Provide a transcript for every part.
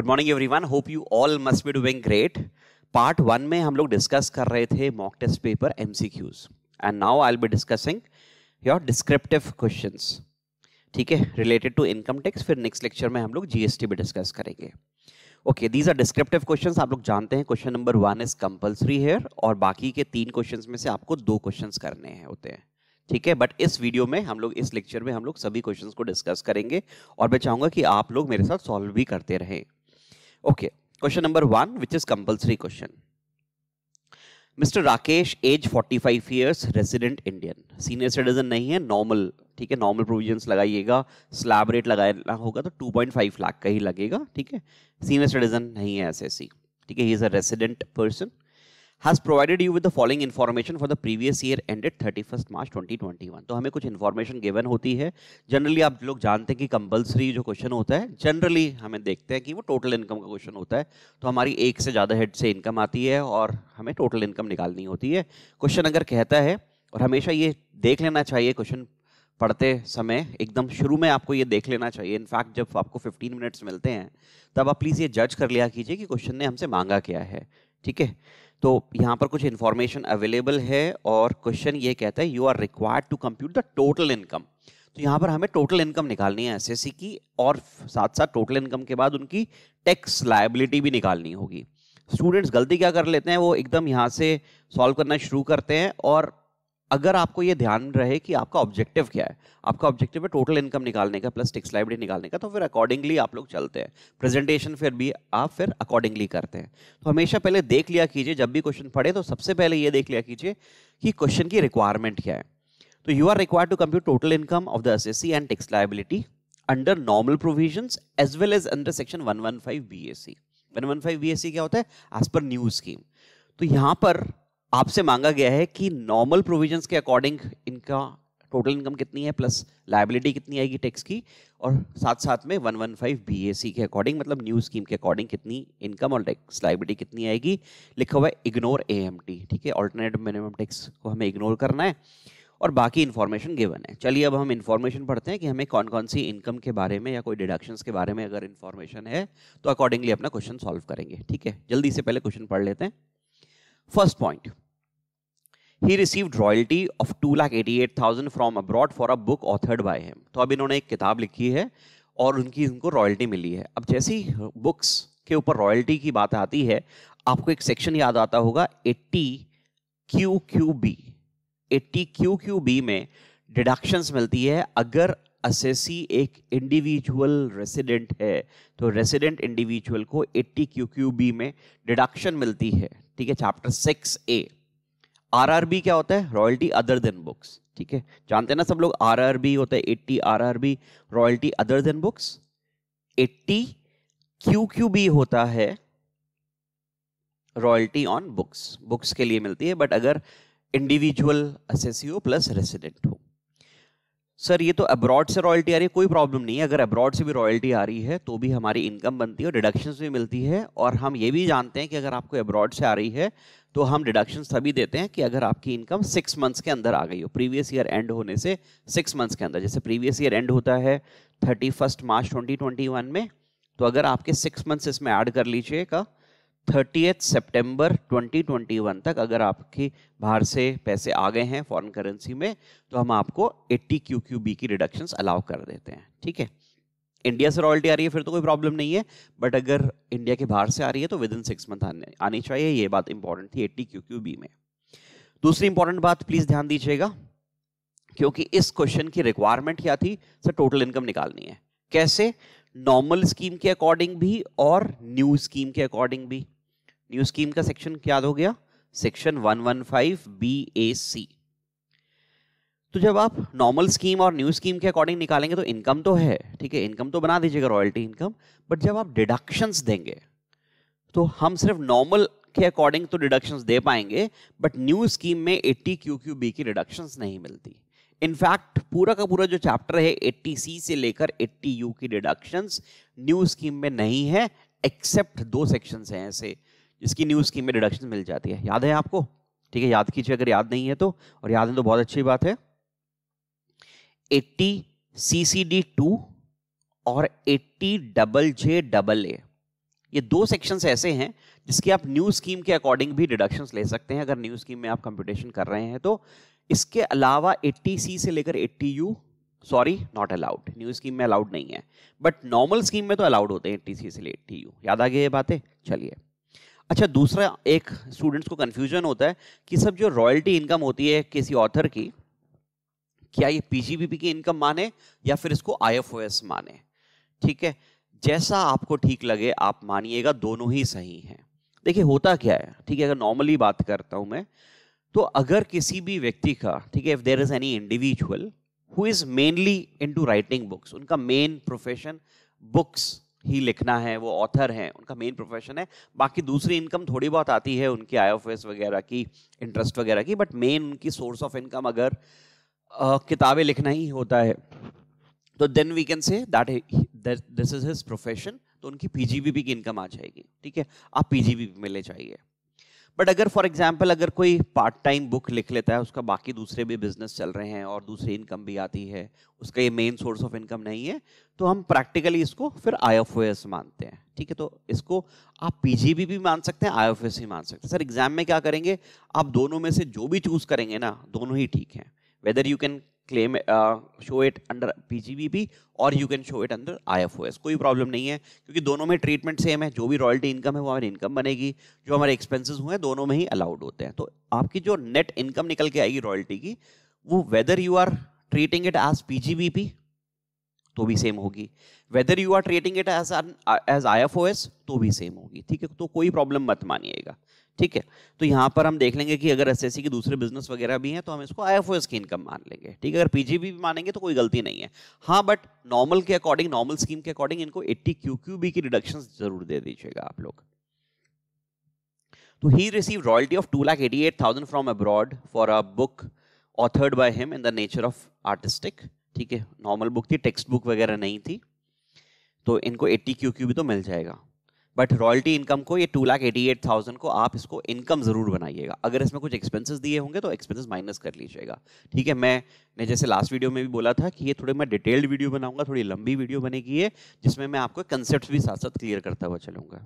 Good morning everyone hope you all must be doing great part one में हम लोग discuss कर रहे थे mock test paper M C Qs and now I be discussing your descriptive question ठीक है related to income tax फिर next lecture में हम लोग जीएसटी भी डिस्कस करेंगे okay these are descriptive question आप लोग जानते हैं question number one is compulsory है और बाकी के तीन क्वेश्चन में से आपको दो क्वेश्चन करने हैं होते हैं ठीक है बट इस वीडियो में हम लोग इस लेक्चर में हम लोग सभी क्वेश्चंस को डिस्कस करेंगे और मैं चाहूंगा कि आप लोग मेरे साथ सॉल्व भी करते रहें okay question number one which is compulsory question mister Rakesh age 45 years resident Indian senior citizen नहीं है नॉर्मल ठीक है नॉर्मल प्रोविजंस लगाइएगा स्लैब रेट लगाना होगा तो 2.5 लाख का ही लगेगा ठीक है सीनियर सिटीजन नहीं है एस ठीक है he is a resident person has provided you with the following information for the previous year ended thirty first March twenty twenty one तो हमें कुछ इन्फॉर्मेशन गिवन होती है जनरली आप लोग जानते हैं कि कंपलसरी जो क्वेश्चन होता है जनरली हमें देखते हैं कि वो टोटल इनकम का क्वेश्चन होता है तो हमारी एक से ज़्यादा हेड से इनकम आती है और हमें टोटल इनकम निकालनी होती है क्वेश्चन अगर कहता है और हमेशा ये देख लेना चाहिए क्वेश्चन पढ़ते समय एकदम शुरू में आपको ये देख लेना चाहिए इनफैक्ट जब आपको 15 मिनट्स मिलते हैं तब आप प्लीज़ ये जज कर लिया कीजिए कि क्वेश्चन ने हमसे मांगा क्या है ठीक है तो यहाँ पर कुछ इन्फॉर्मेशन अवेलेबल है और क्वेश्चन ये कहता है you are required to compute the total income तो यहाँ पर हमें टोटल इनकम निकालनी है एस की और साथ साथ टोटल इनकम के बाद उनकी टैक्स लाइबिलिटी भी निकालनी होगी स्टूडेंट्स गलती क्या कर लेते हैं वो एकदम यहाँ से सॉल्व करना शुरू करते हैं और अगर आपको ये ध्यान रहे कि आपका ऑब्जेक्टिव क्या है आपका ऑब्जेक्टिव है टोटल इनकम निकालने का प्लस टिक्स लाइब्रेरी निकालने का तो फिर अकॉर्डिंगली आप लोग चलते हैं प्रेजेंटेशन फिर भी आप फिर अकॉर्डिंगली करते हैं तो हमेशा पहले देख लिया कीजिए जब भी क्वेश्चन पढ़े तो सबसे पहले ये देख लिया कीजिए कि क्वेश्चन की रिक्वायरमेंट क्या है तो you are require to compute total income of the S S C and tax liability under normal provision as well as under section one one five B S C one one five B S C क्या होता है as per new scheme तो यहाँ पर आपसे मांगा गया है कि नॉर्मल प्रोविजंस के अकॉर्डिंग इनका टोटल इनकम कितनी है प्लस लाइबिलिटी कितनी आएगी टैक्स की और साथ साथ में 115 सी के अकॉर्डिंग मतलब न्यू स्कीम के अकॉर्डिंग कितनी इनकम और टैक्स लाइबिलिटी कितनी आएगी लिखा हुआ है इग्नोर टी ठीक है ऑल्टरनेटिव मिनिमम टैक्स को हमें इग्नोर करना है और बाकी इन्फॉर्मेशन गिवन है चलिए अब हम इन्फॉर्मेशन पढ़ते हैं कि हमें कौन कौन सी इनकम के बारे में या कोई डिडक्शन के बारे में अगर इन्फॉर्मेशन है तो अकॉर्डिंगली अपना क्वेश्चन सॉल्व करेंगे ठीक है जल्दी से पहले क्वेश्चन पढ़ लेते हैं First point. He received royalty of 2,88,000 from abroad for a book authored by him. तो अब इन्होंने एक किताब लिखी है और उनकी उनको रॉयल्टी मिली है अब जैसे ही बुक्स के ऊपर रॉयल्टी की बात आती है आपको एक सेक्शन याद आता होगा eighty Q Q B eighty Q Q B में डिडक्शंस मिलती है अगर असेसी एक इंडिविजुअल रेसिडेंट है तो रेसिडेंट इंडिविजुअल को 80 क्यू में डिडक्शन मिलती है ठीक है चैप्टर सिक्स ए आरआरबी क्या होता है रॉयल्टी अदर देन बुक्स ठीक है जानते हैं ना सब लोग आरआरबी होता है 80 RRB royalty other than books 80 QQB होता है रॉयल्टी ऑन बुक्स बुक्स के लिए मिलती है बट अगर इंडिविजुअल असेसियो प्लस रेसिडेंट हो सर ये तो अब्रॉड से रॉयल्टी आ रही है कोई प्रॉब्लम नहीं है अगर अब्रॉड से भी रॉयल्टी आ रही है तो भी हमारी इनकम बनती है और डिडक्शंस भी मिलती है और हम ये भी जानते हैं कि अगर आपको अब्रॉड से आ रही है तो हम डिडक्शन तभी देते हैं कि अगर आपकी इनकम सिक्स मंथ्स के अंदर आ गई हो प्रीवियस ईयर एंड होने से सिक्स मंथ्स के अंदर जैसे प्रीवियस ईयर एंड होता है thirty first March twenty twenty one में तो अगर आपके सिक्स मंथ्स इसमें ऐड कर लीजिएगा थर्टीथ सेप्टेम्बर 2021 तक अगर आपकी बाहर से पैसे आ गए हैं फॉरेन करेंसी में तो हम आपको 80 क्यू क्यू बी की रिडक्शन अलाउ कर देते हैं ठीक है इंडिया से रॉयल्टी आ रही है फिर तो कोई प्रॉब्लम नहीं है बट अगर इंडिया के बाहर से आ रही है तो विद इन सिक्स मंथ आने आनी चाहिए ये बात इंपॉर्टेंट थी एट्टी क्यू क्यू बी में दूसरी इंपॉर्टेंट बात प्लीज ध्यान दीजिएगा क्योंकि इस क्वेश्चन की रिक्वायरमेंट क्या थी सर टोटल इनकम निकालनी है कैसे नॉर्मल स्कीम के अकॉर्डिंग भी और न्यू स्कीम के अकॉर्डिंग भी न्यू स्कीम का सेक्शन क्या हो गया सेक्शन 115 बी ए सी तो जब आप नॉर्मल स्कीम और न्यू स्कीम के अकॉर्डिंग निकालेंगे तो इनकम तो है ठीक है इनकम तो बना दीजिएगा रॉयल्टी इनकम बट जब आप डिडक्शंस देंगे तो हम सिर्फ नॉर्मल के अकॉर्डिंग तो डिडक्शंस दे पाएंगे बट न्यू स्कीम में 80 क्यू क्यू बी की डिडक्शंस नहीं मिलती इनफैक्ट पूरा का पूरा जो चैप्टर है एट्टी सी से लेकर एट्टी यू की डिडक्शंस न्यू स्कीम में नहीं है एक्सेप्ट दो सेक्शंस हैं ऐसे जिसकी न्यू स्कीम में डिडक्शन मिल जाती है याद है आपको ठीक है याद कीजिए अगर याद नहीं है तो और याद है तो बहुत अच्छी बात है eighty C C D two और eighty double J double A ये दो सेक्शंस ऐसे हैं जिसके आप न्यू स्कीम के अकॉर्डिंग भी डिडक्शंस ले सकते हैं अगर न्यू स्कीम में आप कंप्यूटेशन कर रहे हैं तो इसके अलावा सी से लेकर U sorry not allowed new scheme में अलाउड नहीं है बट नॉर्मल स्कीम में तो अलाउड होते हैं सी से लेकर यू याद आ गई ये बातें चलिए अच्छा दूसरा एक स्टूडेंट्स को कन्फ्यूजन होता है कि सब जो रॉयल्टी इनकम होती है किसी ऑथर की क्या ये पीजीबीपी की इनकम माने या फिर इसको आईएफओएस माने ठीक है जैसा आपको ठीक लगे आप मानिएगा दोनों ही सही हैं देखिए होता क्या है ठीक है अगर नॉर्मली बात करता हूं मैं तो अगर किसी भी व्यक्ति का ठीक है if there is any individual who is mainly into writing books उनका मेन प्रोफेशन बुक्स ही लिखना है वो ऑथर हैं उनका मेन प्रोफेशन है बाकी दूसरी इनकम थोड़ी बहुत आती है उनके आई ऑफ एस वगैरह की इंटरेस्ट वगैरह की बट मेन उनकी सोर्स ऑफ इनकम अगर किताबें लिखना ही होता है तो then we can say that this is his profession तो उनकी पी की इनकम आ जाएगी ठीक है आप पी में ले जाइए बट अगर फॉर एग्जाम्पल अगर कोई पार्ट टाइम बुक लिख लेता है उसका बाकी दूसरे भी बिजनेस चल रहे हैं और दूसरी इनकम भी आती है उसका ये मेन सोर्स ऑफ इनकम नहीं है तो हम प्रैक्टिकली इसको फिर आई ऑफ एस मानते हैं ठीक है तो इसको आप पीजीबी भी मान सकते हैं आई ऑफ एस ही मान सकते हैं सर एग्जाम में क्या करेंगे आप दोनों में से जो भी चूज करेंगे ना दोनों ही ठीक हैं whether you can claim uh, show it under PGBP और you can show it under IFOS कोई problem नहीं है क्योंकि दोनों में treatment same है जो भी royalty income है वो हमारी income बनेगी जो हमारे expenses हुए हैं दोनों में ही allowed होते हैं तो आपकी जो net income निकल के आएगी royalty की वो whether you are treating it as PGBP तो भी सेम होगी whether you are treating it as as I F O S तो भी सेम होगी ठीक है तो कोई प्रॉब्लम मत मानिएगा ठीक है तो यहाँ पर हम देख लेंगे कि अगर एस के दूसरे बिजनेस वगैरह भी हैं तो हम इसको आई एफ की इनकम मान लेंगे ठीक है अगर पीजीबी भी मानेंगे तो कोई गलती नहीं है हाँ बट नॉर्मल के अकॉर्डिंग नॉर्मल स्कीम के अकॉर्डिंग इनको एट्टी क्यू की रिडक्शन जरूर दे दीजिएगा आप लोग तो he receive royalty of two lakh eighty eight thousand from abroad for a book authored by him in the nature of artistic ठीक है नॉर्मल बुक थी टेक्स्ट बुक वगैरह नहीं थी तो इनको एट्टी क्यू क्यू भी तो मिल जाएगा बट रॉयल्टी इनकम को ये two lakh eighty eight thousand को आप इसको इनकम ज़रूर बनाइएगा अगर इसमें कुछ एक्सपेंसेस दिए होंगे तो एक्सपेंसेस माइनस कर लीजिएगा ठीक है मैंने जैसे लास्ट वीडियो में भी बोला था कि ये थोड़े मैं डिटेल्ड वीडियो बनाऊंगा थोड़ी लंबी वीडियो बनेगी ये जिसमें मैं आपको कंसेप्ट भी साथ साथ क्लियर करता हुआ चलूँगा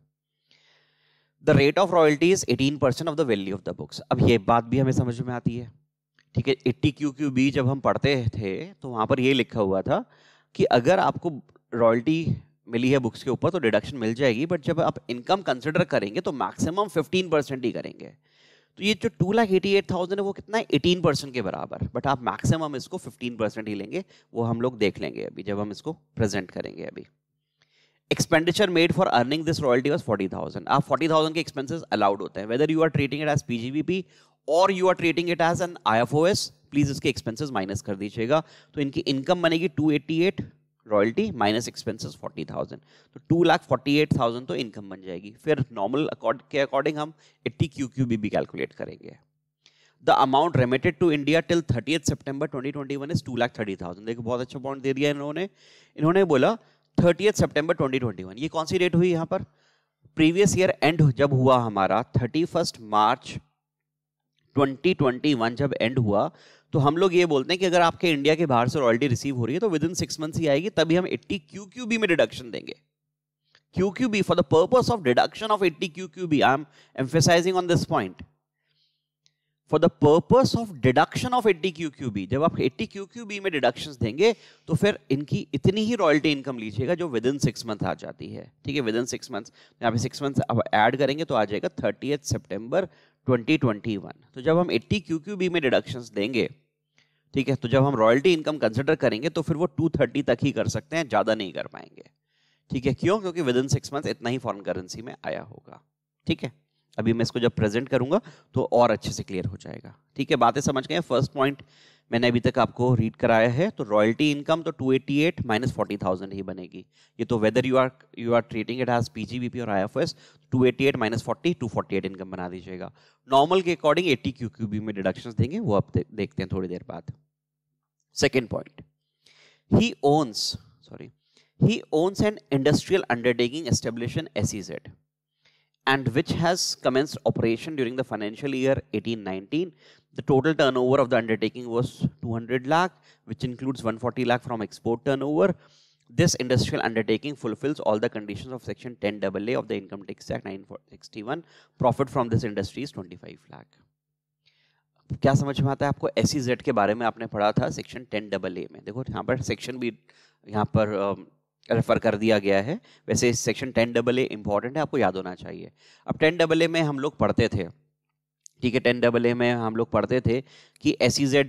the rate of royalty is eighteen percent of the value of the books अब ये बात भी हमें समझ में आती है ठीक है एट्टी क्यू क्यू बी जब हम पढ़ते थे तो वहाँ पर ये लिखा हुआ था कि अगर आपको रॉयल्टी मिली है बुक्स के ऊपर तो डिडक्शन मिल जाएगी बट जब आप इनकम कंसिडर करेंगे तो मैक्सिमम फिफ्टीन परसेंट ही करेंगे तो ये जो two lakh eighty eight thousand है वो कितना है एटीन परसेंट के बराबर बट आप मैक्सिमम इसको फिफ्टीन परसेंट ही लेंगे वो हम लोग देख लेंगे अभी जब हम इसको प्रेजेंट करेंगे अभी expenditure made for earning this royalty was forty thousand आप फोर्टी थाउजेंड के एक्सपेंसिस अलाउड होते हैं whether you are treating it as P G B P और you are treating it as an I F O S please इसके expenses minus कर दीजिएगा तो इनकी इनकम बनेगी two eighty eight royalty minus expenses forty thousand तो two lakh forty eight thousand तो income बन जाएगी फिर नॉर्मल के अकॉर्डिंग हम एट्टी क्यू क्यू बी भी कैलकुलेट करेंगे the amount remitted to India till thirty September twenty twenty one is two lakh thirty thousand देखिए बहुत अच्छा पॉइंट दे दिया इन्होंने इन्होंने बोला thirty September twenty twenty one ये कौन सी डेट हुई यहाँ पर प्रीवियस ईयर एंड जब हुआ हमारा thirty first March twenty twenty one जब एंड हुआ तो हम लोग ये बोलते हैं कि अगर आपके इंडिया के बाहर से रॉयल्टी रिसीव हो रही है तो विद इन सिक्स मंथ्स ही आएगी तभी हम एट्टी क्यू क्यू बी में डिडक्शन देंगे Q Q B for the purpose of deduction of eighty Q Q B I am emphasising on this point for the purpose of deduction of eighty Q Q B जब आप eighty Q Q B में deduction देंगे तो फिर इनकी इतनी ही royalty income लीजिएगा जो विद इन सिक्स मंथ आ जाती है ठीक है विद इन सिक्स मंथ्स यहाँ पे सिक्स मंथ्स अब एड करेंगे तो आ जाएगा थर्टी एथ ट्वेंटी 2021 तो जब हम एट्टी क्यू क्यू बी में डिडक्शन देंगे ठीक है तो जब हम रॉयल्टी इनकम कंसिडर करेंगे तो फिर वो टू थर्टी तक ही कर सकते हैं ज़्यादा नहीं कर पाएंगे ठीक है क्यों क्योंकि विद इन सिक्स मंथ इतना ही फॉरन करेंसी में आया होगा ठीक है अभी मैं इसको जब प्रेजेंट करूंगा तो और अच्छे से क्लियर हो जाएगा ठीक है बातें समझ गए फर्स्ट पॉइंट मैंने अभी तक आपको रीड कराया है तो रॉयल्टी इनकम तो 288 eighty eight minus forty thousand ही बनेगी ये तो whether you are you are trading it has P G P और I F S two eighty eight minus forty two forty eight income बना दीजिएगा नॉर्मल के according Q Q B में deduction देंगे वो आप दे, देखते हैं थोड़ी देर बाद second point he owns sorry he owns an industrial undertaking established S Z and which has commence operation during the financial year eighteen nineteen the total turnover of the undertaking was 200 lakh, which includes 140 lakh from export turnover. This industrial undertaking fulfills all the conditions of section 10 AA of the Income Tax Act 961. Profit from this industry is 25 lakh. क्या समझ में आता है आपको S Z के बारे में आपने पढ़ा था सेक्शन टेन डबल ए में देखो यहाँ पर सेक्शन भी यहाँ पर रेफर कर दिया गया है वैसे section ten double A important है आपको याद होना चाहिए अब टेन डबल ए में हम लोग पढ़ते थे ठीक है टेन डबल ए में हम लोग पढ़ते थे कि एस e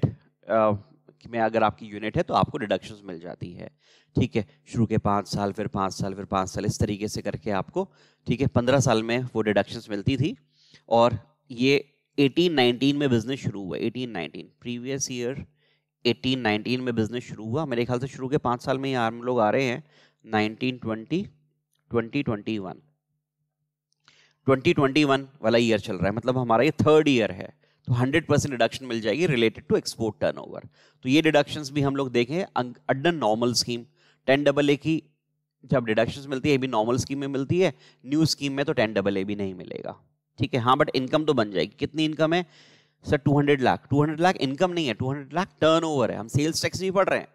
में अगर आपकी यूनिट है तो आपको डिडक्शंस मिल जाती है ठीक है शुरू के पाँच साल फिर पाँच साल फिर पाँच साल इस तरीके से करके आपको ठीक है पंद्रह साल में वो डिडक्शंस मिलती थी और ये 1819 में बिजनेस शुरू हुआ 1819 प्रीवियस ईयर 1819 में बिजनेस शुरू हुआ मेरे ख्याल से शुरू के पाँच साल में ही हम लोग आ रहे हैं नाइनटीन ट्वेंटी वन 2021 वाला ईयर चल रहा है मतलब हमारा ये थर्ड ईयर है तो 100 परसेंट डिडक्शन मिल जाएगी रिलेटेड टू एक्सपोर्ट टर्नओवर तो ये डिडक्शंस भी हम लोग देखें under normal scheme ten double A की जब डिडक्शंस मिलती है ये भी नॉर्मल स्कीम में मिलती है न्यू स्कीम में तो टेन डबल ए भी नहीं मिलेगा ठीक है हाँ बट इनकम तो बन जाएगी कितनी इनकम है सर 200 लाख 200 लाख इनकम नहीं है 200 लाख टर्नओवर है हम सेल्स टैक्स भी पढ़ रहे हैं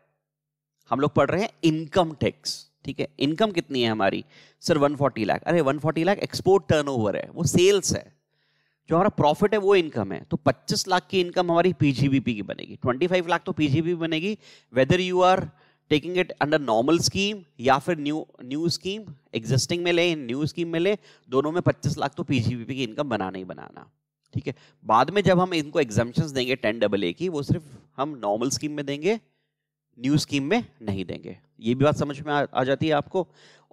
हम लोग पढ़ रहे हैं इनकम टैक्स ठीक है इनकम कितनी है हमारी सर 140 लाख अरे 140 लाख एक्सपोर्ट टर्नओवर है वो सेल्स है जो हमारा प्रॉफिट है वो इनकम है तो 25 लाख की इनकम हमारी पीजीबीपी की बनेगी 25 लाख तो पीजीबीपी बनेगी whether you are taking it under normal scheme या फिर न्यू न्यू स्कीम एग्जिस्टिंग में ले न्यू स्कीम में ले दोनों में 25 लाख तो पीजीबीपी की इनकम बनाना ही बनाना ठीक है बाद में जब हम इनको एग्जामेशन देंगे टेन डबल ए की वो सिर्फ हम नॉर्मल स्कीम में देंगे न्यू स्कीम में नहीं देंगे ये भी बात समझ में आ, आ जाती है आपको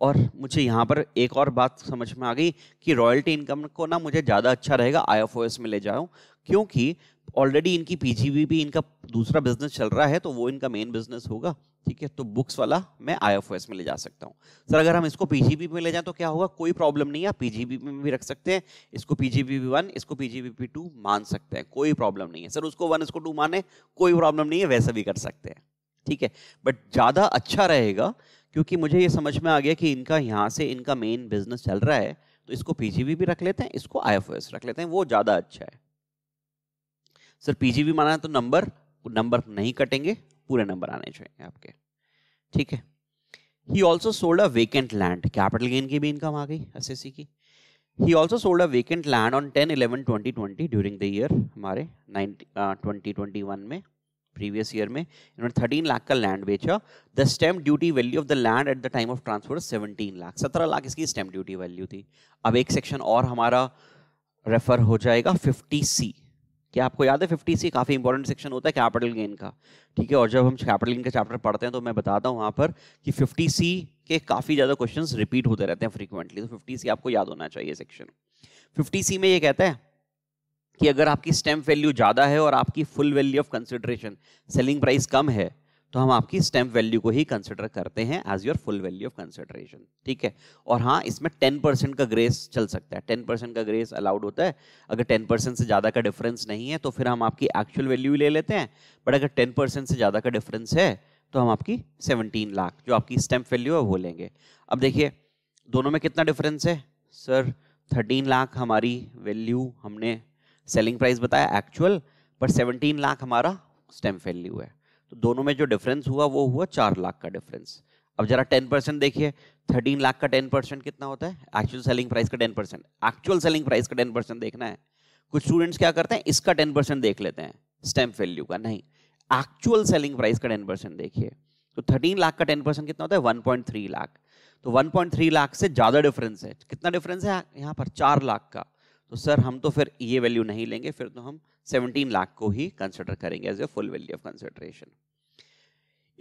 और मुझे यहाँ पर एक और बात समझ में आ गई कि रॉयल्टी इनकम को ना मुझे ज़्यादा अच्छा रहेगा आई में ले जाऊँ क्योंकि ऑलरेडी इनकी पी भी इनका दूसरा बिजनेस चल रहा है तो वो इनका मेन बिजनेस होगा ठीक है तो बुक्स वाला मैं आई में ले जा सकता हूँ सर अगर हम इसको पीजीबी में ले जाएं तो क्या होगा कोई प्रॉब्लम नहीं है पीजीबी में भी रख सकते हैं इसको पी जी बी वन इसको पी जी बी टू मान सकते हैं कोई प्रॉब्लम नहीं है सर उसको वन इसको टू माने कोई प्रॉब्लम नहीं है वैसा भी कर सकते हैं ठीक है बट ज़्यादा अच्छा रहेगा क्योंकि मुझे ये समझ में आ गया कि इनका यहाँ से इनका मेन बिजनेस चल रहा है तो इसको पीजीबी भी रख लेते हैं इसको आई रख लेते हैं वो ज़्यादा अच्छा है सर पीजीबी माना है तो नंबर नंबर नहीं कटेंगे पूरे नंबर आने चाहिए आपके ठीक है he also sold a vacant land capital gain की भी इनकम आ गई एस की he also sold a vacant land on ten eleven twenty twenty during the year हमारे नाइन ट्वेंटी ट्वेंटी वन में प्रीवियस ईयर में इन्होंने थर्टीन लाख का लैंड बेचा the stamp duty value of the land at the time of transfer seventeen lakh सत्रह लाख इसकी stamp duty value थी अब एक सेक्शन और हमारा रेफर हो जाएगा फिफ्टी सी क्या आपको याद है फिफ्टी सी काफ़ी इंपॉर्टेंट सेक्शन होता है कैपिटल गेन का ठीक है और जब हम कैपिटल गेन का चैप्टर पढ़ते हैं तो मैं बताता हूँ वहाँ पर कि फिफ्टी सी के काफ़ी ज़्यादा क्वेश्चन रिपीट होते रहते हैं फ्रीक्वेंटली तो फिफ्टी सी आपको याद होना चाहिए सेक्शन फिफ्टी सी में ये कहता है कि अगर आपकी स्टैम्प वैल्यू ज़्यादा है और आपकी full value of consideration selling price कम है तो हम आपकी स्टैम्प वैल्यू को ही कंसिडर करते हैं as your full value of consideration ठीक है और हाँ इसमें टेन परसेंट का ग्रेस चल सकता है टेन परसेंट का ग्रेस अलाउड होता है अगर टेन परसेंट से ज़्यादा का डिफरेंस नहीं है तो फिर हम आपकी एक्चुअल वैल्यू ले लेते हैं बट अगर टेन परसेंट से ज़्यादा का डिफरेंस है तो हम आपकी सेवनटीन लाख जो आपकी स्टैम्प वैल्यू है वो लेंगे अब देखिए दोनों में कितना डिफरेंस है सर थर्टीन लाख हमारी वैल्यू हमने सेलिंग प्राइस बताया एक्चुअल पर 17 लाख हमारा स्टैम्प वैल्यू है तो दोनों में जो डिफरेंस हुआ वो हुआ चार लाख का डिफरेंस अब जरा टेन परसेंट देखिए थर्टीन लाख का टेन परसेंट कितना होता है एक्चुअल सेलिंग प्राइस का ten percent actual selling price का टेन परसेंट देखना है कुछ स्टूडेंट्स क्या करते हैं इसका टेन परसेंट देख लेते हैं स्टैम्प वैल्यू का नहीं एक्चुअल सेलिंग प्राइस का टेन परसेंट देखिए तो थर्टीन लाख का टेन परसेंट कितना होता है वन पॉइंट थ्री लाख तो वन पॉइंट थ्री लाख से ज़्यादा डिफरेंस है कितना डिफरेंस है यहाँ पर चार लाख का तो सर हम तो फिर ये वैल्यू नहीं लेंगे फिर तो हम 17 लाख को ही कंसिडर करेंगे as a full value of consideration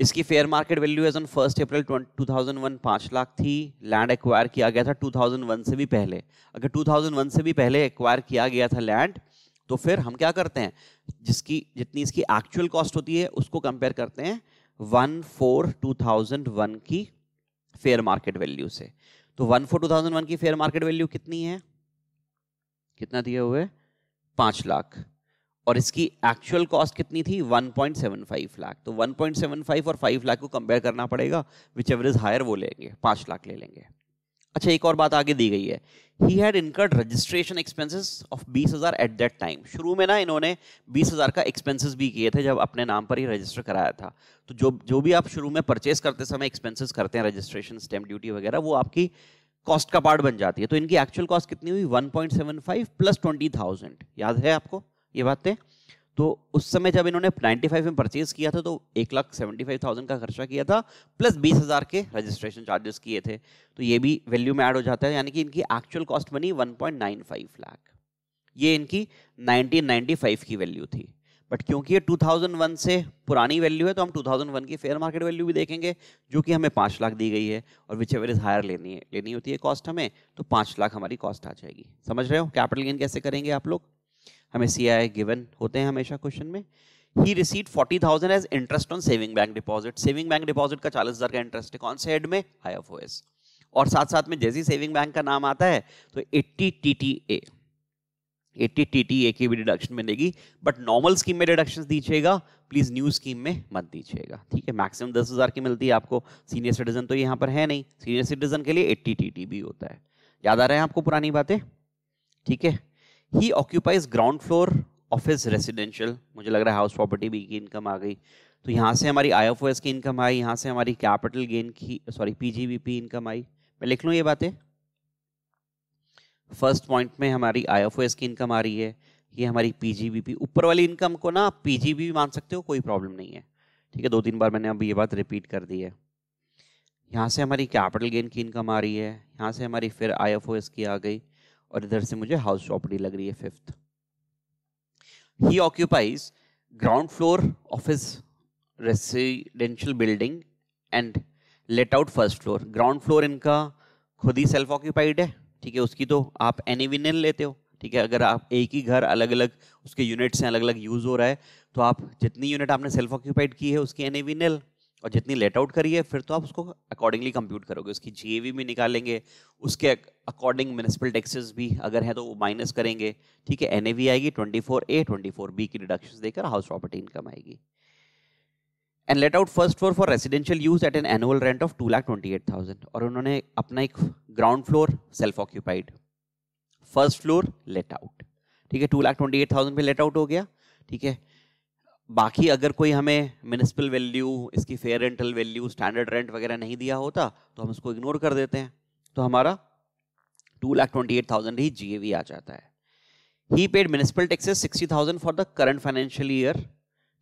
इसकी fair market value as on first April 2001 पाँच लाख थी लैंड एक्वायर किया गया था 2001 से भी पहले अगर 2001 से भी पहले एक्वायर किया गया था लैंड तो फिर हम क्या करते हैं जिसकी जितनी इसकी एक्चुअल कॉस्ट होती है उसको कंपेयर करते हैं one four two thousand one की फेयर मार्केट वैल्यू से तो one four two thousand one की फेयर मार्केट वैल्यू कितनी है कितना दिए हुए पाँच लाख और इसकी एक्चुअल कॉस्ट कितनी थी 1.75 लाख तो 1.75 और 5 लाख को कंपेयर करना पड़ेगा विच एवर इज हायर वो लेंगे पाँच लाख ले लेंगे अच्छा एक और बात आगे दी गई है he had incurred registration expenses of बीस हज़ार एट दैट टाइम शुरू में ना इन्होंने बीस हज़ार का एक्सपेंसेस भी किए थे जब अपने नाम पर ही रजिस्टर कराया था तो जो जो भी आप शुरू में परचेस करते समय एक्सपेंसेस करते हैं रजिस्ट्रेशन स्टैम्प ड्यूटी वगैरह वो आपकी कॉस्ट का पार्ट बन जाती है तो इनकी एक्चुअल कॉस्ट कितनी हुई 1.75 प्लस 20,000 याद है आपको ये बातें तो उस समय जब इन्होंने 95 में परचेज किया था तो एक लाख सेवेंटी फाइव थाउजेंड का खर्चा किया था प्लस बीस हज़ार के रजिस्ट्रेशन चार्जेस किए थे तो ये भी वैल्यू में ऐड हो जाता है यानी कि इनकी एक्चुअल कॉस्ट बनी फाइव लाख ये इनकी फाइव की वैल्यू थी बट क्योंकि ये 2001 से पुरानी वैल्यू है तो हम 2001 की फेयर मार्केट वैल्यू भी देखेंगे जो कि हमें पाँच लाख दी गई है और विच एवर इज़ हायर लेनी है लेनी होती है कॉस्ट हमें तो पाँच लाख हमारी कॉस्ट आ जाएगी समझ रहे हो कैपिटल गेन कैसे करेंगे आप लोग हमें सी आई गिवन होते हैं हमेशा क्वेश्चन में he received forty thousand as interest on saving bank deposit saving bank deposit का चालीस हज़ार का इंटरेस्ट है कौन से हेड में हाई एफ ओ एस और साथ साथ में जैसी सेविंग बैंक का नाम आता है तो eighty T T A eighty T T A की भी डिडक्शन मिलेगी बट नॉर्मल स्कीम में डिडक्शन दीजिएगा प्लीज़ न्यू स्कीम में मत दीजिएगा ठीक है मैक्सिमम दस हज़ार की मिलती है आपको सीनियर सिटीजन तो यहाँ पर है नहीं सीनियर सिटीजन के लिए एट्टी टी टी भी होता है याद आ रहा है आपको पुरानी बातें ठीक है he occupies ground floor of his residential मुझे लग रहा है हाउस प्रॉपर्टी भी की इनकम आ गई तो यहाँ से हमारी आई की इनकम आई यहाँ से हमारी कैपिटल गेन की सॉरी पी इनकम आई मैं लिख लूँ ये बातें फर्स्ट पॉइंट में हमारी आई एफ की इनकम आ रही है ये हमारी पी ऊपर वाली इनकम को ना आप पी मान सकते हो कोई प्रॉब्लम नहीं है ठीक है दो तीन बार मैंने अभी ये बात रिपीट कर दी है यहाँ से हमारी कैपिटल गेन की इनकम आ रही है यहाँ से हमारी फिर आई की आ गई और इधर से मुझे हाउस प्रॉपर्टी लग रही है fifth he occupies ground floor of his residential building and let out first floor ground floor इनका खुद ही सेल्फ ऑक्यूपाइड है ठीक है उसकी तो आप एनिविनल लेते हो ठीक है अगर आप एक ही घर अलग अलग उसके यूनिट्स हैं अलग अलग यूज़ हो रहा है तो आप जितनी यूनिट आपने सेल्फ ऑक्यूपाइड की है उसकी एनिविनल और जितनी लेट आउट करी है फिर तो आप उसको अकॉर्डिंगली कंप्यूट करोगे उसकी जी भी निकालेंगे उसके अकॉर्डिंग म्यूनसिपल टैक्सेस भी अगर हैं तो वो माइनस करेंगे ठीक है एन आएगी twenty four A twenty four B की डिडक्शन देकर हाउस प्रॉपर्टी इनकम आएगी and let out first floor for residential use at an annual rent of two lakh twenty eight thousand और उन्होंने अपना एक ground floor self occupied first floor let out ठीक है two lakh twenty eight thousand पे let out हो गया ठीक है बाकी अगर कोई हमें म्यूनसिपल वैल्यू इसकी fair rental value standard rent वगैरह नहीं दिया होता तो हम उसको इग्नोर कर देते हैं तो हमारा two lakh twenty eight thousand ही जी आ जाता है he paid municipal taxes sixty thousand for the current financial year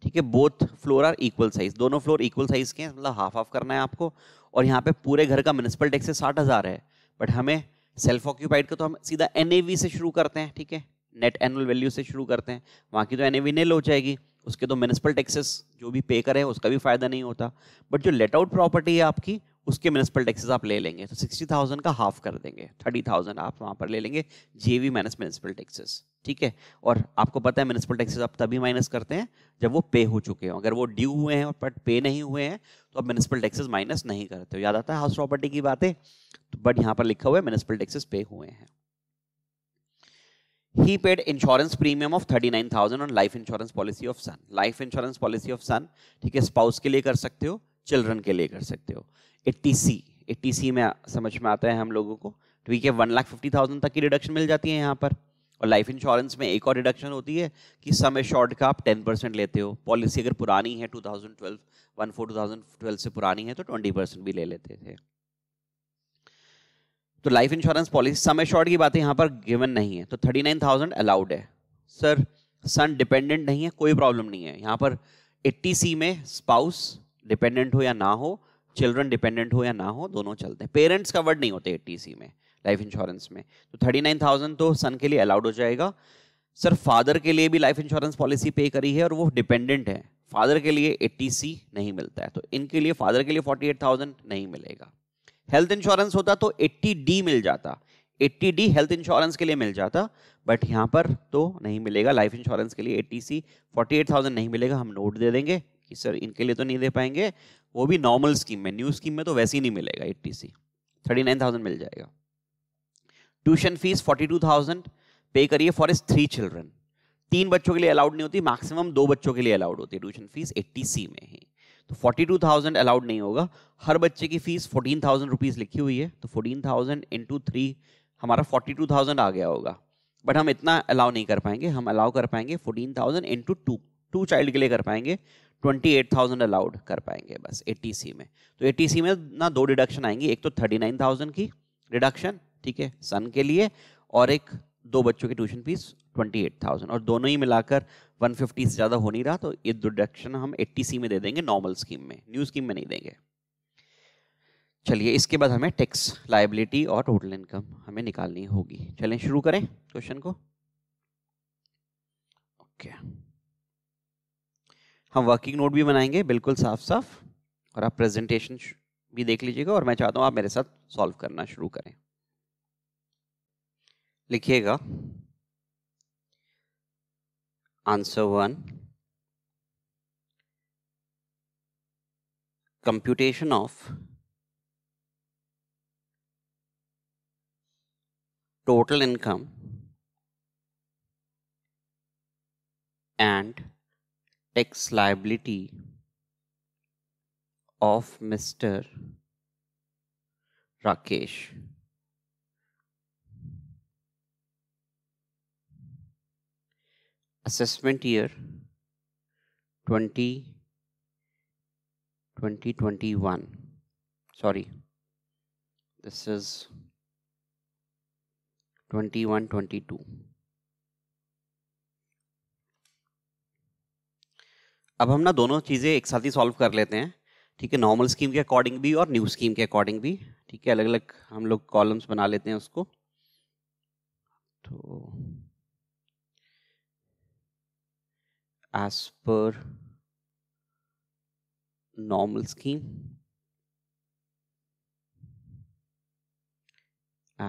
ठीक है both floor are equal size दोनों फ्लोर इक्वल साइज के हैं मतलब हाफ हाफ करना है आपको और यहाँ पे पूरे घर का म्यूनसिपल टैक्स साठ हज़ार है बट हमें सेल्फ ऑक्यूपाइड का तो हम सीधा एन से शुरू करते हैं ठीक है नेट एनुअल वैल्यू से शुरू करते हैं वहाँ की तो एन एवी हो जाएगी उसके तो म्यूनसिपल टैक्सेस जो भी पे करें उसका भी फायदा नहीं होता बट जो लेट आउट प्रॉपर्टी है आपकी उसके म्यूनसिपल टैक्सेस आप ले लेंगे तो सिक्सटी थाउजेंड का हाफ कर देंगे थर्टी थाउजेंड आप वहाँ पर ले लेंगे जे वी माइनस म्यूनसिपल टैक्सेस ठीक है और आपको पता है म्यूनसिपल टैक्सेस आप तभी माइनस करते हैं जब वो पे हो चुके हैं अगर वो ड्यू हुए हैं बट पे नहीं हुए हैं तो आप म्यूनसिपल टैक्सेस माइनस नहीं करते हो याद आता है हाउस प्रॉपर्टी की बातें तो बट यहाँ पर लिखा हुआ है म्यूनसिपल टैक्सेस पे हुए हैं he paid insurance premium of 39000 on life insurance policy of son life insurance policy of son ठीक है spouse के लिए कर सकते हो children के लिए कर सकते हो 80c 80c में समझ में आता है हम लोगों को ठीक है वन लाख फिफ्टी थाउजेंड तक की डिडक्शन मिल जाती है यहाँ पर और लाइफ इंश्योरेंस में एक और डिडक्शन होती है कि सम शॉर्ट का आप टेन परसेंट लेते हो पॉलिसी अगर पुरानी है two thousand twelve one four two thousand twelve से पुरानी है तो ट्वेंटी परसेंट भी ले लेते थे तो लाइफ इंश्योरेंस पॉलिसी समय शॉर्ट की बात यहाँ पर गिवन नहीं है तो थर्टी नाइन थाउजेंड अलाउड है सर सन डिपेंडेंट नहीं है कोई प्रॉब्लम नहीं है यहाँ पर एट्टी सी में स्पाउस डिपेंडेंट हो या ना हो चिल्ड्रन डिपेंडेंट हो या ना हो दोनों चलते हैं पेरेंट्स कवर्ड नहीं होते एट्टी सी में लाइफ इंश्योरेंस में तो थर्टी नाइन थाउजेंड तो सन के लिए अलाउड हो जाएगा सर फादर के लिए भी लाइफ इंश्योरेंस पॉलिसी पे करी है और वो डिपेंडेंट है फादर के लिए एट्टी सी नहीं मिलता है तो इनके लिए फादर के लिए फोर्टी एट थाउजेंड नहीं मिलेगा हेल्थ इंश्योरेंस होता तो 80 डी मिल जाता 80 डी हेल्थ इंश्योरेंस के लिए मिल जाता बट यहाँ पर तो नहीं मिलेगा लाइफ इंश्योरेंस के लिए 80 सी 48,000 नहीं मिलेगा हम नोट दे देंगे कि सर इनके लिए तो नहीं दे पाएंगे वो भी नॉर्मल स्कीम में न्यू स्कीम में तो वैसे ही नहीं मिलेगा eighty C thirty nine thousand मिल जाएगा tuition fees forty two thousand pay करिए फॉर इज थ्री चिल्ड्रन तीन बच्चों के लिए अलाउड नहीं होती मैक्सिमम दो बच्चों के लिए अलाउड होती है ट्यूशन फीस एट्टी सी में ही तो फोर्टी टू थाउजेंड अलाउड नहीं होगा हर बच्चे की फीस फोर्टीन थाउजेंड रुपीज़ लिखी हुई है तो फोर्टीन थाउजेंड इंटू थ्री हमारा फोर्टी टू थाउजेंड आ गया होगा बट हम इतना अलाउ नहीं कर पाएंगे हम अलाउ कर पाएंगे fourteen thousand into two two child के लिए कर पाएंगे ट्वेंटी एट थाउजेंड अलाउड कर पाएंगे बस टी सी में तो टी सी में ना दो डिडक्शन आएंगी एक तो थर्टी नाइन थाउजेंड की डिडक्शन ठीक है सन के लिए और एक दो बच्चों की tuition fees twenty eight thousand और दोनों ही मिलाकर वन फिफ्टी से ज़्यादा हो नहीं रहा तो ये डिडक्शन हम एट्टी सी में दे देंगे नॉर्मल स्कीम में न्यू स्कीम में नहीं देंगे चलिए इसके बाद हमें टैक्स लाइबिलिटी और टोटल इनकम हमें निकालनी होगी चलें शुरू करें क्वेश्चन को ओके हम वर्किंग नोट भी बनाएंगे बिल्कुल साफ साफ और आप प्रेजेंटेशन भी देख लीजिएगा और मैं चाहता हूँ आप मेरे साथ सॉल्व करना शुरू करें लिखिएगा answer one computation of total income and tax liability of Mr. Rakesh. Twenty year 20 2021 sorry twenty one 21 22 अब हम ना दोनों चीज़ें एक साथ ही सॉल्व कर लेते हैं ठीक है नॉर्मल स्कीम के अकॉर्डिंग भी और न्यू स्कीम के अकॉर्डिंग भी ठीक है अलग अलग हम लोग कॉलम्स बना लेते हैं उसको तो as per normal scheme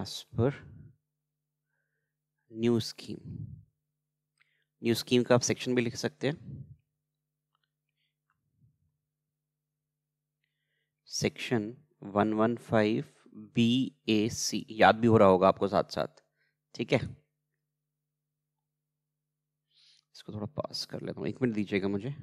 as per new scheme new scheme का आप सेक्शन भी लिख सकते हैं section five B A C याद भी हो रहा होगा आपको साथ साथ ठीक है इसको थोड़ा पास कर लेता हूँ एक मिनट दीजिएगा मुझे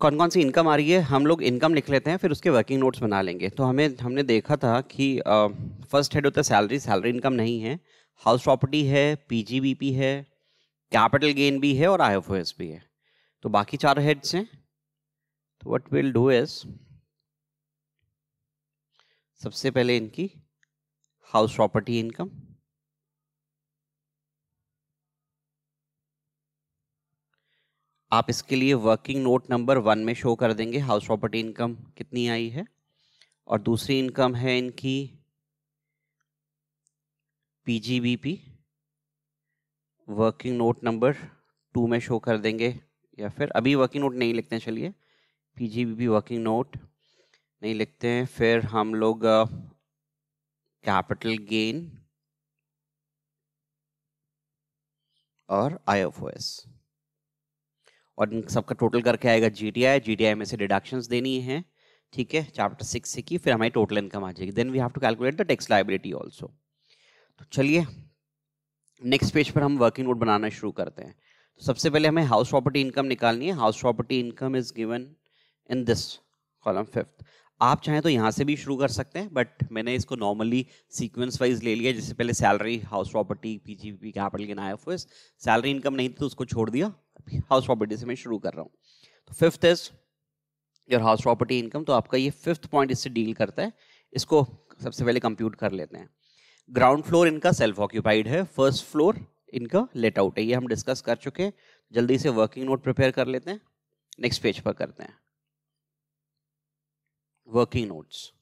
कौन कौन सी इनकम आ रही है हम लोग इनकम लिख लेते हैं फिर उसके वर्किंग नोट्स बना लेंगे तो हमें हमने देखा था कि फर्स्ट हेड होता है सैलरी सैलरी इनकम नहीं है हाउस प्रॉपर्टी है पीजीबीपी है कैपिटल गेन भी है और आई भी है तो बाकी चार हेड्स हैं तो वट विल डू एस सबसे पहले इनकी हाउस प्रॉपर्टी इनकम आप इसके लिए वर्किंग नोट नंबर वन में शो कर देंगे हाउस प्रॉपर्टी इनकम कितनी आई है और दूसरी इनकम है इनकी PGBP working note number two में शो कर देंगे या फिर अभी वर्किंग नोट नहीं लिखते हैं चलिए पीजीबीपी वर्किंग नोट नहीं लिखते हैं फिर हम लोग कैपिटल गेन और आईएफओएस और इन सबका टोटल करके आएगा जी टी आई जी टी आई में से डिडक्शंस देनी है ठीक है चैप्टर सिक्स से की फिर हमारी टोटल इनकम आ जाएगी then we have to calculate the tax liability also तो चलिए नेक्स्ट पेज पर हम वर्किंग नोट बनाना शुरू करते हैं तो सबसे पहले हमें हाउस प्रॉपर्टी इनकम निकालनी है house property income is given in this column fifth आप चाहें तो यहाँ से भी शुरू कर सकते हैं बट मैंने इसको नॉर्मली सीक्वेंस वाइज ले लिया जिससे पहले salary house property PGP capital के नाइफ एफ सैलरी इनकम नहीं थी तो उसको छोड़ दिया हाउस प्रॉपर्टी से मैं शुरू कर रहा हूँ तो fifth is your house property income तो आपका ये फिफ्थ पॉइंट इससे डील करता है इसको सबसे पहले कंप्यूट कर लेते हैं ग्राउंड फ्लोर इनका सेल्फ ऑक्यूपाइड है फर्स्ट फ्लोर इनका लेट आउट है ये हम डिस्कस कर चुके हैं जल्दी से वर्किंग नोट प्रिपेयर कर लेते हैं नेक्स्ट पेज पर करते हैं working nodes.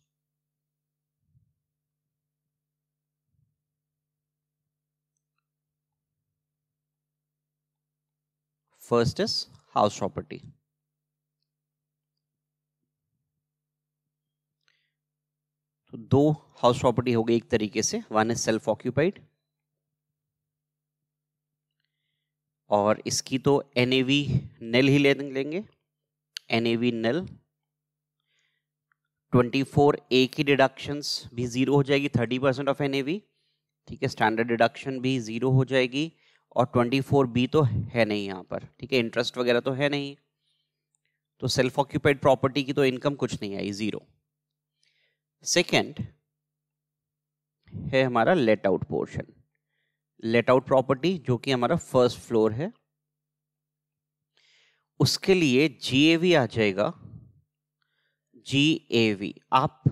First is house property. तो दो हाउस प्रॉपर्टी हो गई एक तरीके से वन इज सेल्फ ऑक्यूपाइड और इसकी तो एन ए वी नेल ही ले लेंगे N A V nil twenty four A की डिडक्शंस भी ज़ीरो हो जाएगी thirty percent of N A V ठीक है स्टैंडर्ड डिडक्शन भी ज़ीरो हो जाएगी और ट्वेंटी फोर बी तो है नहीं यहाँ पर ठीक है इंटरेस्ट वगैरह तो है नहीं तो सेल्फ ऑक्यूपाइड प्रॉपर्टी की तो इनकम कुछ नहीं आई ज़ीरो सेकेंड है हमारा let out portion let out property जो कि हमारा फर्स्ट फ्लोर है उसके लिए जीएवी आ जाएगा जी ए वी आप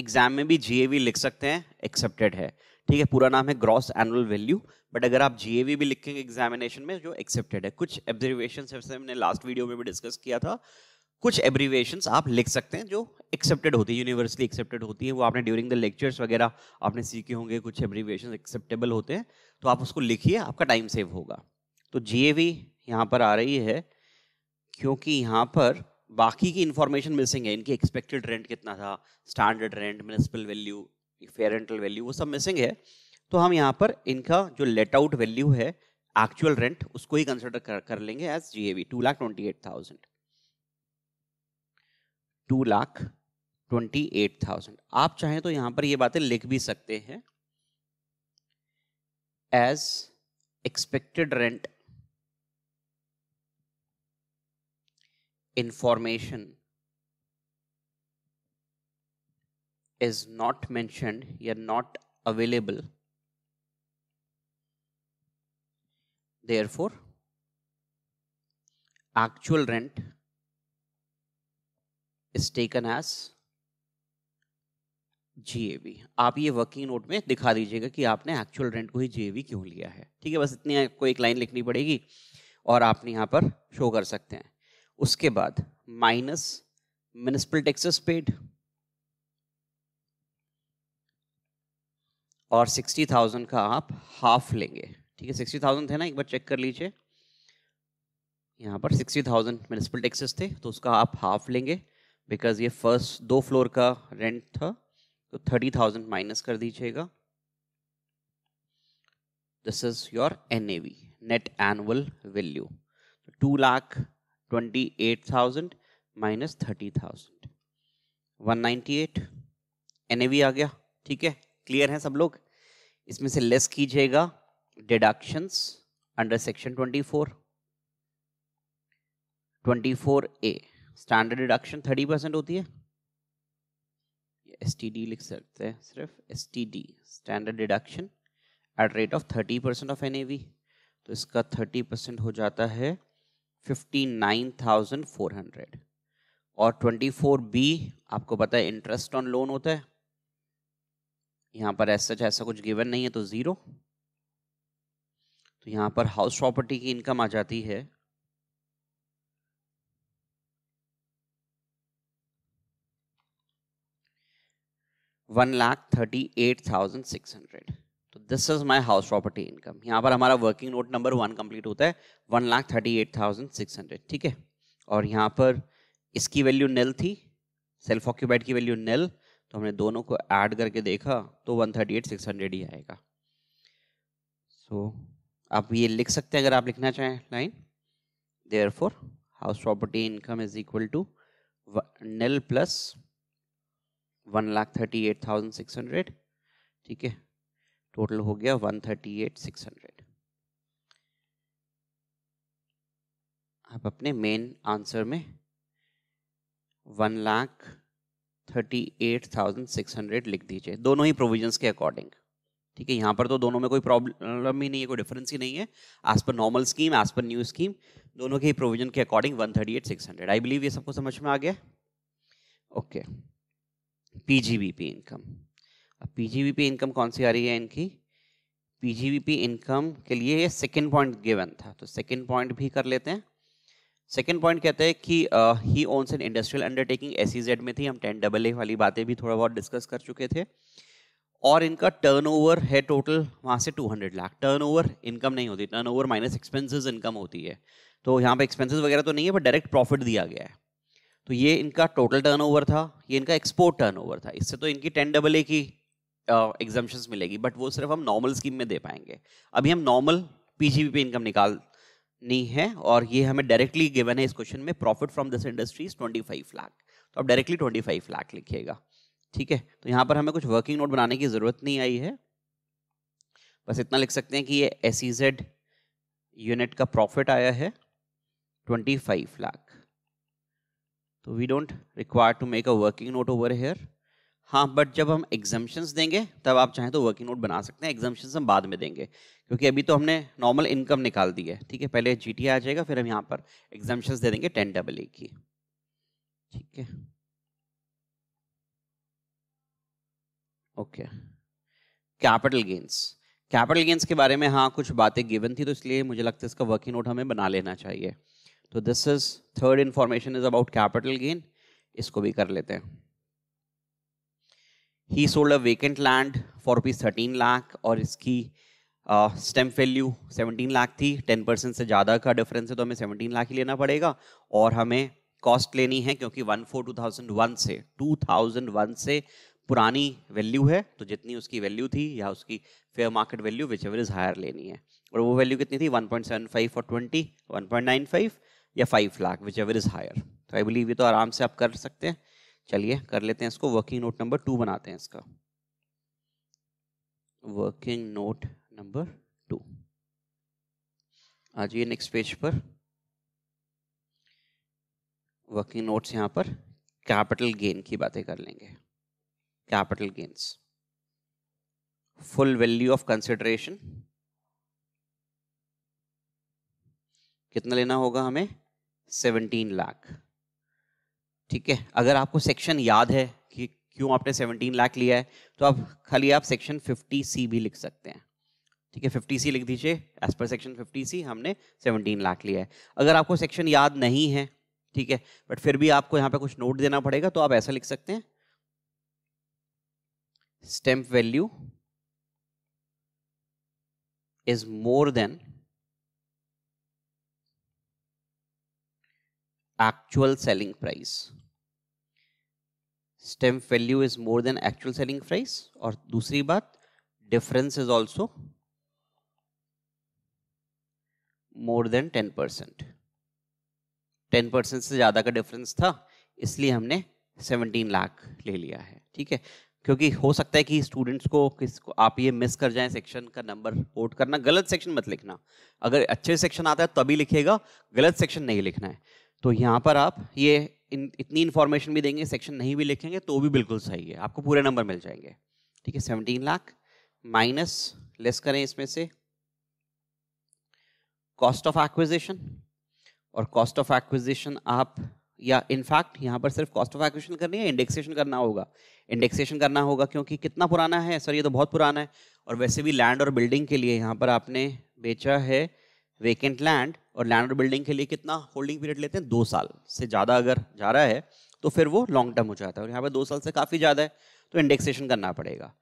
एग्जाम में भी जी ए वी लिख सकते हैं एक्सेप्टेड है ठीक है पूरा नाम है ग्रॉस एनुअल वैल्यू बट अगर आप जी ए वी भी लिखेंगे एग्जामिनेशन में जो एक्सेप्टेड है कुछ एब्जर्वेशन जैसे हमने लास्ट वीडियो में भी डिस्कस किया था कुछ एब्रीवेशन आप लिख सकते हैं जो एक्सेप्टेड होती है यूनिवर्सली एक्सेप्टेड होती है वो आपने ड्यूरिंग द लेक्चर्स वगैरह आपने सीखे होंगे कुछ एब्रीवेशन एक्सेप्टेबल होते हैं तो आप उसको लिखिए आपका टाइम सेव होगा तो जी ए वी यहाँ पर आ रही है क्योंकि यहाँ पर बाकी की इन्फॉर्मेशन मिसिंग है इनकी एक्सपेक्टेड रेंट कितना था standard rent municipal value fair rental value वो सब मिसिंग है तो हम यहाँ पर इनका जो लेट आउट वैल्यू है एक्चुअल रेंट उसको ही कंसिडर कर, कर लेंगे as G A V two lakh twenty eight thousand two lakh twenty eight thousand आप चाहें तो यहाँ पर ये बातें लिख भी सकते हैं as expected rent information is not mentioned here not available therefore actual rent is taken as GAV. आप ये वर्किंग नोट में दिखा दीजिएगा कि आपने एक्चुअल रेंट को ही जीएवी क्यों लिया है ठीक है बस इतनी आपको एक लाइन लिखनी पड़ेगी और आप यहाँ पर शो कर सकते हैं उसके बाद माइनस म्यूनिसिपल टैक्सेस पेड और सिक्सटी थाउजेंड का आप हाफ लेंगे ठीक है सिक्सटी थाउजेंड थे ना एक बार चेक कर लीजिए यहाँ पर सिक्सटी थाउजेंड म्यूनसिपल टैक्सेस थे तो उसका आप हाफ लेंगे बिकॉज ये फर्स्ट दो फ्लोर का रेंट था तो थर्टी थाउजेंड माइनस कर दीजिएगा this is your N net annual value two lakh twenty eight thousand minus thirty thousand one ninety eight एन आ गया ठीक है क्लियर है सब लोग इसमें से लेस कीजिएगा deductions under section twenty four twenty four A standard deduction thirty percent होती है एस टी डी लिख सकते हैं सिर्फ S T D standard deduction at rate of thirty percent of N A V तो इसका थर्टी परसेंट हो जाता है 59,400 और 24 बी आपको पता है इंटरेस्ट ऑन लोन होता है यहां पर ऐसा ऐसा कुछ गिवन नहीं है तो ज़ीरो तो यहां पर हाउस प्रॉपर्टी की इनकम आ जाती है one lakh thirty eight thousand six hundred this is my house property income यहाँ पर हमारा working note number one complete होता है one lakh thirty eight thousand six hundred ठीक है और यहाँ पर इसकी वैल्यू नल थी सेल्फ ऑक्यूपाइड की वैल्यू नल तो हमने दोनों को ऐड करके देखा तो one thirty eight six hundred ही आएगा सो so, आप ये लिख सकते हैं अगर आप लिखना चाहें line therefore house property income is equal to null plus one lakh thirty eight thousand six hundred ठीक है टोटल हो गया one thirty eight six hundred आप अपने मेन आंसर में one lakh thirty eight thousand six hundred लिख दीजिए दोनों ही प्रोविजंस के अकॉर्डिंग ठीक है यहाँ पर तो दोनों में कोई प्रॉब्लम ही नहीं है कोई डिफरेंस ही नहीं है as per normal scheme as per new scheme दोनों के ही प्रोविजन के according one thirty eight six hundred I believe ये सबको समझ में आ गया okay P G B P income अब पीजीबी इनकम कौन सी आ रही है इनकी पीजीबी इनकम के लिए ये सेकेंड पॉइंट गिवन था तो सेकेंड पॉइंट भी कर लेते हैं सेकेंड पॉइंट कहते हैं कि he owns an industrial undertaking S में थी हम टेन डबल ए वाली बातें भी थोड़ा बहुत डिस्कस कर चुके थे और इनका टर्नओवर है टोटल वहाँ से 200 लाख टर्नओवर इनकम नहीं होती टर्नओवर माइनस एक्सपेंसेस इनकम होती है तो यहाँ पे एक्सपेंसेस वगैरह तो नहीं है बट डायरेक्ट प्रॉफिट दिया गया है तो ये इनका टोटल टर्नओवर था ये इनका एक्सपोर्ट टर्नओवर था इससे तो इनकी टेन डबल ए की एग्जाम्शन uh, मिलेगी बट वो सिर्फ हम नॉर्मल स्कीम में दे पाएंगे अभी हम नॉर्मल पीजीबी पे इनकम निकाल नहीं है और ये हमें डायरेक्टली गिवन है इस क्वेश्चन में profit from this industries twenty five lakh तो आप डायरेक्टली ट्वेंटी फाइव लाख लिखिएगा ठीक है तो यहाँ पर हमें कुछ वर्किंग नोट बनाने की ज़रूरत नहीं आई है बस इतना लिख सकते हैं कि ये एस यूनिट e का प्रॉफिट आया है ट्वेंटी फाइव लाख तो we don't require to make a working note over here हाँ बट जब हम एग्जाम्शंस देंगे तब आप चाहें तो वर्किंग नोट बना सकते हैं एग्जम्पन्स हम बाद में देंगे क्योंकि अभी तो हमने नॉर्मल इनकम निकाल दी है ठीक है पहले जी आ जाएगा फिर हम यहाँ पर एग्जाम्शंस दे देंगे टेन डबल ए की ठीक है okay capital gains capital gains के बारे में हाँ कुछ बातें गिवन थी तो इसलिए मुझे लगता है इसका वर्किंग नोट हमें बना लेना चाहिए तो this is third information is about capital gain इसको भी कर लेते हैं he sold a vacant land for rupees thirteen lakh और इसकी स्टेम वैल्यू सेवनटीन लाख थी टेन परसेंट से ज़्यादा का डिफरेंस है तो हमें सेवनटीन लाख ही लेना पड़ेगा और हमें कॉस्ट लेनी है क्योंकि one four two thousand one से टू थाउजेंड वन से पुरानी वैल्यू है तो जितनी उसकी वैल्यू थी या उसकी fair market value whichever is higher लेनी है और वो वैल्यू कितनी थी वन पॉइंट सेवन फाइव और twenty one point nine five या five lakh whichever is higher तो आई बिलीव ये तो आराम से आप कर सकते हैं चलिए कर लेते हैं इसको वर्किंग नोट नंबर टू बनाते हैं इसका वर्किंग नोट नंबर टू आ जाइए नेक्स्ट पेज पर वर्किंग नोट्स यहां पर कैपिटल गेन की बातें कर लेंगे capital gains full value of consideration कितना लेना होगा हमें सेवनटीन लाख ,00 ठीक है अगर आपको सेक्शन याद है कि क्यों आपने 17 लाख लिया है तो आप खाली आप सेक्शन 50 सी भी लिख सकते हैं ठीक है 50 सी लिख दीजिए एज पर सेक्शन 50 सी हमने 17 लाख लिया है अगर आपको सेक्शन याद नहीं है ठीक है बट फिर भी आपको यहाँ पे कुछ नोट देना पड़ेगा तो आप ऐसा लिख सकते हैं stamp value is more than actual selling price. Stamp value is more than actual selling price और दूसरी बात difference is also more than 10 percent. 10 percent से ज़्यादा का डिफरेंस था इसलिए हमने 17 लाख ले लिया है ठीक है क्योंकि हो सकता है कि स्टूडेंट्स को किसको आप ये मिस कर जाएं सेक्शन का नंबर कोट करना गलत सेक्शन मत लिखना अगर अच्छे सेक्शन आता है तभी लिखेगा गलत सेक्शन नहीं लिखना है तो यहाँ पर आप ये इन इतनी इन्फॉर्मेशन भी देंगे सेक्शन नहीं भी लिखेंगे तो भी बिल्कुल सही है आपको पूरे नंबर मिल जाएंगे ठीक है सेवनटीन लाख माइनस लेस करें इसमें से कॉस्ट ऑफ एक्विजिशन और कॉस्ट ऑफ एक्विजिशन आप या इनफैक्ट यहाँ पर सिर्फ कॉस्ट ऑफ एक्विजिशन करनी है इंडेक्सेशन करना होगा इंडेक्सेशन करना होगा क्योंकि कितना पुराना है सर ये तो बहुत पुराना है और वैसे भी लैंड और बिल्डिंग के लिए यहाँ पर आपने बेचा है वेकेंट लैंड और लैंड और बिल्डिंग के लिए कितना होल्डिंग पीरियड लेते हैं दो साल से ज़्यादा अगर जा रहा है तो फिर वो लॉन्ग टर्म हो जाता है और यहाँ पर दो साल से काफ़ी ज़्यादा है तो इंडेक्सेशन करना पड़ेगा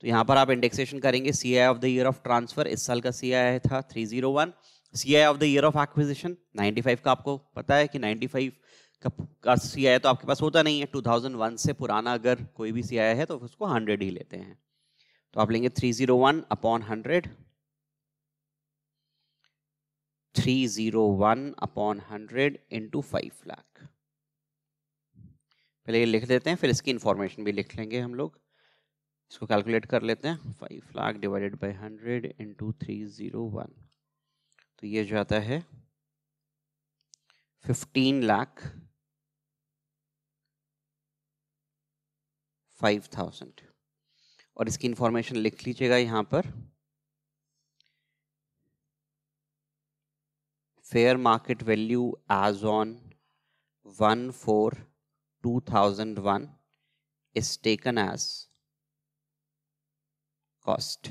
तो यहाँ पर आप इंडेक्सेशन करेंगे C I of the year of transfer इस साल का सी आई आई था three zero one C I of the year of acquisition five का आपको पता है कि फाइव का, का सी आई तो आपके पास होता नहीं है टू थाउजेंड वन से पुराना अगर कोई भी सी आई है तो उसको हंड्रेड ही लेते हैं तो आप लेंगे three zero one upon hundred three zero one upon hundred into five lakh पहले ये लिख देते हैं फिर इसकी इंफॉर्मेशन भी लिख लेंगे हम लोग इसको कैलकुलेट कर लेते हैं five lakh divided by hundred into three zero one तो ये जाता है फिफ्टीन लाख फाइव थाउजेंड और इसकी इंफॉर्मेशन लिख लीजिएगा यहाँ पर fair market value as on one four two thousand one is taken as cost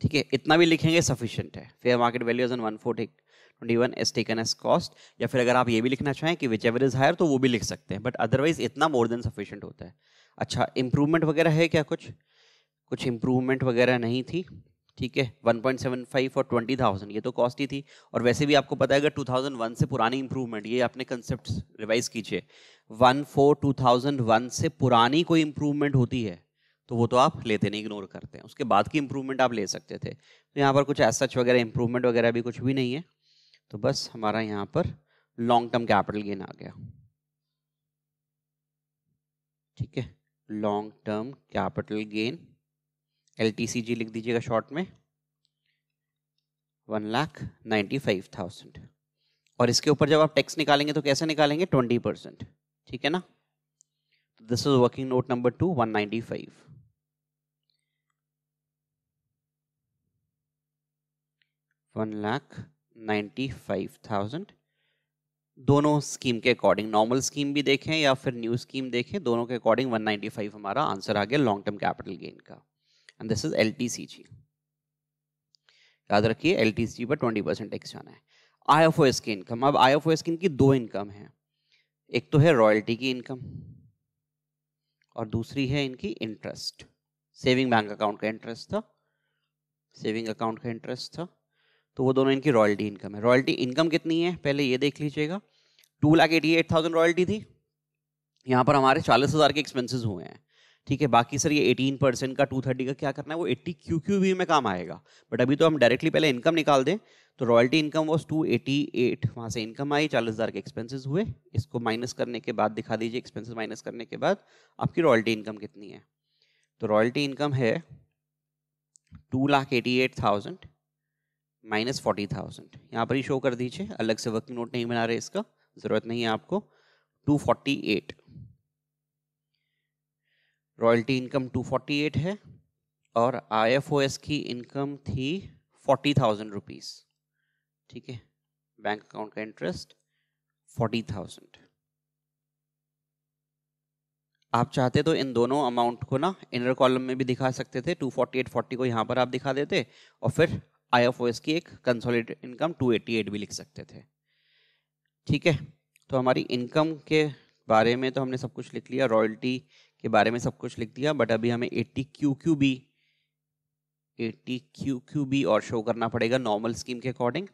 ठीक है इतना भी लिखेंगे सफिशियंट है fair market value as on one four twenty one is taken as cost या फिर अगर आप ये भी लिखना चाहें कि विच एवर इज हायर तो वो भी लिख सकते हैं बट अदरवाइज इतना मोर देन सफिशियंट होता है अच्छा इम्प्रूवमेंट वगैरह है क्या कुछ कुछ इंप्रूवमेंट वगैरह नहीं थी ठीक है 1.75 और 20,000 ये तो कॉस्टली थी और वैसे भी आपको पता है अगर 2001 से पुरानी इंप्रूवमेंट ये आपने कंसेप्ट रिवाइज कीजिए one four two thousand one से पुरानी कोई इंप्रूवमेंट होती है तो वो तो आप लेते नहीं इग्नोर करते हैं उसके बाद की इंप्रूवमेंट आप ले सकते थे तो यहाँ पर कुछ एस सच वगैरह इंप्रूवमेंट वगैरह भी कुछ भी नहीं है तो बस हमारा यहाँ पर लॉन्ग टर्म कैपिटल गेन आ गया ठीक है long term capital gain L लिख दीजिएगा शॉर्ट में one lakh ninety five thousand और इसके ऊपर जब आप टैक्स निकालेंगे तो कैसे निकालेंगे ट्वेंटी परसेंट ठीक है ना this is working note number two one ninety five one lakh ninety five thousand दोनों स्कीम के अकॉर्डिंग नॉर्मल स्कीम भी देखें या फिर न्यू स्कीम देखें दोनों के अकॉर्डिंग 195 हमारा आंसर आ गया लॉन्ग टर्म कैपिटल गेन का एंड दिस इज एल याद रखिए एल पर ट्वेंटी परसेंट टैक्स जाना है आई एफ ओ एस की इनकम अब आई एफ ओ एस की इनकी दो इनकम है एक तो है रॉयल्टी की इनकम और दूसरी है इनकी इंटरेस्ट सेविंग बैंक अकाउंट का इंटरेस्ट था सेविंग अकाउंट का इंटरेस्ट था तो वो दोनों इनकी रॉयल्टी इनकम है रॉयल्टी इनकम कितनी है पहले ये देख लीजिएगा two lakh eighty eight thousand royalty थी यहाँ पर हमारे चालीस हज़ार के एक्सपेंसेस हुए हैं ठीक है बाकी सर ये 18 परसेंट का 230 का क्या करना है वो 80 क्यू क्यू भी में काम आएगा बट अभी तो हम डायरेक्टली पहले इनकम निकाल दें तो रॉयल्टी इनकम वॉज एट वहाँ से इनकम आई चालीस हज़ार के एक्सपेंसेस हुए इसको माइनस करने के बाद दिखा दीजिए एक्सपेंसेस माइनस करने के बाद आपकी रॉयल्टी इनकम कितनी है तो रॉयल्टी इनकम है two lakh eighty eight thousand minus forty thousand यहाँ पर ही शो कर दीजिए अलग से वर्किंग नोट नहीं बना रहे इसका ज़रूरत नहीं है आपको two forty eight royalty income 248 है और आईएफओएस की इनकम थी फोर्टी थाउजेंड रुपीज़ ठीक है बैंक अकाउंट का इंटरेस्ट फोर्टी थाउजेंड आप चाहते तो इन दोनों अमाउंट को ना इनर कॉलम में भी दिखा सकते थे 248 40 को यहाँ पर आप दिखा देते और फिर आईएफओएस की एक कंसोलिडेट इनकम 288 भी लिख सकते थे ठीक है तो हमारी इनकम के बारे में तो हमने सब कुछ लिख लिया रॉयल्टी के बारे में सब कुछ लिख दिया बट अभी हमें eighty Q Q B eighty Q Q B और शो करना पड़ेगा नॉर्मल स्कीम के अकॉर्डिंग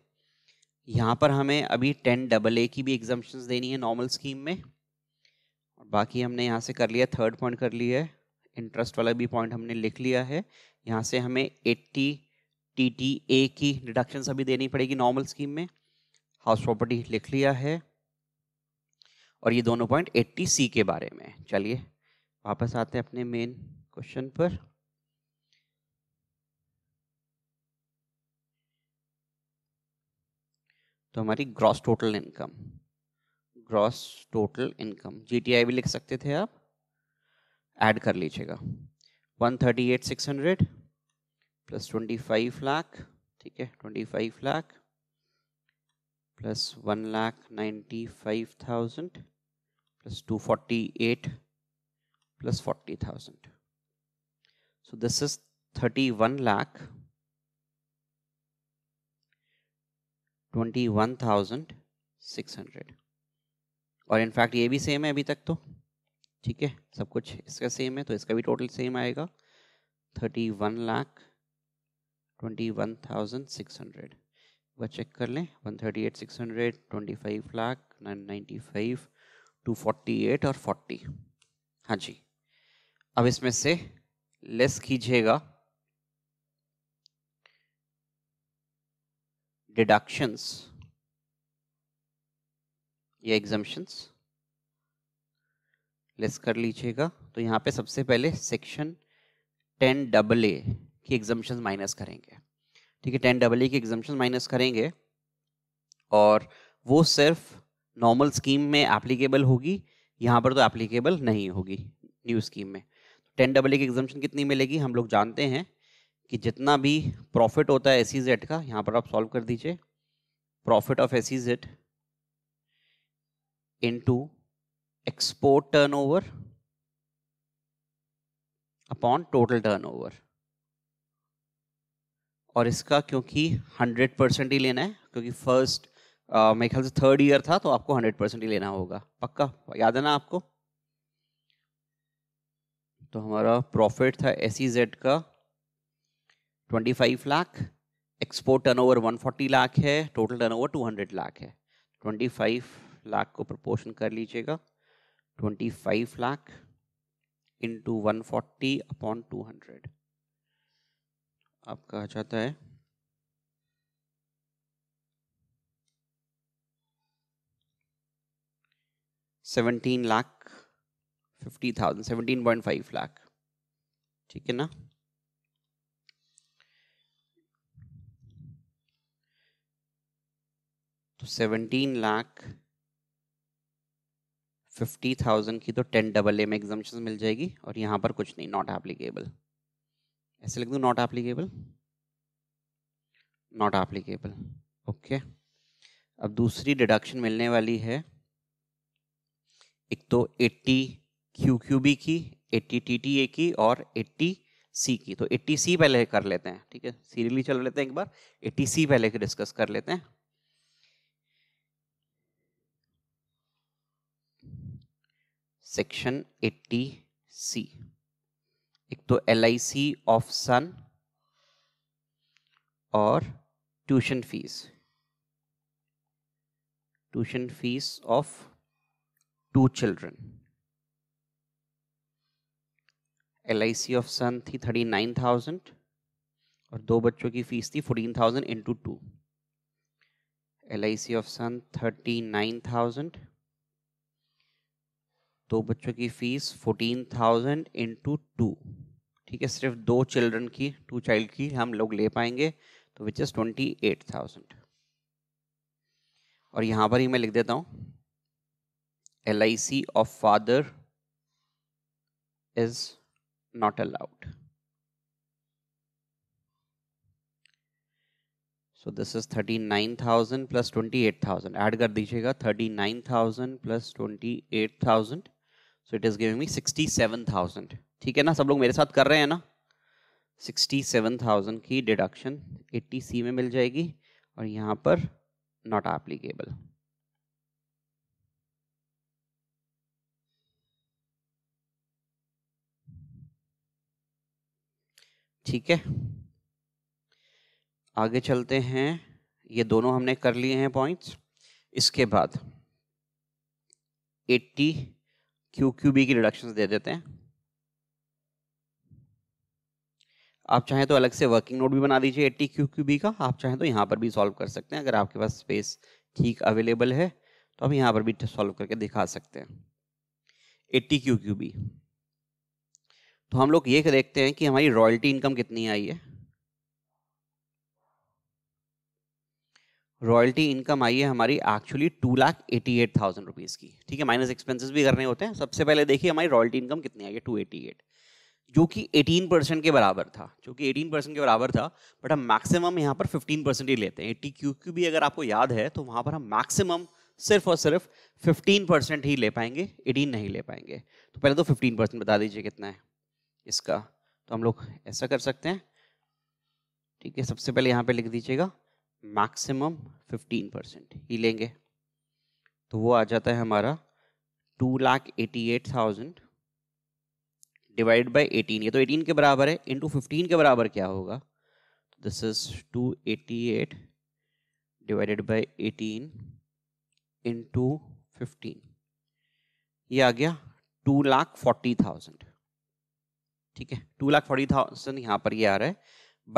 यहाँ पर हमें अभी टेन डबल ए की भी एग्जाम्पन्स देनी है नॉर्मल स्कीम में और बाकी हमने यहाँ से कर लिया थर्ड पॉइंट कर लिया है इंटरेस्ट वाला भी पॉइंट हमने लिख लिया है यहाँ से हमें एट्टी टी टी ए की डिडक्शन अभी देनी पड़ेगी नॉर्मल स्कीम में हाउस प्रॉपर्टी लिख लिया है और ये दोनों पॉइंट एट्टी सी के बारे में चलिए वापस आते हैं अपने मेन क्वेश्चन पर तो हमारी gross total income gross total income GTI भी लिख सकते थे आप ऐड कर लीजिएगा one thirty eight six hundred plus twenty five lakh ठीक है twenty five lakh plus one lakh ninety five thousand plus two forty eight plus 40,000. So this is 31 lakh 21,600 और इनफैक्ट ये भी सेम है अभी तक तो ठीक है सब कुछ इसका सेम है तो इसका भी टोटल सेम आएगा thirty one lakh twenty one thousand six hundred वह चेक कर लें one thirty eight six hundred twenty five lakh nine ninety five two forty eight और फोर्टी हाँ जी अब इसमें से लेस कीजिएगा डिडक्शंस या एग्जम्पन्स लेस कर लीजिएगा तो यहाँ पे सबसे पहले सेक्शन टेन डबल ए की एग्जम्पन माइनस करेंगे ठीक है टेन डबल ए की एग्जम्पन माइनस करेंगे और वो सिर्फ नॉर्मल स्कीम में एप्लीकेबल होगी यहाँ पर तो एप्लीकेबल नहीं होगी न्यू स्कीम में टेन डबल ए की एग्जामेशन कितनी मिलेगी हम लोग जानते हैं कि जितना भी प्रॉफिट होता है एसी जेड e का यहाँ पर आप सॉल्व कर दीजिए profit of S E Z into export turnover upon total turnover और इसका क्योंकि 100 परसेंट ही लेना है क्योंकि फर्स्ट मेरे ख्याल से थर्ड ईयर था तो आपको 100 परसेंट ही लेना होगा पक्का याद है ना आपको तो हमारा प्रॉफिट था एस जेड e का 25 लाख एक्सपोर्ट टर्नओवर 140 लाख है टोटल टर्नओवर 200 लाख है 25 लाख को प्रपोर्शन कर लीजिएगा 25 lakh into one forty upon two hundred आपका आ जाता है seventeen lakh fifty thousand seventeen point five lakh ठीक है ना तो सेवनटीन लाख फिफ्टी थाउजेंड की तो टेन डबल ए में एग्जामेशन मिल जाएगी और यहाँ पर कुछ नहीं नॉट एप्लीकेबल ऐसे लिख दू not applicable not applicable okay अब दूसरी डिडक्शन मिलने वाली है एक तो एट्टी क्यू क्यू बी की एट्टी टी टी ए की और एट्टी सी की तो एट्टी सी पहले कर लेते हैं ठीक है सीरियली चल लेते हैं एक बार एट्टी सी पहले डिस्कस कर लेते हैं सेक्शन एट्टी सी एक तो L I C of son और tuition fees tuition fees of two children L I C of son थी थर्टी नाइन थाउजेंड और दो बच्चों की फीस थी fourteen thousand into two L of son thirty nine thousand दो बच्चों की fees fourteen thousand into two ठीक है सिर्फ दो चिल्ड्रन की टू चाइल्ड की हम लोग ले पाएंगे तो which is twenty eight thousand और यहाँ पर ही मैं लिख देता हूँ L I C of father is not allowed. So this is thirty nine thousand plus twenty eight thousand add कर दीजिएगा thirty nine thousand plus twenty eight thousand so it is giving me sixty seven thousand ठीक है ना सब लोग मेरे साथ कर रहे हैं ना सिक्सटी सेवन थाउजेंड की डिडक्शन एट्टी सी में मिल जाएगी और यहाँ पर नॉट एप्लीकेबल ठीक है आगे चलते हैं ये दोनों हमने कर लिए हैं पॉइंट्स इसके बाद 80 क्यू क्यू बी की रिडक्शन दे देते हैं आप चाहें तो अलग से वर्किंग नोट भी बना दीजिए एट्टी क्यू क्यू बी का आप चाहें तो यहाँ पर भी सॉल्व कर सकते हैं अगर आपके पास स्पेस ठीक अवेलेबल है तो आप यहाँ पर भी सॉल्व करके दिखा सकते हैं एट्टी क्यू क्यू बी तो हम लोग ये देखते हैं कि हमारी रॉयल्टी इनकम कितनी आई है रॉयल्टी इनकम आई है हमारी actually two lakh eighty eight thousand rupees की ठीक है माइनस एक्सपेंसेस भी करने होते हैं सबसे पहले देखिए हमारी रॉयल्टी इनकम कितनी आई है टू एटी एट जो कि एटीन परसेंट के बराबर था जो कि एटीन परसेंट के बराबर था बट हम मैक्सिमम यहाँ पर फिफ्टीन परसेंट ही लेते हैं एट्टी क्यू क्यू भी अगर आपको याद है तो वहाँ पर हम मैक्सिमम सिर्फ और सिर्फ फिफ्टीन परसेंट ही ले पाएंगे एटीन नहीं ले पाएंगे तो पहले तो फिफ्टीन परसेंट बता दीजिए कितना है इसका तो हम लोग ऐसा कर सकते हैं ठीक है सबसे पहले यहाँ पे लिख दीजिएगा मैक्सिमम 15 परसेंट ही लेंगे तो वो आ जाता है हमारा two lakh eighty eight thousand divide by eighteen ये तो एटीन के बराबर है टू फिफ्टीन के बराबर क्या होगा this is two eighty eight divided by eighteen into fifteen ये आ गया टू लाख फोर्टी थाउजेंड ठीक है टू लाख फोर्टी थाउजेंड यहाँ पर ये आ रहा है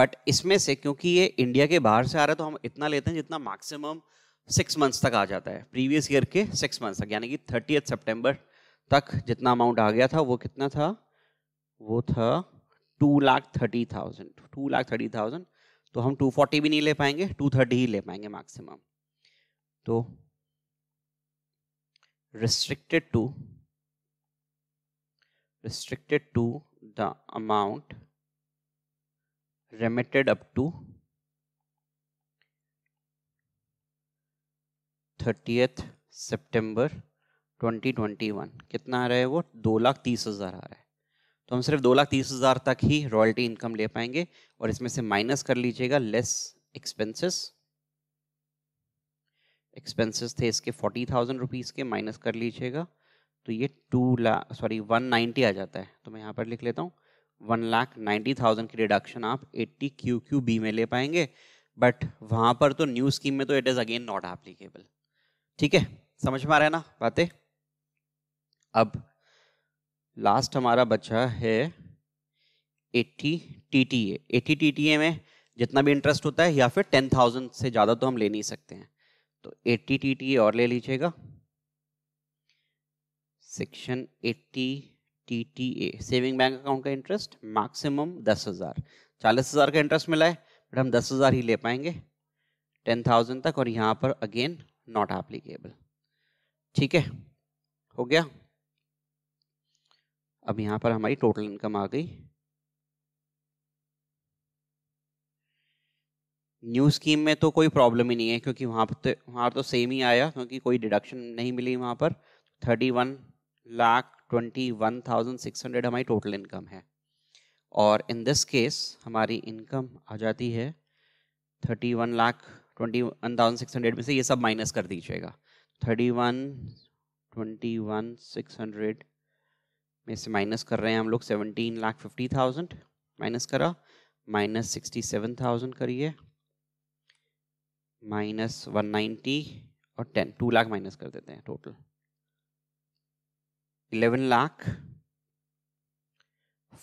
बट इसमें से क्योंकि ये इंडिया के बाहर से आ रहा है तो हम इतना लेते हैं जितना मैक्सिमम सिक्स मंथ्स तक आ जाता है प्रीवियस ईयर के सिक्स मंथ्स तक यानी कि थर्टी सितंबर तक जितना अमाउंट आ गया था वो कितना था वो था two lakh thirty thousand two lakh thirty thousand तो हम टू फोर्टी भी नहीं ले पाएंगे टू थर्टी ही ले पाएंगे मैक्सिमम तो restricted to restricted to the amount remitted up to 30th September 2021 कितना आ रहा है वो दो लाख तीस हज़ार आ रहा है तो हम सिर्फ दो लाख तीस हज़ार तक ही रॉयल्टी इनकम ले पाएंगे और इसमें से माइनस कर लीजिएगा लेस एक्सपेंसेस एक्सपेंसेस थे इसके फोर्टी थाउजेंड रुपीज़ के माइनस कर लीजिएगा तो ये two lakh sorry one ninety आ जाता है तो मैं यहाँ पर लिख लेता हूँ वन लाख नाइन्टी थाउजेंड की रिडक्शन आप एट्टी क्यू क्यू बी में ले पाएंगे बट वहाँ पर तो न्यू स्कीम में तो it is again not applicable ठीक है समझ में आ रहा है ना बातें अब लास्ट हमारा बच्चा है eighty T T A eighty T T A में जितना भी इंटरेस्ट होता है या फिर टेन थाउजेंड से ज़्यादा तो हम ले नहीं सकते हैं तो एट्टी टी टी ए और ले लीजिएगा section 80 TTA saving bank account का इंटरेस्ट मैक्सिमम दस हजार चालीस हजार का इंटरेस्ट मिला है बट हम दस हजार ही ले पाएंगे टेन थाउजेंड तक और यहाँ पर अगेन नॉट एप्लीकेबल ठीक है हो गया अब यहाँ पर हमारी टोटल इनकम आ गई न्यू स्कीम में तो कोई प्रॉब्लम ही नहीं है क्योंकि वहाँ पर तो वहाँ तो सेम ही आया क्योंकि कोई डिडक्शन नहीं मिली वहाँ पर thirty one lakh twenty one thousand six hundred हमारी टोटल इनकम है और इन दिस केस हमारी इनकम आ जाती है thirty one lakh twenty one thousand six hundred में से ये सब माइनस कर दीजिएगा thirty one twenty one six hundred में से माइनस कर रहे हैं हम लोग seventeen lakh fifty thousand minus करा माइनस सिक्सटी सेवन थाउजेंड करिए माइनस वन नाइन्टी और टेन टू लाख माइनस कर देते हैं टोटल 11 lakh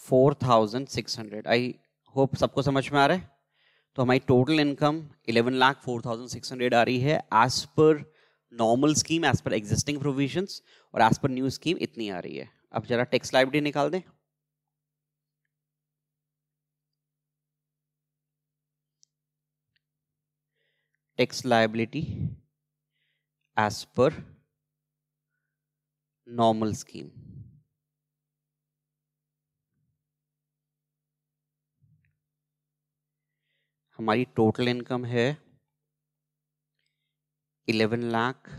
4600 आई होप सबको समझ में आ रहा है तो हमारी टोटल इनकम 11 लाख 4600 आ रही है as per normal scheme as per existing provisions और एज पर न्यू स्कीम इतनी आ रही है अब जरा टैक्स लाइब्रेरी निकाल दें tax liability as per normal scheme. हमारी टोटल इनकम है eleven lakh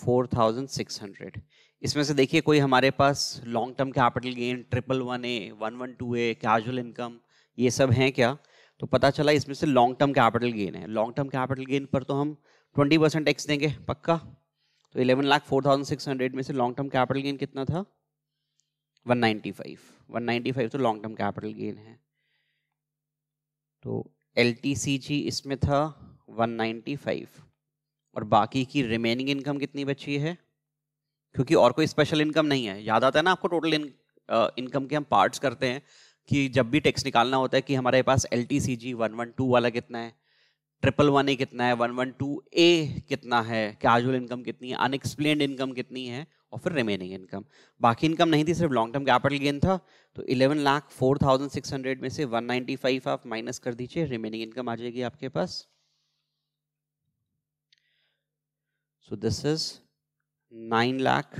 four thousand six hundred इसमें से देखिए कोई हमारे पास long term capital gain triple one A one one two A casual income ये सब हैं क्या तो पता चला इसमें से लॉन्ग टर्म कैपिटल गेन है लॉन्ग टर्म कैपिटल गेन पर तो हम ट्वेंटी परसेंट टैक्स देंगे पक्का तो eleven lakh four thousand six hundred में से लॉन्ग टर्म कैपिटल गेन कितना था one ninety five one ninety five तो लॉन्ग टर्म कैपिटल गेन है तो एल इसमें था वन नाइन्टी फाइव और बाकी की रिमेनिंग इनकम कितनी बची है क्योंकि और कोई स्पेशल इनकम नहीं है याद आता है ना आपको टोटल इन, इनकम के हम पार्ट्स करते हैं कि जब भी टैक्स निकालना होता है कि हमारे पास L T C G one one two वाला कितना है ट्रिपल वन ए कितना है वन वन टू ए कितना है कैजुअल इनकम कितनी है अनएक्सप्लेन इनकम कितनी है और फिर रिमेनिंग इनकम बाकी इनकम नहीं थी सिर्फ लॉन्ग टर्म कैपिटल गेन था तो eleven lakh four thousand six hundred में से वन नाइनटी फाइव आप माइनस कर दीजिए रिमेनिंग इनकम आ जाएगी आपके पास so this is nine lakh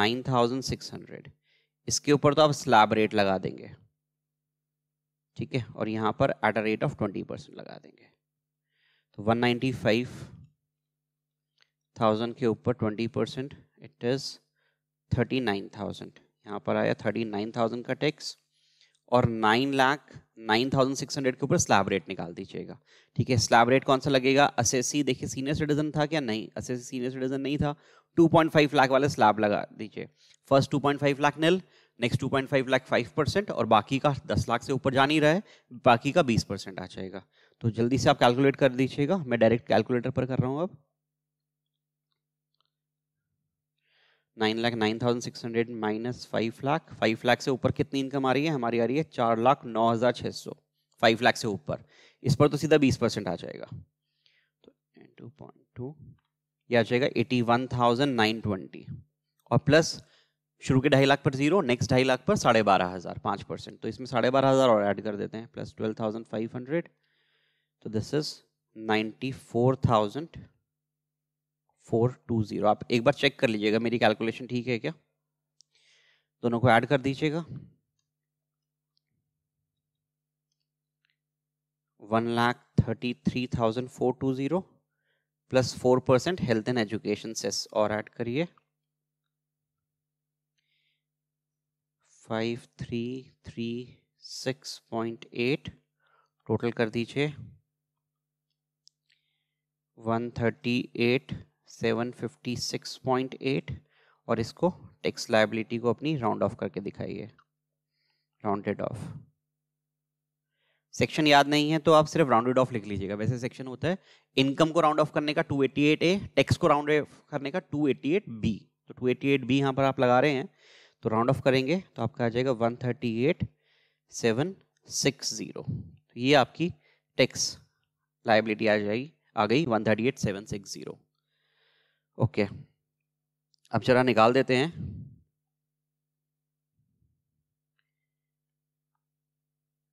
nine thousand six hundred इसके ऊपर तो आप स्लैब रेट लगा देंगे ठीक है और यहाँ पर at a rate of twenty percent लगा देंगे तो वन नाइन्टी फाइव थाउजेंड के ऊपर twenty percent it is thirty nine thousand यहाँ पर आया थर्टी नाइन थाउजेंड का टैक्स और nine lakh nine thousand six hundred के ऊपर स्लैब रेट निकाल दीजिएगा ठीक है स्लैब रेट कौन सा लगेगा असेसी देखिए सीनियर सिटीजन था क्या नहीं असेसी सीनियर सिटीजन नहीं था टू पॉइंट फाइव लाख वाले स्लैब लगा दीजिए first two point five lakh nil next 2.5 lakh 5 percent और बाकी का 10 लाख से ऊपर जा नहीं रहा है बाकी का 20 परसेंट आ जाएगा तो जल्दी से आप कैलकुलेट कर दीजिएगा मैं डायरेक्ट कैलकुलेटर पर कर रहा हूँ अब nine lakh nine thousand six hundred minus five lakh five lakh से ऊपर कितनी इनकम आ रही है हमारी आ रही है चार लाख नौ हज़ार छः सौ फाइव लाख से ऊपर इस पर तो सीधा बीस परसेंट आ जाएगा तो टू पॉइंट टू ये आ जाएगा eighty one thousand nine twenty और प्लस शुरू के ढाई लाख पर जीरो नेक्स्ट ढाई लाख पर साढ़े बारह हज़ार पाँच परसेंट तो इसमें साढ़े बारह हज़ार और ऐड कर देते हैं plus twelve thousand five hundred तो this is ninety four thousand four two zero आप एक बार चेक कर लीजिएगा मेरी कैलकुलेशन ठीक है क्या दोनों को ऐड कर दीजिएगा one lakh thirty three thousand four two zero plus four percent health and education cess और ऐड करिए five three three six point eight total कर दीजिए one thirty eight seven fifty six point eight और इसको tax liability को अपनी round of करके दिखाइए राउंडेड ऑफ सेक्शन याद नहीं है तो आप सिर्फ राउंडेड ऑफ लिख लीजिएगा वैसे सेक्शन होता है इनकम को राउंड ऑफ करने का 288 ए टैक्स को राउंड ऑफ करने का 288 बी तो 288 बी यहाँ पर आप लगा रहे हैं तो राउंड ऑफ करेंगे तो आपका आ जाएगा one thirty eight seven six zero तो ये आपकी टैक्स लाइबिलिटी आ जाएगी आ गई one thirty eight seven six zero okay अब जरा निकाल देते हैं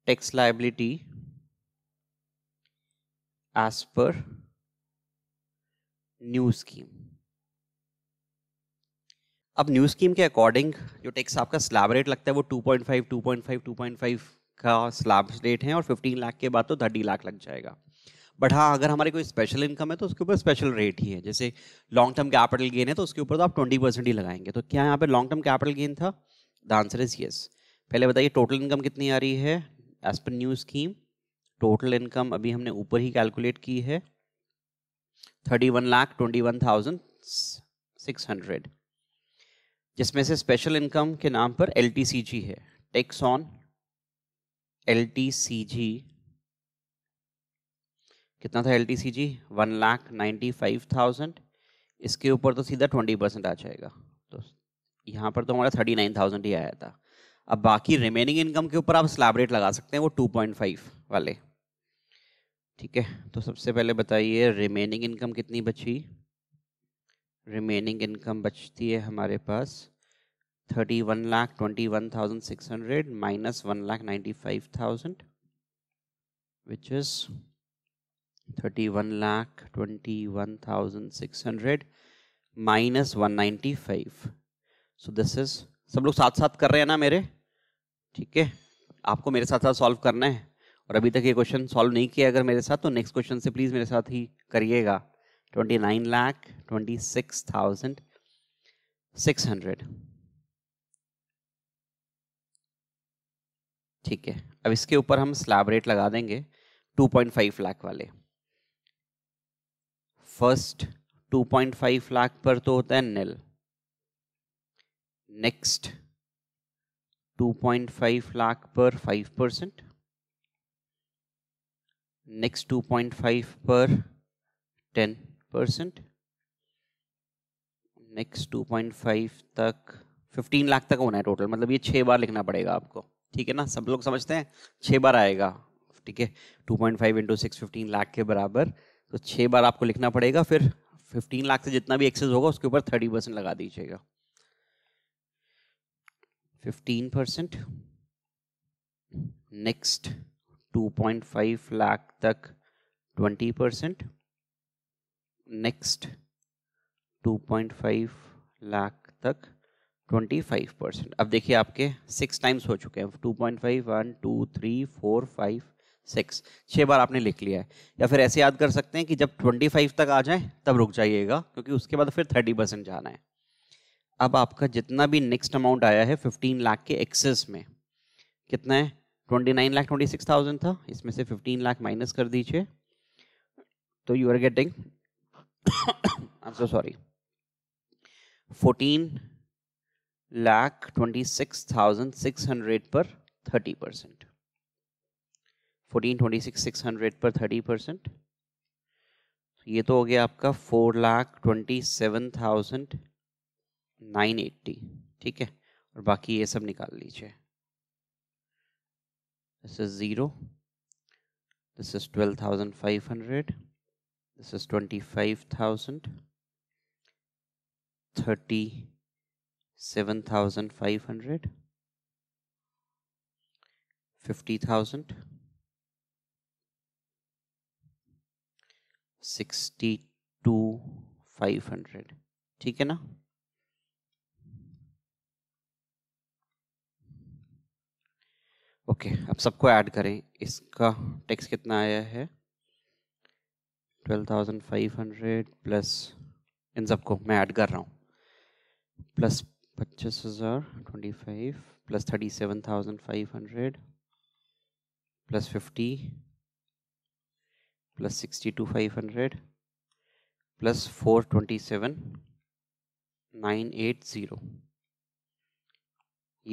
tax liability as per new scheme अब न्यू स्कीम के अकॉर्डिंग जो टैक्स आपका स्लैब रेट लगता है वो 2.5 2.5 2.5 का स्लैब रेट है और 15 लाख के बाद तो थर्टी लाख लग जाएगा बट हाँ अगर हमारे कोई स्पेशल इनकम है तो उसके ऊपर स्पेशल रेट ही है जैसे लॉन्ग टर्म कैपिटल गेन है तो उसके ऊपर तो आप ट्वेंटी परसेंट ही लगाएंगे तो क्या यहाँ पे लॉन्ग टर्म कैपिटल गेन था द आंसर इज येस पहले बताइए टोटल इनकम कितनी आ रही है as per new scheme total income अभी हमने ऊपर ही कैलकुलेट की है thirty one lakh twenty one thousand six hundred जिसमें से स्पेशल इनकम के नाम पर एल है टैक्स ऑन एल कितना था L T C G one lakh ninety five thousand इसके ऊपर तो सीधा ट्वेंटी परसेंट आ जाएगा तो यहाँ पर तो हमारा थर्टी नाइन थाउजेंड ही आया था अब बाकी रिमेनिंग इनकम के ऊपर आप स्लैब रेट लगा सकते हैं वो टू पॉइंट फाइव वाले ठीक है तो सबसे पहले बताइए रिमेनिंग इनकम कितनी बची रिमेनिंग इनकम बचती है हमारे पास thirty one lakh twenty one thousand six hundred minus one lakh ninety five thousand which is thirty one lakh twenty one thousand six hundred minus one ninety five so this is सब लोग साथ साथ कर रहे हैं ना मेरे ठीक है आपको मेरे साथ साथ सॉल्व करना है और अभी तक ये क्वेश्चन सॉल्व नहीं किया अगर मेरे साथ तो नेक्स्ट क्वेश्चन से प्लीज़ मेरे साथ ही करिएगा twenty nine lakh twenty six thousand six hundred ठीक है अब इसके ऊपर हम स्लैब रेट लगा देंगे टू पॉइंट फाइव लाख वाले first two point five lakh पर तो होता है nil next two point five lakh पर five percent next two point five पर ten percent next two point five तक फिफ्टीन लाख तक होना है टोटल मतलब ये छः बार लिखना पड़ेगा आपको ठीक है ना सब लोग समझते हैं छः बार आएगा ठीक है two point five into six fifteen lakh के बराबर तो छः बार आपको लिखना पड़ेगा फिर फिफ्टीन लाख से जितना भी एक्सेस होगा उसके ऊपर थर्टी परसेंट लगा दीजिएगा fifteen percent next two point five lakh तक ट्वेंटी परसेंट नेक्स्ट 2.5 लाख तक 25 परसेंट अब देखिए आपके सिक्स टाइम्स हो चुके हैं 2.5 point five one two three four five six छः बार आपने लिख लिया है या फिर ऐसे याद कर सकते हैं कि जब ट्वेंटी फाइव तक आ जाए तब रुक जाइएगा क्योंकि उसके बाद फिर थर्टी परसेंट जाना है अब आपका जितना भी नेक्स्ट अमाउंट आया है फिफ्टीन लाख के एक्सेस में कितना है twenty nine lakh twenty six thousand था इसमें से फिफ्टीन लाख माइनस कर दीजिए तो you are getting I'm so sorry. 14 lakh 26,600 per 30 percent. 14 26,600 पर 30 परसेंट ये तो हो गया आपका four lakh twenty seven thousand nine eighty ठीक है और बाकी ये सब निकाल लीजिए this is zero this is twelve thousand five hundred this is 25,000 37,500 50,000 62,500 ठीक है ना ओके okay, अब सबको ऐड करें इसका टैक्स कितना आया है twelve thousand five hundred plus इन सबको मैं ऐड कर रहा हूँ प्लस पच्चीस हज़ार twenty five plus thirty seven thousand five hundred plus fifty plus sixty two five hundred plus four twenty seven nine eight zero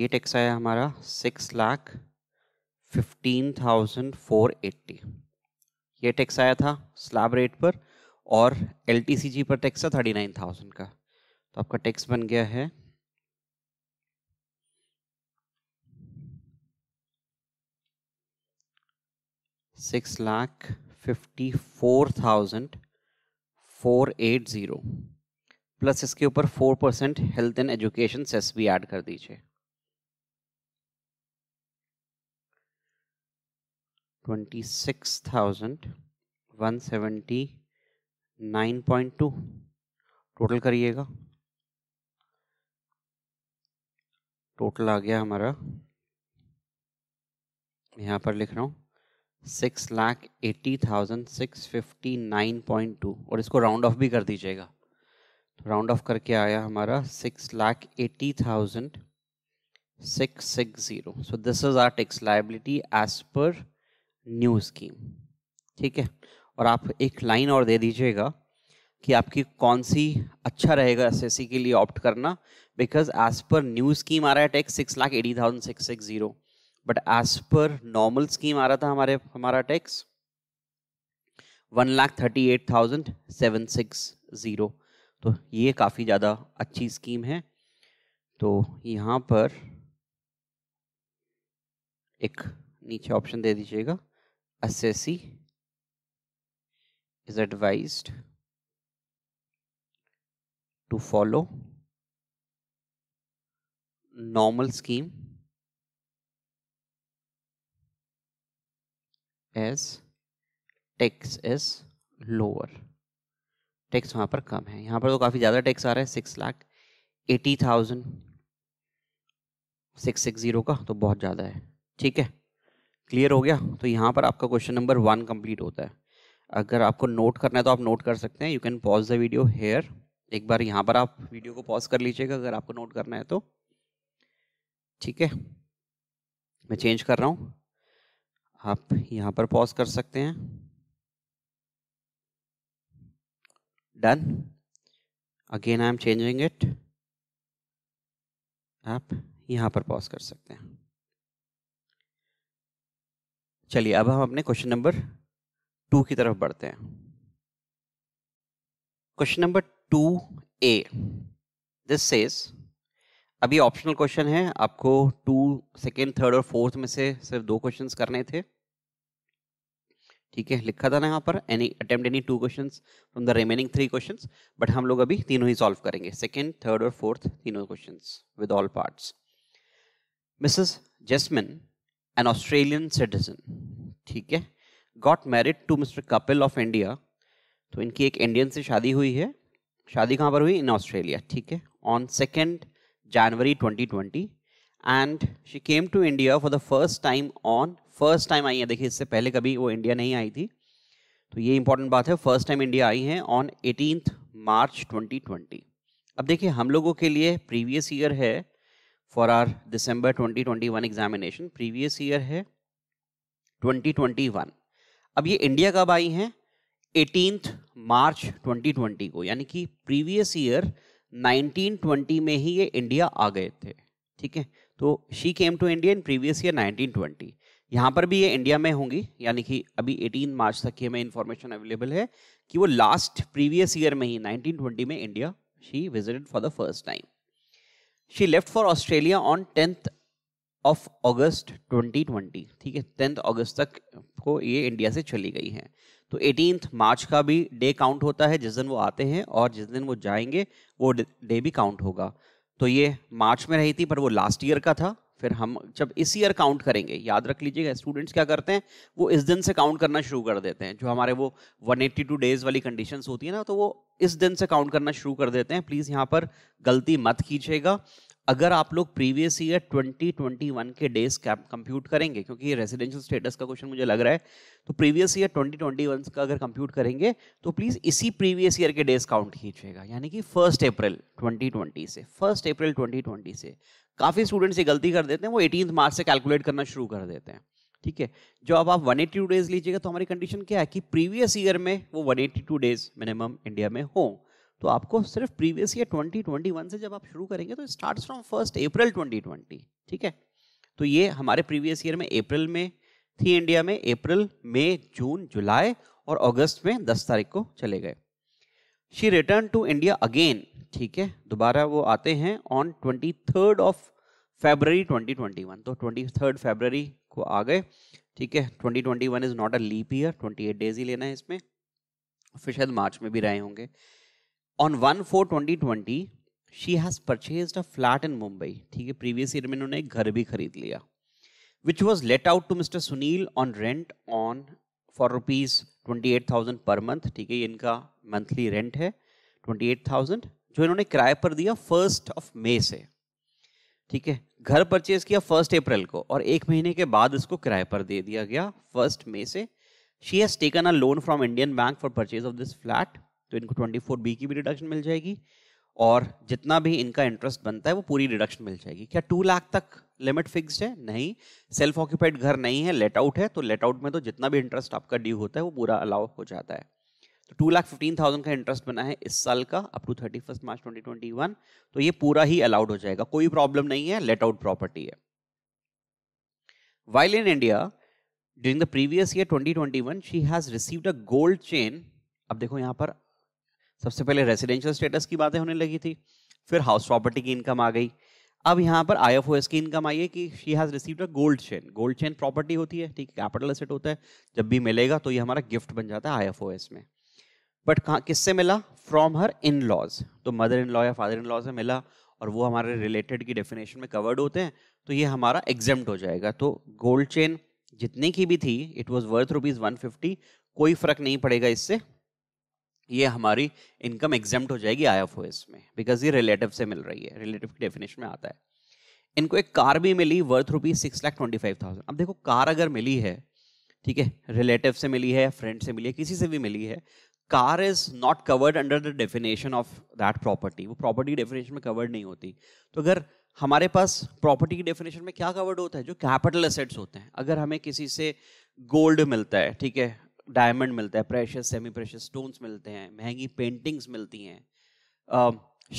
ये टैक्स आया हमारा six lakh fifteen thousand four eighty ये टैक्स आया था स्लाब रेट पर और L पर tax था थर्टी नाइन थाउजेंड का तो आपका टैक्स बन गया है six lakh fifty four thousand four eight zero plus इसके ऊपर four percent health and education cess भी ऐड कर दीजिए twenty six thousand one seventy nine point two total करिएगा टोटल आ गया हमारा यहाँ पर लिख रहा हूँ six lakh eighty thousand six fifty nine point two और इसको राउंड ऑफ भी कर दीजिएगा तो राउंड ऑफ करके आया हमारा six lakh eighty thousand six six zero so this is our tax liability as per new scheme ठीक है और आप एक लाइन और दे दीजिएगा कि आपकी कौन सी अच्छा रहेगा एस के लिए ऑप्ट करना because as per new scheme आ रहा है tax six lakh eighty thousand six six zero but as per normal scheme आ रहा था हमारे हमारा tax one lakh thirty eight thousand seven six zero तो ये काफ़ी ज़्यादा अच्छी स्कीम है तो यहाँ पर एक नीचे ऑप्शन दे दीजिएगा assessee is advised to follow normal scheme as tax is lower tax वहाँ पर कम है यहाँ पर तो काफ़ी ज़्यादा टैक्स आ रहा है six lakh eighty thousand six six zero का तो बहुत ज़्यादा है ठीक है क्लियर हो गया तो यहाँ पर आपका क्वेश्चन नंबर वन कंप्लीट होता है अगर आपको नोट करना है तो आप नोट कर सकते हैं you can pause the video here एक बार यहाँ पर आप वीडियो को पॉज कर लीजिएगा अगर आपको नोट करना है तो ठीक है मैं चेंज कर रहा हूँ आप यहाँ पर पॉज कर सकते हैं done again I am changing it आप यहाँ पर पॉज कर सकते हैं चलिए अब हम अपने क्वेश्चन नंबर टू की तरफ बढ़ते हैं question number two a this says अभी ऑप्शनल क्वेश्चन है आपको टू सेकेंड थर्ड और फोर्थ में से सिर्फ दो क्वेश्चंस करने थे ठीक है लिखा था ना यहाँ पर any attempt any two question from the remaining three question but हम लोग अभी तीनों ही सॉल्व करेंगे सेकेंड थर्ड और फोर्थ तीनों question with all parts Mrs Jasmine an Australian citizen ठीक है got married to mister Kapil of India तो इनकी एक इंडियन से शादी हुई है शादी कहाँ पर हुई इन ऑस्ट्रेलिया ठीक है on second January 2020 and she came to India for the first time on first time आई है देखिए इससे पहले कभी वो इंडिया नहीं आई थी तो ये इंपॉर्टेंट बात है फर्स्ट टाइम इंडिया आई है ऑन एटीन मार्च 2020 अब देखिए हम लोगों के लिए प्रीवियस ईयर है for our December 2021 examination previous year है 2021 अब ये इंडिया कब आई हैं एटीन मार्च 2020 को यानी कि प्रीवियस ईयर 1920 में ही ये इंडिया आ गए थे ठीक है तो she came to India in previous year 1920 यहाँ पर भी ये इंडिया में होंगी यानी कि अभी 18 मार्च तक की हमें इन्फॉर्मेशन अवेलेबल है कि वो लास्ट प्रीवियस ईयर में ही 1920 में India she visited for the first time she left for Australia on tenth of August 2020 ठीक है टेंथ ऑगस्ट तक को ये इंडिया से चली गई है तो एटीन मार्च का भी डे काउंट होता है जिस दिन वो आते हैं और जिस दिन वो जाएंगे वो डे भी काउंट होगा तो ये मार्च में रही थी पर वो लास्ट ईयर का था फिर हम जब इस ईयर काउंट करेंगे याद रख लीजिएगा स्टूडेंट्स क्या करते हैं वो इस दिन से काउंट करना शुरू कर देते हैं जो हमारे वो 182 डेज वाली कंडीशन होती है ना तो वो इस दिन से काउंट करना शुरू कर देते हैं प्लीज़ यहाँ पर गलती मत कीजिएगा अगर आप लोग प्रीवियस ईयर 2021 के डेज कैप कंप्यूट करेंगे क्योंकि ये रेजिडेंशियल स्टेटस का क्वेश्चन मुझे लग रहा है तो प्रीवियस ईयर 2021 का अगर कंप्यूट करेंगे तो प्लीज़ इसी प्रीवियस ईयर के डेज काउंट कीजिएगा यानी कि फर्स्ट अप्रैल 2020 से फर्स्ट अप्रैल 2020 से काफ़ी स्टूडेंट्स ये गलती कर देते हैं वो एटीन मार्च से कैलकुलेट करना शुरू कर देते हैं ठीक है जो अब आप वन टू डेज लीजिएगा तो हमारी कंडीशन क्या है कि प्रीवियस ईयर में वो one two days minimum India में हो तो आपको सिर्फ प्रीवियस ईयर वन से जब आप शुरू करेंगे तो start from first April twenty twenty ठीक है तो ये हमारे प्रीवियस ईयर में अप्रैल में थी इंडिया में अप्रैल मई जून जुलाई और अगस्त में दस तारीख को चले गए she return to India again ठीक है दोबारा वो आते हैं on twenty third of February one तो ट्वेंटी थर्ड फेबररी को आ गए ठीक है one is not a leap year twenty eight days ही लेना है इसमें फिर शायद मार्च में भी रहे होंगे on one four twenty twenty she has purchase a flat in Mumbai ठीक है प्रीवियस ईयर में इन्होंने एक घर भी खरीद लिया which was let out to mister Sunil on rent on for rupees twenty eight thousand per month ठीक है इनका मंथली रेंट है ट्वेंटी एट थाउजेंड जो इन्होंने किराए पर दिया फर्स्ट ऑफ मे से ठीक है घर परचेज किया फर्स्ट अप्रैल को और एक महीने के बाद इसको किराए पर दे दिया गया फर्स्ट मे से she has taken a loan from Indian bank for purchase of this flat तो इनको ट्वेंटी फोर बी की भी डिडक्शन मिल जाएगी और जितना भी इनका इंटरेस्ट बनता है वो पूरी डिडक्शन मिल जाएगी क्या टू लाख तक लिमिट फिक्स्ड है नहीं सेल्फ ऑक्यूपाइड घर नहीं है लेट आउट है तो लेट आउट में तो जितना भी इंटरेस्ट आपका ड्यू होता है वो पूरा अलाउ हो जाता है तो टू लाख फिफ्टीन थाउजेंड का इंटरेस्ट बना है इस साल का up to thirty first March twenty twenty one तो ये पूरा ही अलाउड हो जाएगा कोई प्रॉब्लम नहीं है लेट आउट प्रॉपर्टी है while in India during the previous year twenty twenty one she has received a gold chain अब देखो यहाँ पर सबसे पहले रेसिडेंशियल स्टेटस की बातें होने लगी थी फिर हाउस प्रॉपर्टी की इनकम आ गई अब यहाँ पर आई एफ ओ एस की इनकम आई है कि she has received a gold chain gold chain property होती है ठीक है कैपिटल एसेट होता है जब भी मिलेगा तो ये हमारा गिफ्ट बन जाता है आई एफ ओ एस में बट कहाँ किससे मिला फ्रॉम हर इन लॉज तो मदर इन लॉ या फादर इन लॉ से मिला और वो हमारे रिलेटेड की डेफिनेशन में कवर्ड होते हैं तो ये हमारा एग्जाम्ड हो जाएगा तो गोल्ड चेन जितने की भी थी it was worth rupees one fifty कोई फ़र्क नहीं पड़ेगा इससे ये हमारी इनकम एग्जाम्ड हो जाएगी आई एफ ओ एस में बिकॉज ये रिलेटिव से मिल रही है रिलेटिव की डेफिनेशन में आता है इनको एक कार भी मिली worth rupees six lakh twenty five thousand अब देखो कार अगर मिली है ठीक है रिलेटिव से मिली है फ्रेंड से मिली है किसी से भी मिली है car is not covered under the definition of that property वो प्रॉपर्टी डेफिनेशन में कवर्ड नहीं होती तो अगर हमारे पास प्रॉपर्टी की डेफिनेशन में क्या कवर्ड होता है जो कैपिटल असेट्स होते हैं अगर हमें किसी से गोल्ड मिलता है ठीक है डायमंड मिलता है प्रेशस सेमी प्रेशस स्टोन्स मिलते हैं महंगी पेंटिंग्स मिलती हैं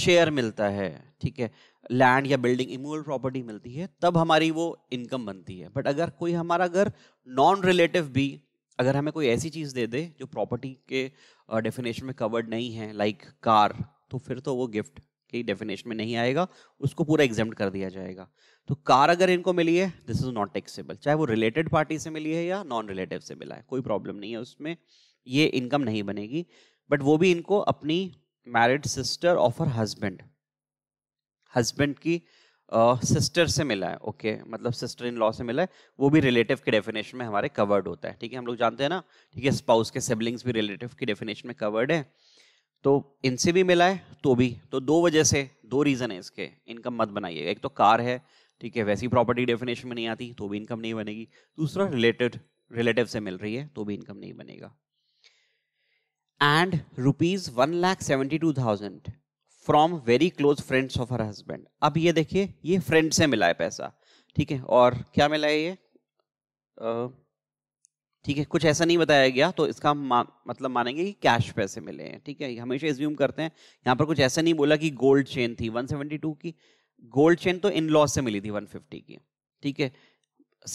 शेयर मिलता है ठीक है लैंड या बिल्डिंग इमूवल प्रॉपर्टी मिलती है तब हमारी वो इनकम बनती है बट अगर कोई हमारा अगर नॉन रिलेटिव भी अगर हमें कोई ऐसी चीज़ दे दे जो प्रॉपर्टी के डेफिनेशन में कवर्ड नहीं है लाइक कार तो फिर तो वो गिफ्ट की डेफिनेशन में नहीं आएगा उसको पूरा एग्जाम कर दिया जाएगा तो कार अगर इनको मिली है दिस इज़ नॉट टैक्सेबल चाहे वो रिलेटेड पार्टी से मिली है या नॉन रिलेटिव से मिला है कोई प्रॉब्लम नहीं है उसमें ये इनकम नहीं बनेगी बट वो भी इनको अपनी married sister of her husband husband की सिस्टर uh, से मिला है ओके okay, मतलब सिस्टर इन लॉ से मिला है वो भी रिलेटिव के डेफिनेशन में हमारे कवर्ड होता है ठीक है हम लोग जानते हैं ना ठीक है स्पाउस के सिबलिंग्स भी रिलेटिव की डेफिनेशन में कवर्ड है तो इनसे भी मिला है तो भी तो दो वजह से दो रीज़न है इसके इनकम मत बनाइएगा एक तो कार है ठीक है वैसी प्रॉपर्टी डेफिनेशन में नहीं आती तो भी इनकम नहीं बनेगी दूसरा रिलेटेड रिलेटिव से मिल रही है तो भी इनकम नहीं बनेगा and rupees one lakh seventy two thousand from very close friends of her husband अब ये देखिए ये फ्रेंड से मिला है पैसा ठीक है और क्या मिला है ये ठीक है कुछ ऐसा नहीं बताया गया तो इसका हम मा, मतलब मानेंगे कि कैश पैसे मिले हैं ठीक है हमेशा एज्यूम करते हैं यहाँ पर कुछ ऐसा नहीं बोला कि गोल्ड चेन थी 172 की गोल्ड चेन तो इन लॉस से मिली थी 150 की ठीक है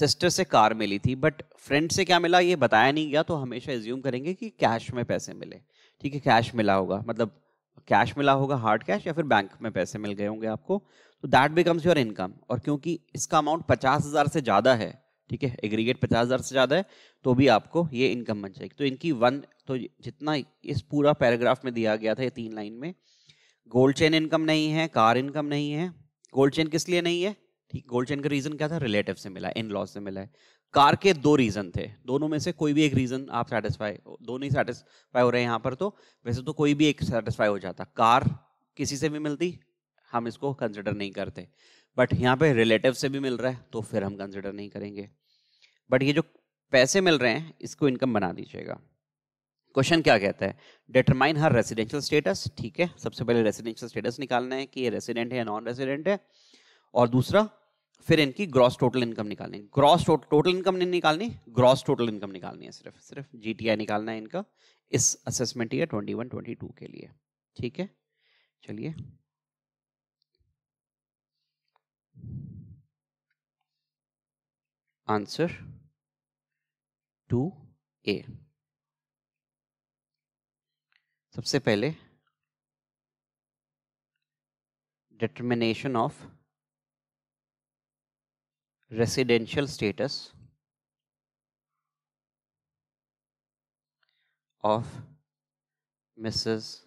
सिस्टर से कार मिली थी बट फ्रेंड से क्या मिला ये बताया नहीं गया तो हमेशा एज्यूम करेंगे कि कैश में पैसे मिले ठीक है कैश मिला होगा मतलब कैश मिला होगा हार्ड कैश या फिर बैंक में पैसे मिल गए होंगे आपको तो दैट बिकम्स योर इनकम और क्योंकि इसका अमाउंट पचास हज़ार से ज़्यादा है ठीक है एग्रीगेट पचास हज़ार से ज़्यादा है तो भी आपको ये इनकम बन जाएगी तो इनकी वन तो जितना इस पूरा पैराग्राफ में दिया गया था ये तीन लाइन में गोल्ड चेन इनकम नहीं है कार इनकम नहीं है गोल्ड चेन किस लिए नहीं है ठीक गोल्ड चेन का रीज़न क्या था रिलेटिव से मिला है इन लॉस से मिला है कार के दो रीज़न थे दोनों में से कोई भी एक रीज़न आप सेटिस्फाई दोनों ही सेटिस्फाई हो रहे हैं यहाँ पर तो वैसे तो कोई भी एक सेटिस्फाई हो जाता कार किसी से भी मिलती हम इसको कंसिडर नहीं करते बट यहाँ पे रिलेटिव से भी मिल रहा है तो फिर हम कंसिडर नहीं करेंगे बट ये जो पैसे मिल रहे हैं इसको इनकम बना दीजिएगा क्वेश्चन क्या कहता है डिटरमाइन हर रेसिडेंशियल स्टेटस ठीक है सबसे पहले रेसिडेंशियल स्टेटस निकालना है कि ये रेसिडेंट है या नॉन रेसिडेंट है और दूसरा फिर इनकी ग्रॉस टोटल इनकम निकालनी ग्रॉस टोटल इनकम नहीं निकालनी ग्रॉस टोटल इनकम निकालनी है सिर्फ सिर्फ जीटीआई निकालना है इनका इस असेसमेंट ईयर ट्वेंटी टू के लिए ठीक है चलिए आंसर टू ए सबसे पहले determination of residential status of Mrs.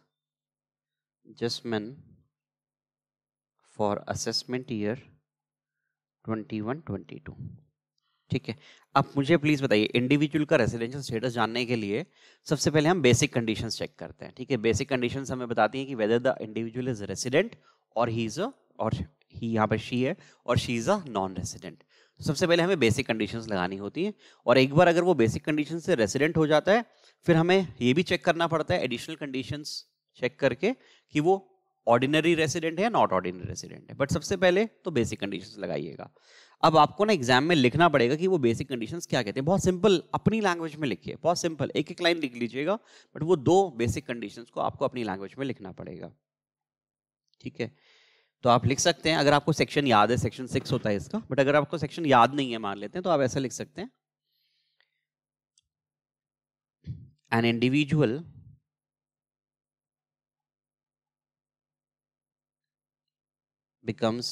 Jasmine for assessment year 21-22 ठीक है अब मुझे प्लीज़ बताइए इंडिविजुअल का रेजिडेंशियल स्टेटस जानने के लिए सबसे पहले हम बेसिक कंडीशंस चेक करते हैं ठीक है बेसिक कंडीशंस हमें बताती हैं कि whether the individual is resident और ही इज़ और ही यहाँ पर शी है और she is a non resident सबसे पहले हमें बेसिक कंडीशंस लगानी होती हैं और एक बार अगर वो बेसिक कंडीशन से रेसिडेंट हो जाता है फिर हमें ये भी चेक करना पड़ता है एडिशनल कंडीशंस चेक करके कि वो ऑर्डिनरी रेसिडेंट है या नॉट ऑर्डिनरी रेसिडेंट है बट सबसे पहले तो बेसिक कंडीशन लगाइएगा अब आपको ना एग्जाम में लिखना पड़ेगा कि वो बेसिक कंडीशन क्या कहते हैं बहुत सिंपल अपनी लैंग्वेज में लिखिए बहुत सिंपल एक एक लाइन लिख लीजिएगा बट वो दो बेसिक कंडीशन को आपको अपनी लैंग्वेज में लिखना पड़ेगा ठीक है तो आप लिख सकते हैं अगर आपको सेक्शन याद है सेक्शन सिक्स होता है इसका बट अगर आपको सेक्शन याद नहीं है मान लेते हैं तो आप ऐसा लिख सकते हैं एन इंडिविजुअल बिकम्स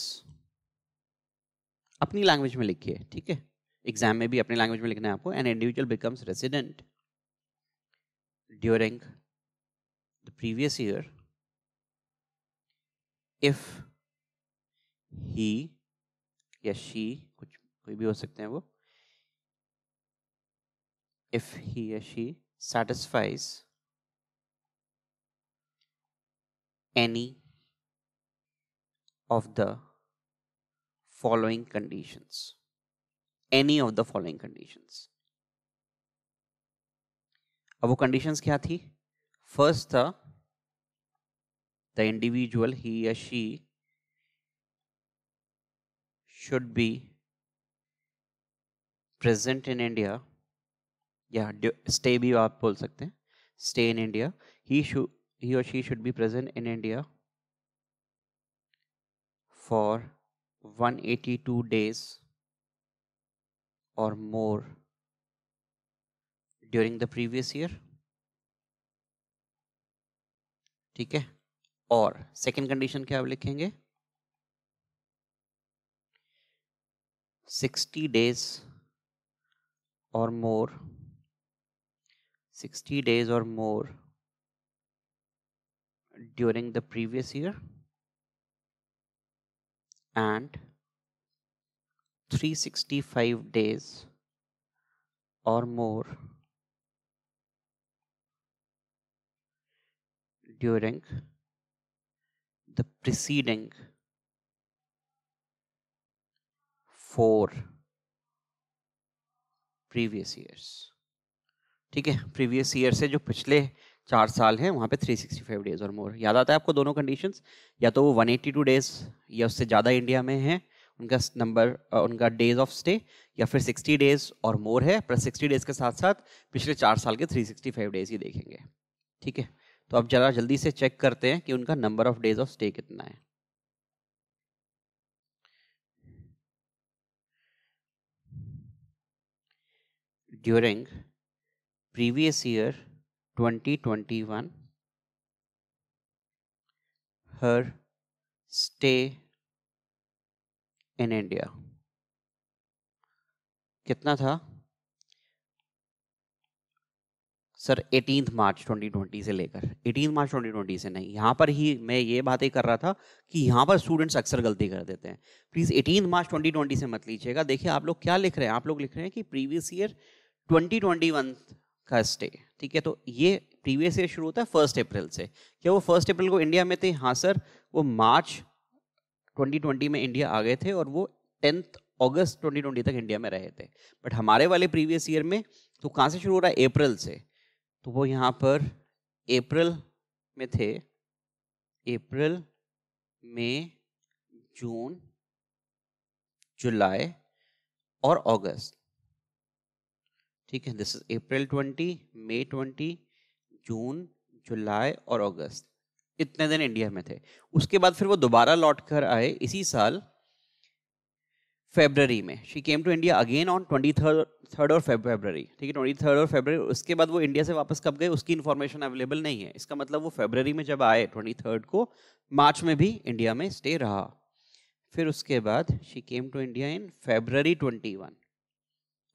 अपनी लैंग्वेज में लिखिए ठीक है एग्जाम में भी अपनी लैंग्वेज में लिखना है आपको an individual becomes resident during the previous year if he या शी कुछ कोई भी हो सकते हैं वो इफ ही या she satisfies any of the following conditions any of the following conditions अब वो कंडीशंस क्या थी फर्स्ट था द इंडिविजुअल ही या she should be present in India Yeah, stay भी आप बोल सकते हैं stay in India he should he or she should be present in India for 182 days or more during the previous year ठीक है और second condition क्या आप लिखेंगे 60 days or more 60 days or more during the previous year and 365 days or more during the preceding four previous years ठीक है previous year से जो पिछले चार साल हैं वहाँ पे 365 डेज और मोर याद आता है आपको दोनों कंडीशंस या तो वो 182 डेज या उससे ज़्यादा इंडिया में हैं उनका नंबर उनका डेज ऑफ स्टे या फिर 60 डेज और मोर है प्लस 60 डेज के साथ साथ पिछले चार साल के 365 डेज ही देखेंगे ठीक है तो अब जरा जल्दी से चेक करते हैं कि उनका number of days of stay कितना है during previous year 2021 her stay in India कितना था सर एटीन मार्च 2020 से लेकर एटीन मार्च 2020 से नहीं यहाँ पर ही मैं ये बातें कर रहा था कि यहाँ पर स्टूडेंट्स अक्सर गलती कर देते हैं प्लीज़ एटीन मार्च 2020 से मत लीजिएगा देखिए आप लोग क्या लिख रहे हैं आप लोग लिख रहे हैं कि प्रीवियस ईयर 2021 का स्टे ठीक है तो ये प्रीवियस ईयर शुरू होता है फर्स्ट अप्रैल से क्या वो फर्स्ट अप्रैल को इंडिया में थे हाँ सर वो मार्च 2020 में इंडिया आ गए थे और वो टेंथ अगस्त 2020 तक इंडिया में रहे थे बट हमारे वाले प्रीवियस ईयर में तो कहाँ से शुरू हो रहा है अप्रैल से तो वो यहाँ पर अप्रैल में थे अप्रैल मई जून जुलाई और अगस्त ठीक है this is April twenty May twenty June July और अगस्त इतने दिन इंडिया में थे उसके बाद फिर वो दोबारा लौट कर आए इसी साल फेबररी में she came to India again on twenty third third और फेबररी ठीक है ट्वेंटी थर्ड और फेबररी उसके बाद वो इंडिया से वापस कब गए उसकी इन्फॉर्मेशन अवेलेबल नहीं है इसका मतलब वो फेबररी में जब आए ट्वेंटी थर्ड को मार्च में भी इंडिया में स्टे रहा फिर उसके बाद she came to India in February twenty one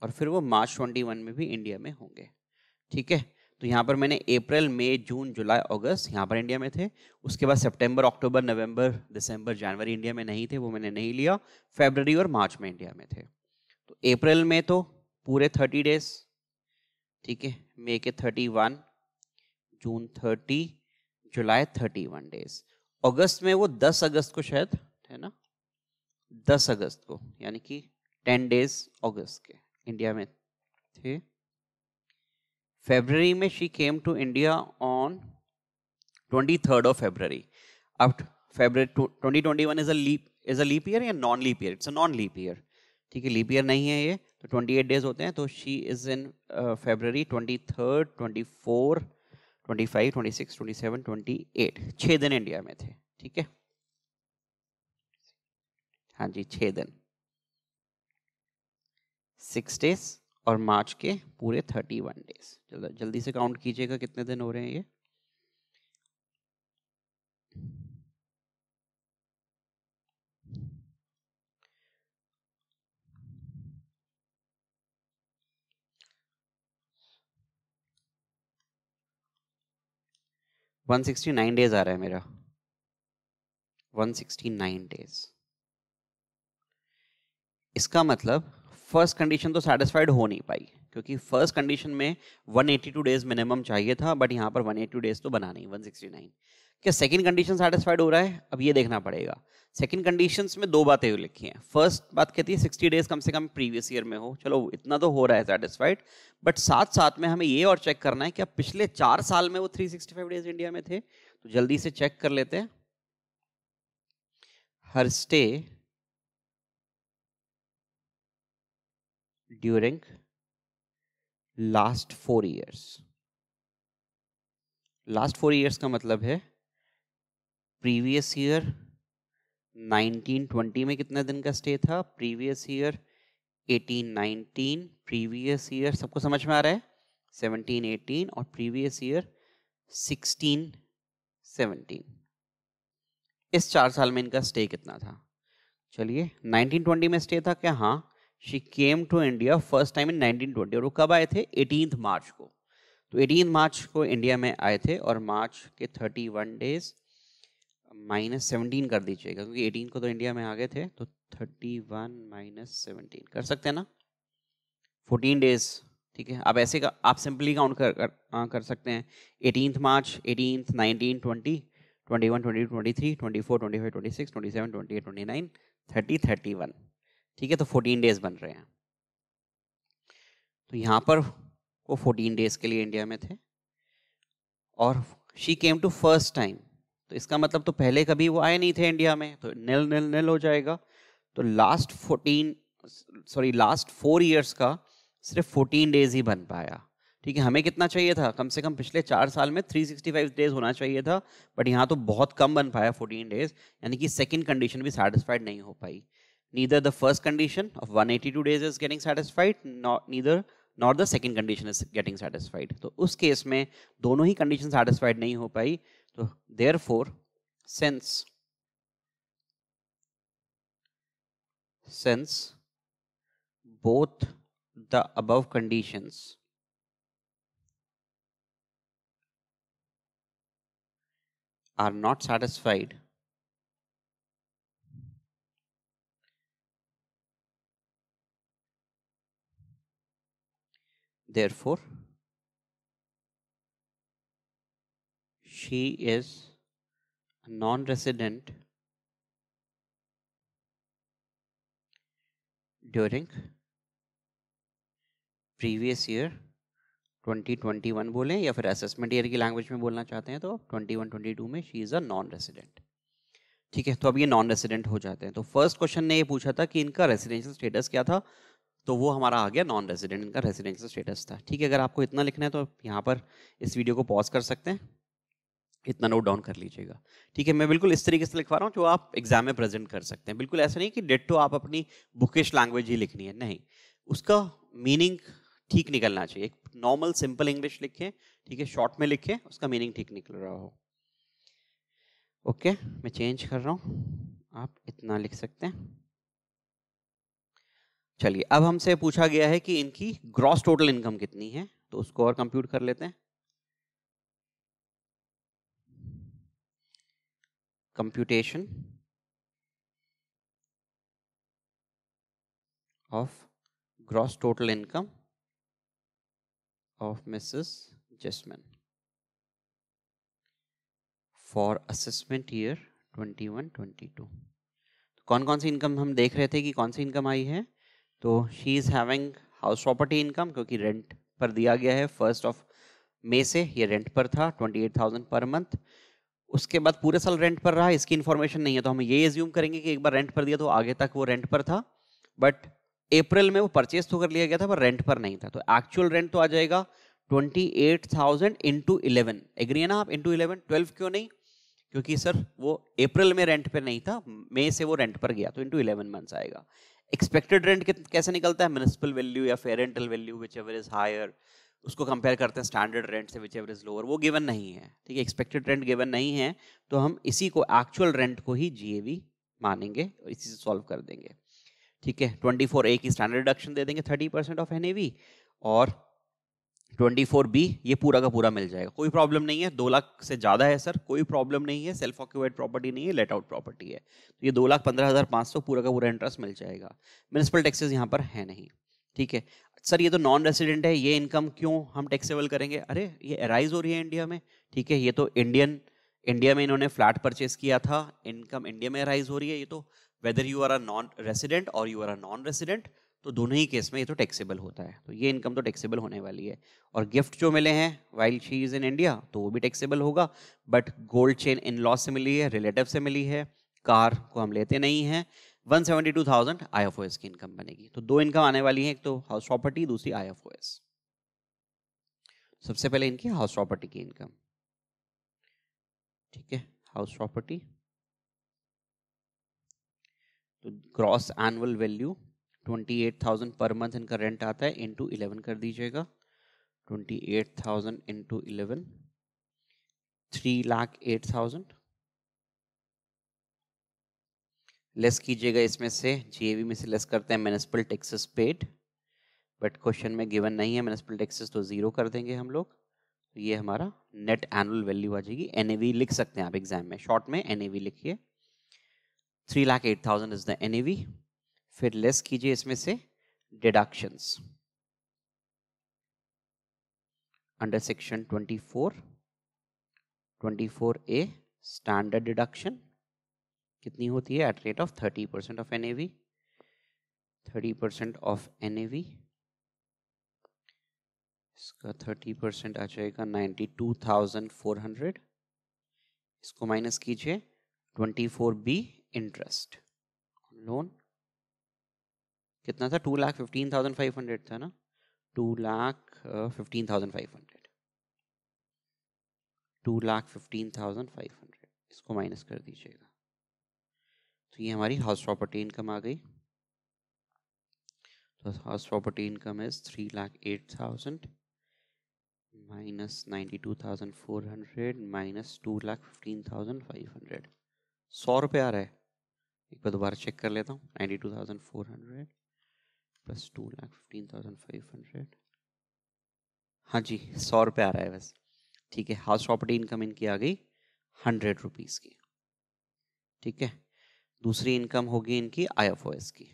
और फिर वो मार्च ट्वेंटी वन में भी इंडिया में होंगे ठीक है तो यहाँ पर मैंने अप्रैल मई जून जुलाई अगस्त यहाँ पर इंडिया में थे उसके बाद सितंबर अक्टूबर नवंबर दिसंबर जनवरी इंडिया में नहीं थे वो मैंने नहीं लिया फेबररी और मार्च में इंडिया में थे तो अप्रैल में तो पूरे थर्टी डेज ठीक है मे के thirty one June thirty July thirty one days August में वो दस अगस्त को शायद है ना दस अगस्त को यानी कि टेन डेज अगस्त के इंडिया में थे फेबररी में she came to India on twenty third of February अब February twenty twenty one is up is a leap year या non leap year it's a non leap year ठीक है leap year नहीं है ये तो ट्वेंटी एट डेज होते हैं तो she is in February twenty third twenty four twenty five twenty six twenty seven twenty eight छः दिन इंडिया में थे ठीक है हाँ जी छः दिन सिक्स डेज और मार्च के पूरे थर्टी वन डेज जल्दी से काउंट कीजिएगा कितने दिन हो रहे हैं ये वन सिक्सटी नाइन डेज आ रहा है मेरा वन सिक्सटी नाइन डेज इसका मतलब फर्स्ट कंडीशन तो सेटिस्फाइड हो नहीं पाई क्योंकि फर्स्ट कंडीशन में 182 डेज मिनिमम चाहिए था बट यहाँ पर 182 डेज तो बना नहीं 169 क्या सेकंड कंडीशन सेटिस्फाइड हो रहा है अब ये देखना पड़ेगा सेकंड कंडीशंस में दो बातें लिखी हैं फर्स्ट बात कहती है सिक्सटी डेज कम से कम प्रीवियस ईयर में हो चलो इतना तो हो रहा है सेटिस्फाइड बट साथ साथ में हमें ये और चेक करना है कि अब पिछले चार साल में वो थ्री डेज इंडिया में थे तो जल्दी से चेक कर लेते हैं हर stay during last four years last four years का मतलब है प्रीवियस ईयर 1920 में कितने दिन का स्टे था प्रीवियस ईयर 1819 प्रीवियस ईयर सबको समझ में आ रहा है 17 18 और प्रीवियस ईयर 16 17 इस चार साल में इनका स्टे कितना था चलिए 1920 में स्टे था क्या हाँ she came to India first time in 1920 और वो कब आए थे एटीन मार्च को तो एटीन मार्च को इंडिया में आए थे और मार्च के thirty one days minus seventeen कर दीजिएगा क्योंकि एटीन को तो इंडिया में आ गए थे तो थर्टी वन माइनस सेवनटीन कर सकते हैं ना फोर्टीन डेज ठीक है आप ऐसे का आप सिंपली काउंट कर कर, आ, हाँ, कर सकते हैं eighteen March eighteen nineteen twenty twenty one twenty twenty three twenty four twenty five twenty six twenty seven twenty eight twenty nine thirty thirty one ठीक है तो फोर्टीन डेज बन रहे हैं तो यहाँ पर वो फोर्टीन डेज के लिए इंडिया में थे और she came to first time तो इसका मतलब तो पहले कभी वो आए नहीं थे इंडिया में तो नल नल नल हो जाएगा तो last fourteen sorry last four years का सिर्फ फोर्टीन डेज ही बन पाया ठीक है हमें कितना चाहिए था कम से कम पिछले चार साल में 365 डेज होना चाहिए था बट यहाँ तो बहुत कम बन पाया 14 डेज यानी कि सेकंड कंडीशन भी सेटिस्फाइड नहीं हो पाई neither the first condition of 182 days is getting satisfied nor neither nor the second condition is getting satisfied तो उस केस में दोनों ही condition satisfied नहीं हो पाई तो therefore since since both the above conditions are not satisfied therefore she is a non-resident during previous year 2021 बोले या फिर असेसमेंट ईयर की लैंग्वेज में बोलना चाहते हैं तो 21 22 में she is a non resident ठीक है तो अब ये नॉन रेसिडेंट हो जाते हैं तो फर्स्ट क्वेश्चन ने ये पूछा था कि इनका रेसिडेंशियल स्टेटस क्या था तो वो हमारा आ गया नॉन रेजिडेंट इनका रेजिडेंशियल स्टेटस था ठीक है अगर आपको इतना लिखना है तो आप यहाँ पर इस वीडियो को पॉज कर सकते हैं इतना नोट डाउन कर लीजिएगा ठीक है मैं बिल्कुल इस तरीके से लिखवा रहा हूँ जो आप एग्जाम में प्रेजेंट कर सकते हैं बिल्कुल ऐसा नहीं कि डेट टू आप अपनी बुकिश लैंग्वेज ही लिखनी है नहीं उसका मीनिंग ठीक निकलना चाहिए एक नॉर्मल सिंपल इंग्लिश लिखें ठीक है शॉर्ट में लिखें उसका मीनिंग ठीक निकल रहा हो ओके मैं चेंज कर रहा हूँ आप इतना लिख सकते हैं चलिए अब हमसे पूछा गया है कि इनकी ग्रॉस टोटल इनकम कितनी है तो उसको और कंप्यूट कर लेते हैं computation of gross total income of Mrs Jasmine for assessment year one twenty तो कौन कौन सी इनकम हम देख रहे थे कि कौन सी इनकम आई है तो she is having house property income क्योंकि रेंट पर दिया गया है फर्स्ट ऑफ मे से ये रेंट पर था twenty eight thousand per month उसके बाद पूरे साल रेंट पर रहा इसकी इन्फॉर्मेशन नहीं है तो हम ये एज्यूम करेंगे कि एक बार रेंट पर दिया तो आगे तक वो रेंट पर था बट अप्रैल में वो परचेज तो कर लिया गया था पर रेंट पर नहीं था तो एक्चुअल रेंट तो आ जाएगा twenty eight thousand into eleven agree है ना आप इंटू इलेवन ट्वेल्व क्यों नहीं क्योंकि सर वो अप्रैल में रेंट पर नहीं था मई से वो रेंट पर गया तो इंटू इलेवन मंथ्स आएगा एक्सपेक्टेड रेंट कैसे निकलता है म्यूनसिपल वैल्यू या fair rental value whichever is higher उसको कंपेयर करते हैं स्टैंडर्ड रेंट से विच एवर इज लोअर वो गिवन नहीं है ठीक है एक्सपेक्टेड रेंट गिवन नहीं है तो हम इसी को एक्चुअल रेंट को ही जी मानेंगे और इसी से सॉल्व कर देंगे ठीक है ट्वेंटी फोर ए की स्टैंडर्ड रिडक्शन दे देंगे थर्टी परसेंट ऑफ एन और ट्वेंटी फोर बी ये पूरा का पूरा मिल जाएगा कोई प्रॉब्लम नहीं है दो लाख से ज़्यादा है सर कोई प्रॉब्लम नहीं है सेल्फ ऑक्यूपाइड प्रॉपर्टी नहीं है लेट आउट प्रॉपर्टी है तो ये दो लाख पंद्रह हज़ार पाँच सौ पूरा का पूरा इंटरेस्ट मिल जाएगा म्यूनसिपल टैक्सेस यहाँ पर है नहीं ठीक है सर ये तो नॉन रेसिडेंट है ये इनकम क्यों हम टैक्सेबल करेंगे अरे ये अराइज हो रही है इंडिया में ठीक है ये तो इंडियन इंडिया में इन्होंने फ्लैट परचेज किया था इनकम इंडिया में अराइज हो रही है ये तो whether you are a non resident और you are a non resident तो दोनों ही केस में ये तो टैक्सेबल होता है तो ये इनकम तो टैक्सेबल होने वाली है और गिफ्ट जो मिले हैं while she is in India तो वो भी टैक्सेबल होगा but gold chain in laws से मिली है रिलेटिव से मिली है कार को हम लेते नहीं हैं one seventy two thousand I F O S की इनकम बनेगी तो दो इनकम आने वाली है एक तो हाउस प्रॉपर्टी दूसरी आई एफ ओ एस सबसे पहले इनकी हाउस प्रॉपर्टी की इनकम ठीक है हाउस प्रॉपर्टी तो gross annual value twenty eight thousand per month इनका रेंट आता है इंटू इलेवन कर दीजिएगा twenty eight thousand into eleven three lakh eight thousand less कीजिएगा इसमें से जीएवी में से लेस करते हैं municipal taxes paid but question में गिवन नहीं है म्यूनसिपल टैक्सेस तो ज़ीरो कर देंगे हम लोग तो ये हमारा नेट एनुअल वैल्यू आ जाएगी एन लिख सकते हैं आप एग्जाम में शॉर्ट में एन लिखिए three lakh eight thousand is the N फिर लेस कीजिए इसमें से deductions under section 24 24 A standard deduction कितनी होती है at rate of 30 percent of N thirty percent of NAV इसका थर्टी परसेंट आ जाएगा ninety two thousand four hundred इसको माइनस कीजिए twenty four B interest loan कितना था two lakh fifteen thousand five hundred था ना two lakh fifteen thousand five hundred two lakh fifteen thousand five hundred इसको माइनस कर दीजिएगा तो ये हमारी हाउस प्रॉपर्टी इनकम आ गई तो house property income is three lakh eight thousand minus ninety two thousand four hundred minus two lakh fifteen thousand five hundred सौ रुपये आ रहा है एक बार दोबारा चेक कर लेता हूँ ninety two thousand four hundred plus two lakh fifteen thousand five hundred हाँ जी सौ रुपये आ रहा है बस ठीक है हाउस प्रॉपर्टी इनकम इनकी आ गई हंड्रेड रुपीज़ की ठीक है दूसरी इनकम होगी इनकी आई एफ ओ एस की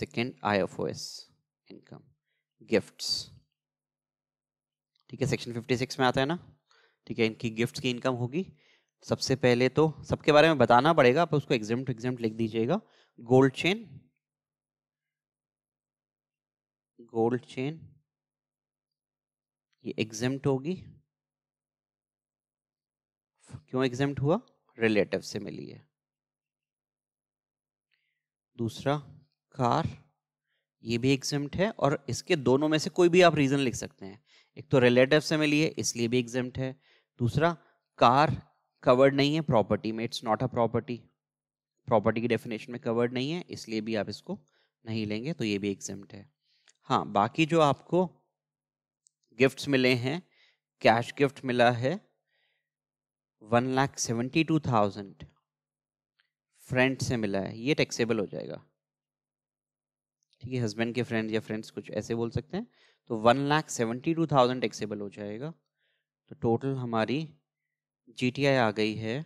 second I F O S income gifts ठीक है सेक्शन फिफ्टी सिक्स में आता है ना ठीक है इनकी गिफ्ट्स की इनकम होगी सबसे पहले तो सबके बारे में बताना पड़ेगा आप उसको एग्जाम टू एग्जाम लिख दीजिएगा गोल्ड चेन गोल्ड चेन ये एग्जेम्ट होगी क्यों एग्जेम्ट हुआ रिलेटिव से मिली है दूसरा कार ये भी एग्जेम्ट है और इसके दोनों में से कोई भी आप रीजन लिख सकते हैं एक तो रिलेटिव से मिली है इसलिए भी एग्जेम्ट है दूसरा कार कवर्ड नहीं है प्रॉपर्टी में it's not a property property की डेफिनेशन में कवर्ड नहीं है इसलिए भी आप इसको नहीं लेंगे तो ये भी एग्जेम्ट है हाँ बाकी जो आपको गिफ्ट्स मिले हैं कैश गिफ्ट मिला है one lakh seventy two thousand friend से मिला है ये टैक्सेबल हो जाएगा ठीक है हस्बैंड के फ्रेंड या फ्रेंड्स कुछ ऐसे बोल सकते हैं तो one lakh seventy two thousand taxable हो जाएगा तो टोटल हमारी जी आ गई है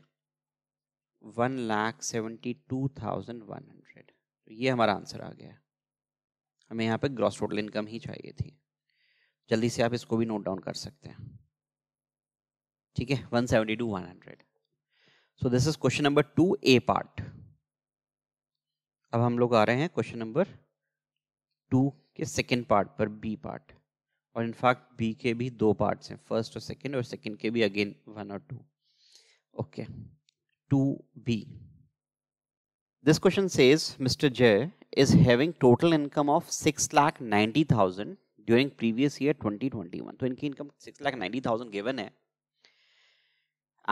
one lakh seventy two thousand one hundred तो ये हमारा आंसर आ गया है हमें यहाँ पे ग्रॉस टोटल इनकम ही चाहिए थी जल्दी से आप इसको भी नोट डाउन कर सकते हैं ठीक है one seventy two one hundred so this is question number two A part अब हम लोग आ रहे हैं क्वेश्चन नंबर टू के सेकेंड पार्ट पर बी पार्ट और इनफैक्ट बी के भी दो पार्ट्स हैं फर्स्ट और सेकेंड और सेकेंड के भी अगेन वन और two okay two B this question says Mr Jai is having total income of six lakh ninety thousand during previous year 2021 तो इनकी income six lakh ninety thousand given है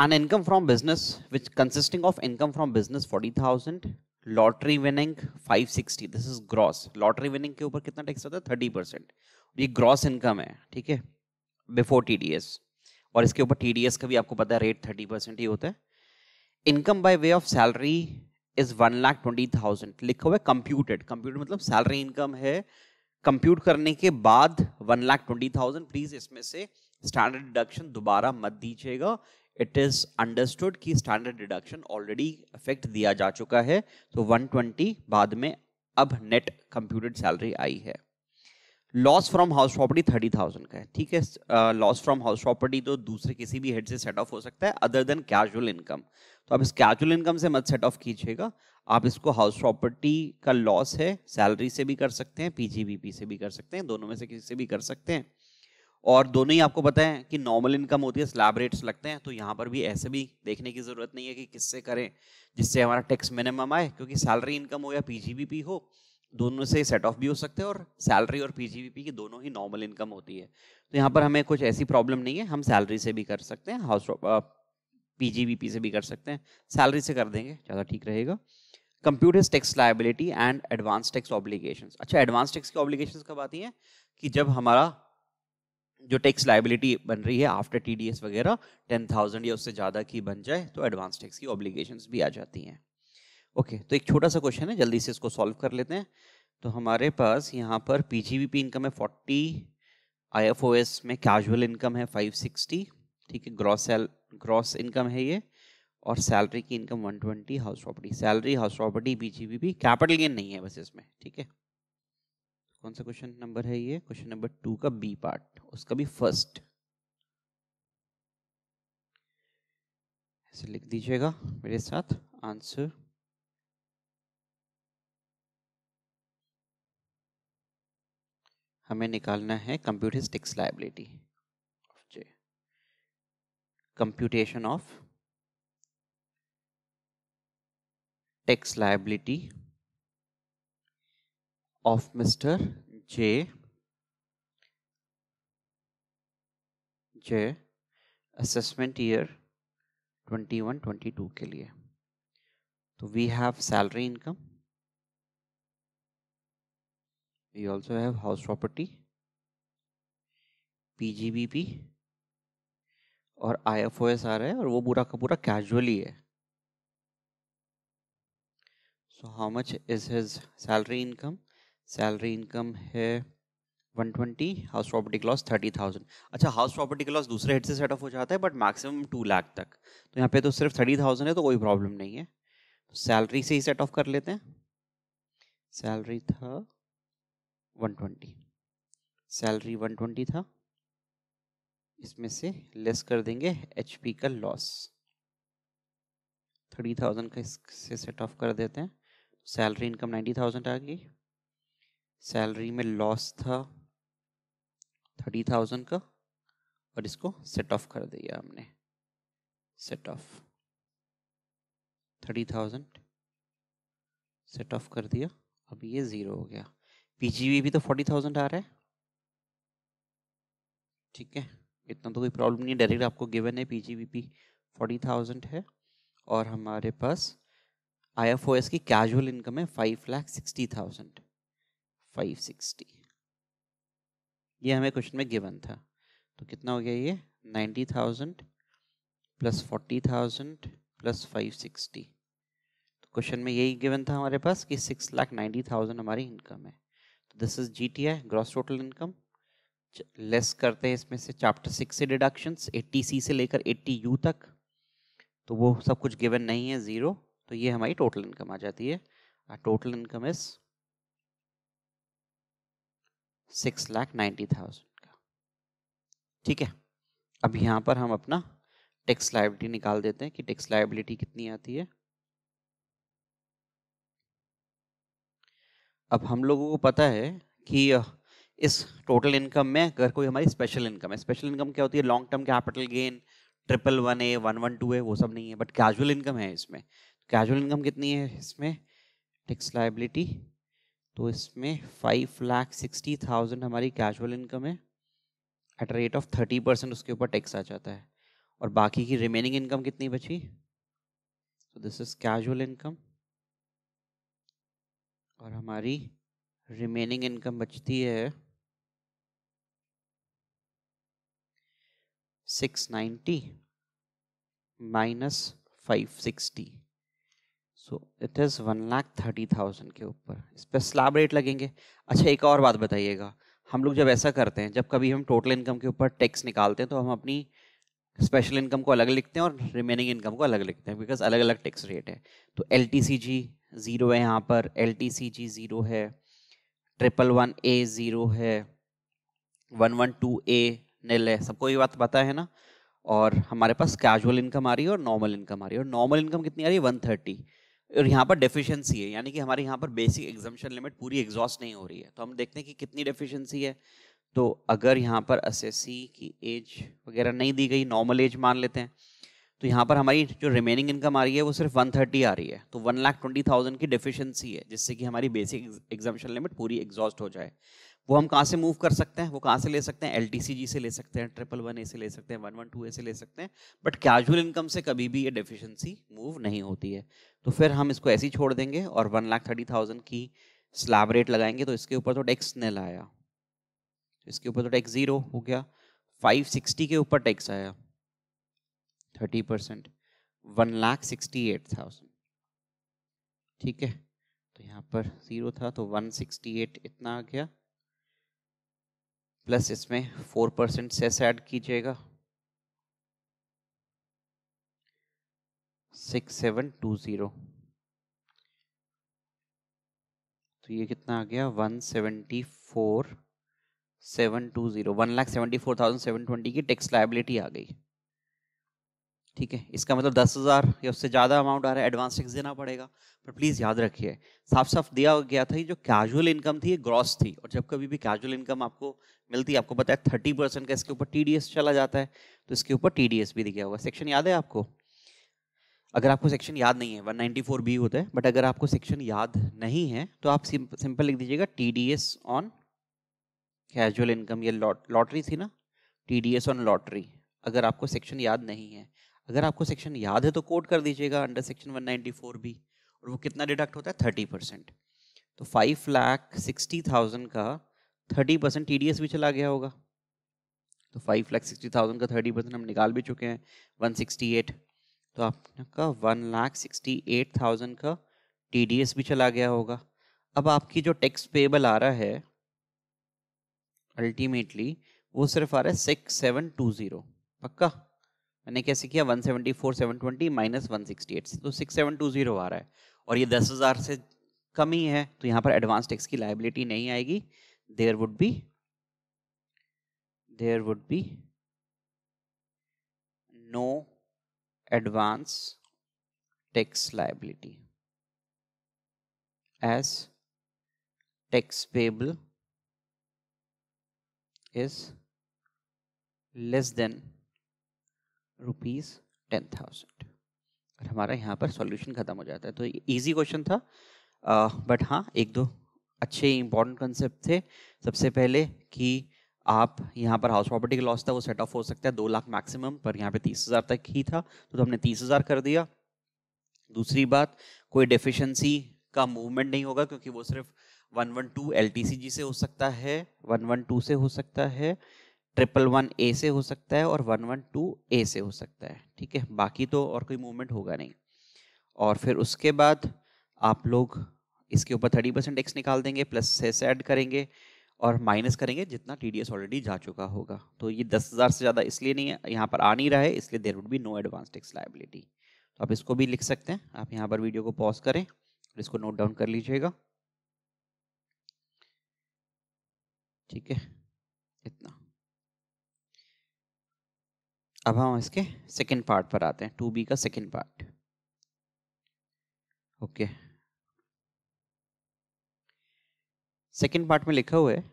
and income from business which consisting of income from business forty thousand lottery winning 560 this is gross lottery winning के ऊपर कितना tax रहता है thirty percent ये gross income है ठीक है बिफोर टीडीएस और इसके ऊपर टीडीएस का भी आपको पता है रेट थर्टी परसेंट ही होता है income by way of salary is one lakh twenty thousand लिखा हुआ है कंप्यूटेड कंप्यूटर मतलब सैलरी इनकम है कंप्यूट करने के बाद one lakh twenty thousand please इसमें से स्टैंडर्ड डिडक्शन दोबारा मत दीजिएगा इट इज अंडरस्टूड कि स्टैंडर्ड डिडक्शन ऑलरेडी इफेक्ट दिया जा चुका है तो वन ट्वेंटी बाद में अब नेट कंप्यूटेड सैलरी आई है loss from house property thirty thousand का है ठीक है लॉस फ्रॉम हाउस प्रॉपर्टी तो दूसरे किसी भी हेड से सेट ऑफ हो सकता है अदर देन कैजुअल इनकम तो आप इस कैजुअल इनकम से मत सेट ऑफ कीजिएगा आप इसको हाउस प्रॉपर्टी का लॉस है सैलरी से भी कर सकते हैं पीजीबीपी से भी कर सकते हैं दोनों में से किसी से भी कर सकते हैं और दोनों ही आपको पता है कि नॉर्मल इनकम होती है स्लैब रेट्स लगते हैं तो यहाँ पर भी ऐसे भी देखने की ज़रूरत नहीं है कि किससे करें जिससे हमारा टैक्स मिनिमम आए क्योंकि सैलरी इनकम हो या पी हो दोनों से सेट ऑफ भी हो सकते हैं और सैलरी और पीजीबीपी की दोनों ही नॉर्मल इनकम होती है तो यहाँ पर हमें कुछ ऐसी प्रॉब्लम नहीं है हम सैलरी से भी कर सकते हैं हाउस पीजीबीपी से भी कर सकते हैं सैलरी से कर देंगे ज़्यादा ठीक रहेगा computers tax liability and advance tax obligation अच्छा एडवांस टैक्स की ऑब्लिगेशन कब आती हैं कि जब हमारा जो टैक्स लाइबिलिटी बन रही है आफ्टर टी वगैरह टेन थाउजेंड या उससे ज़्यादा की बन जाए तो एडवांस टैक्स की ऑब्लिगेशन भी आ जाती हैं ओके okay, तो एक छोटा सा क्वेश्चन है जल्दी से इसको सॉल्व कर लेते हैं तो हमारे पास यहाँ पर पी इनकम है फोर्टी आई में कैजुअल इनकम है फाइव सिक्सटी ठीक है ग्रॉस सेल ग्रॉस इनकम है ये और सैलरी की income 120 house property salary house property भी कैपिटल गेन नहीं है बस इसमें ठीक है तो कौन सा क्वेश्चन नंबर है ये क्वेश्चन नंबर टू का बी पार्ट उसका भी फर्स्ट ऐसे लिख दीजिएगा मेरे साथ आंसर हमें निकालना है tax liability computation of tax liability of Mr. J. J. assessment year 21-22 के लिए तो we have salary income we also have house property pgbp और आई एफ ओ एस आ रहा है और वो पूरा का पूरा कैजुअली है so how much is his salary income salary income है one twenty house property clause thousand अच्छा हाउस प्रॉपर्टी क्लॉस दूसरे हेड से सेटअप हो जाता है बट मैक्सिमम टू लाख तक तो यहाँ पे तो सिर्फ थर्टी थाउजेंड है तो कोई प्रॉब्लम नहीं है सैलरी तो से ही सेट ऑफ कर लेते हैं सैलरी था one twenty salary one twenty था इसमें से लेस कर देंगे एच का लॉस थर्टी थाउजेंड का इससे सेट ऑफ कर देते हैं सैलरी इनकम नाइन्टी थाउजेंड आ गई सैलरी में लॉस था थर्टी थाउजेंड का और इसको सेट ऑफ कर दिया हमने set off thirty thousand set off कर दिया अब ये ज़ीरो हो गया पीजीबी भी तो फोर्टी थाउजेंड आ रहा है ठीक है इतना तो कोई प्रॉब्लम नहीं है डायरेक्ट आपको गिवन है पी फोर्टी थाउजेंड है और हमारे पास आईएफओएस की कैजुअल इनकम है five lakh sixty thousand five sixty ये हमें क्वेश्चन में गिवन था तो कितना हो गया ये ninety thousand plus forty thousand plus five sixty तो क्वेश्चन में यही गिवन था हमारे पास कि सिक्स लाख नाइन्टी थाउजेंड हमारी इनकम है तो this is G T I gross total income less करते हैं इसमें से चैप्टर सिक्स से डिडक्शंस एट्टी सी से लेकर एट्टी यू तक तो वो सब कुछ गिवन नहीं है ज़ीरो तो ये हमारी टोटल इनकम आ जाती है total income is six lakh ninety thousand का ठीक है अब यहाँ पर हम अपना टैक्स लाइबिलिटी निकाल देते हैं कि टैक्स लाइबिलिटी कितनी आती है अब हम लोगों को पता है कि इस टोटल इनकम में अगर कोई हमारी स्पेशल इनकम है स्पेशल इनकम क्या होती है long term capital gain triple one A one one two A वो सब नहीं है बट कैजुअल इनकम है इसमें कैजुअल तो इनकम कितनी है इसमें टैक्स लाइबिलिटी तो इसमें फाइव लाख सिक्सटी थाउजेंड हमारी कैजुअल इनकम है at rate of thirty percent उसके ऊपर टैक्स आ जाता है और बाकी की रिमेनिंग इनकम कितनी बची तो दिस इज कैजुअल इनकम और हमारी रिमेनिंग इनकम बचती है six ninety minus five sixty so it is one lakh thirty thousand के ऊपर इस पर स्लाब रेट लगेंगे अच्छा एक और बात बताइएगा हम लोग जब ऐसा करते हैं जब कभी हम टोटल इनकम के ऊपर टैक्स निकालते हैं तो हम अपनी स्पेशल इनकम को अलग लिखते हैं और रिमेनिंग इनकम को अलग लिखते हैं बिकॉज अलग अलग टैक्स रेट है तो L T C G zero है यहाँ पर L T C G zero है ट्रिपल वन ए ज़ीरो है one one two A nil है सबको ये बात पता है ना और हमारे पास कैजुअल इनकम आ रही है और नॉर्मल इनकम आ रही है और नॉर्मल इनकम कितनी आ रही है वन थर्टी और यहाँ पर डेफिशिएंसी है यानी कि हमारे यहाँ पर बेसिक एग्जामेशन लिमिट पूरी एग्जॉस्ट नहीं हो रही है तो हम देखते हैं कि कितनी डेफिशिएंसी है तो अगर यहाँ पर एस की एज वगैरह नहीं दी गई नॉर्मल एज मान लेते हैं तो यहाँ पर हमारी जो रिमेनिंग इनकम आ रही है वो सिर्फ वन थर्टी आ रही है तो वन लाख ट्वेंटी थाउजेंड की डिफिशेंसी है जिससे कि हमारी बेसिक एग्जामेशन लिमिट पूरी एग्जॉस्ट हो जाए वो हम कहाँ से मूव कर सकते हैं वो कहाँ से ले सकते हैं एल जी से ले सकते हैं ट्रिपल वन ए से ले सकते हैं वन वन टू ए से ले सकते हैं बट कैजुअल इनकम से कभी भी ये डिफिशियंसी मूव नहीं होती है तो फिर हम इसको ऐसे ही छोड़ देंगे और वन लाख थर्टी थाउजेंड की स्लैब रेट लगाएंगे तो इसके ऊपर तो टैक्स न लाया इसके ऊपर तो टैक्स ज़ीरो हो गया फाइव सिक्सटी के ऊपर टैक्स आया thirty percent one lakh sixty eight thousand ठीक है तो यहाँ पर ज़ीरो था तो वन सिक्सटी एट इतना आ गया प्लस इसमें फोर परसेंट सेस ऐड कीजिएगा सिक्स सेवन टू ज़ीरो तो ये कितना आ गया one seventy four seven two zero one lakh seventy four thousand seven twenty की टैक्स लाइबिलिटी आ गई ठीक है इसका मतलब दस हज़ार या उससे ज़्यादा अमाउंट आ रहा है एडवांस टैक्स देना पड़ेगा पर प्लीज़ याद रखिए साफ साफ दिया गया था कि जो कैजुअल इनकम थी ये ग्रॉस थी और जब कभी भी कैजुअल इनकम आपको मिलती है आपको पता है थर्टी परसेंट का इसके ऊपर टी चला जाता है तो इसके ऊपर टी भी दिया होगा सेक्शन याद है आपको अगर आपको सेक्शन याद नहीं है फोर बी होता है बट अगर आपको सेक्शन याद नहीं है तो आप सिंपल लिख दीजिएगा टी ऑन कैजुअल इनकम ये लॉटरी थी ना टी ऑन लॉटरी अगर आपको सेक्शन याद नहीं है अगर आपको सेक्शन याद है तो कोट कर दीजिएगा अंडर सेक्शन 194 बी और वो कितना डिडक्ट होता है थर्टी परसेंट तो फाइव लाख सिक्सटी थाउजेंड का थर्टी परसेंट टी भी चला गया होगा तो फाइव लाख सिक्सटी थाउजेंड का थर्टी परसेंट हम निकाल भी चुके हैं वन सिक्सटी एट तो आपका one lakh sixty eight thousand का टी भी चला गया होगा अब आपकी जो टैक्स पेबल आ रहा है अल्टीमेटली वो सिर्फ आ रहा है सिक्स सेवन टू ज़ीरो पक्का मैंने कैसे किया 174 720 माइनस 168 से तो 6720 आ रहा है और ये 10,000 से कम ही है तो यहाँ पर एडवांस टैक्स की लाइबिलिटी नहीं आएगी there would be there would be no advance tax liability as tax payable is less than rupees ten thousand और हमारा यहाँ पर सॉल्यूशन ख़त्म हो जाता है तो इजी क्वेश्चन था आ, बट हाँ एक दो अच्छे इंपॉर्टेंट कंसेप्ट थे सबसे पहले कि आप यहाँ पर हाउस प्रॉपर्टी का लॉस था वो सेट ऑफ हो सकता है दो लाख मैक्सिमम पर यहाँ पे तीस हज़ार तक ही था तो, तो हमने तीस हज़ार कर दिया दूसरी बात कोई डेफिशिएंसी का मूवमेंट नहीं होगा क्योंकि वो सिर्फ वन वन टू एल से हो सकता है वन वन टू से हो सकता है ट्रिपल वन ए से हो सकता है और वन वन टू ए से हो सकता है ठीक है बाकी तो और कोई मूवमेंट होगा नहीं और फिर उसके बाद आप लोग इसके ऊपर थर्टी परसेंट एक्स निकाल देंगे प्लस सेस ऐड करेंगे और माइनस करेंगे जितना टी ऑलरेडी जा चुका होगा तो ये दस हज़ार से ज़्यादा इसलिए नहीं है यहाँ पर आ नहीं रहा है इसलिए there would be no advance tax liability तो आप इसको भी लिख सकते हैं आप यहाँ पर वीडियो को पॉज करें और इसको नोट डाउन कर लीजिएगा ठीक है इतना अब हम इसके सेकंड पार्ट पर आते हैं टू बी का second part okay second part में लिखा हुआ है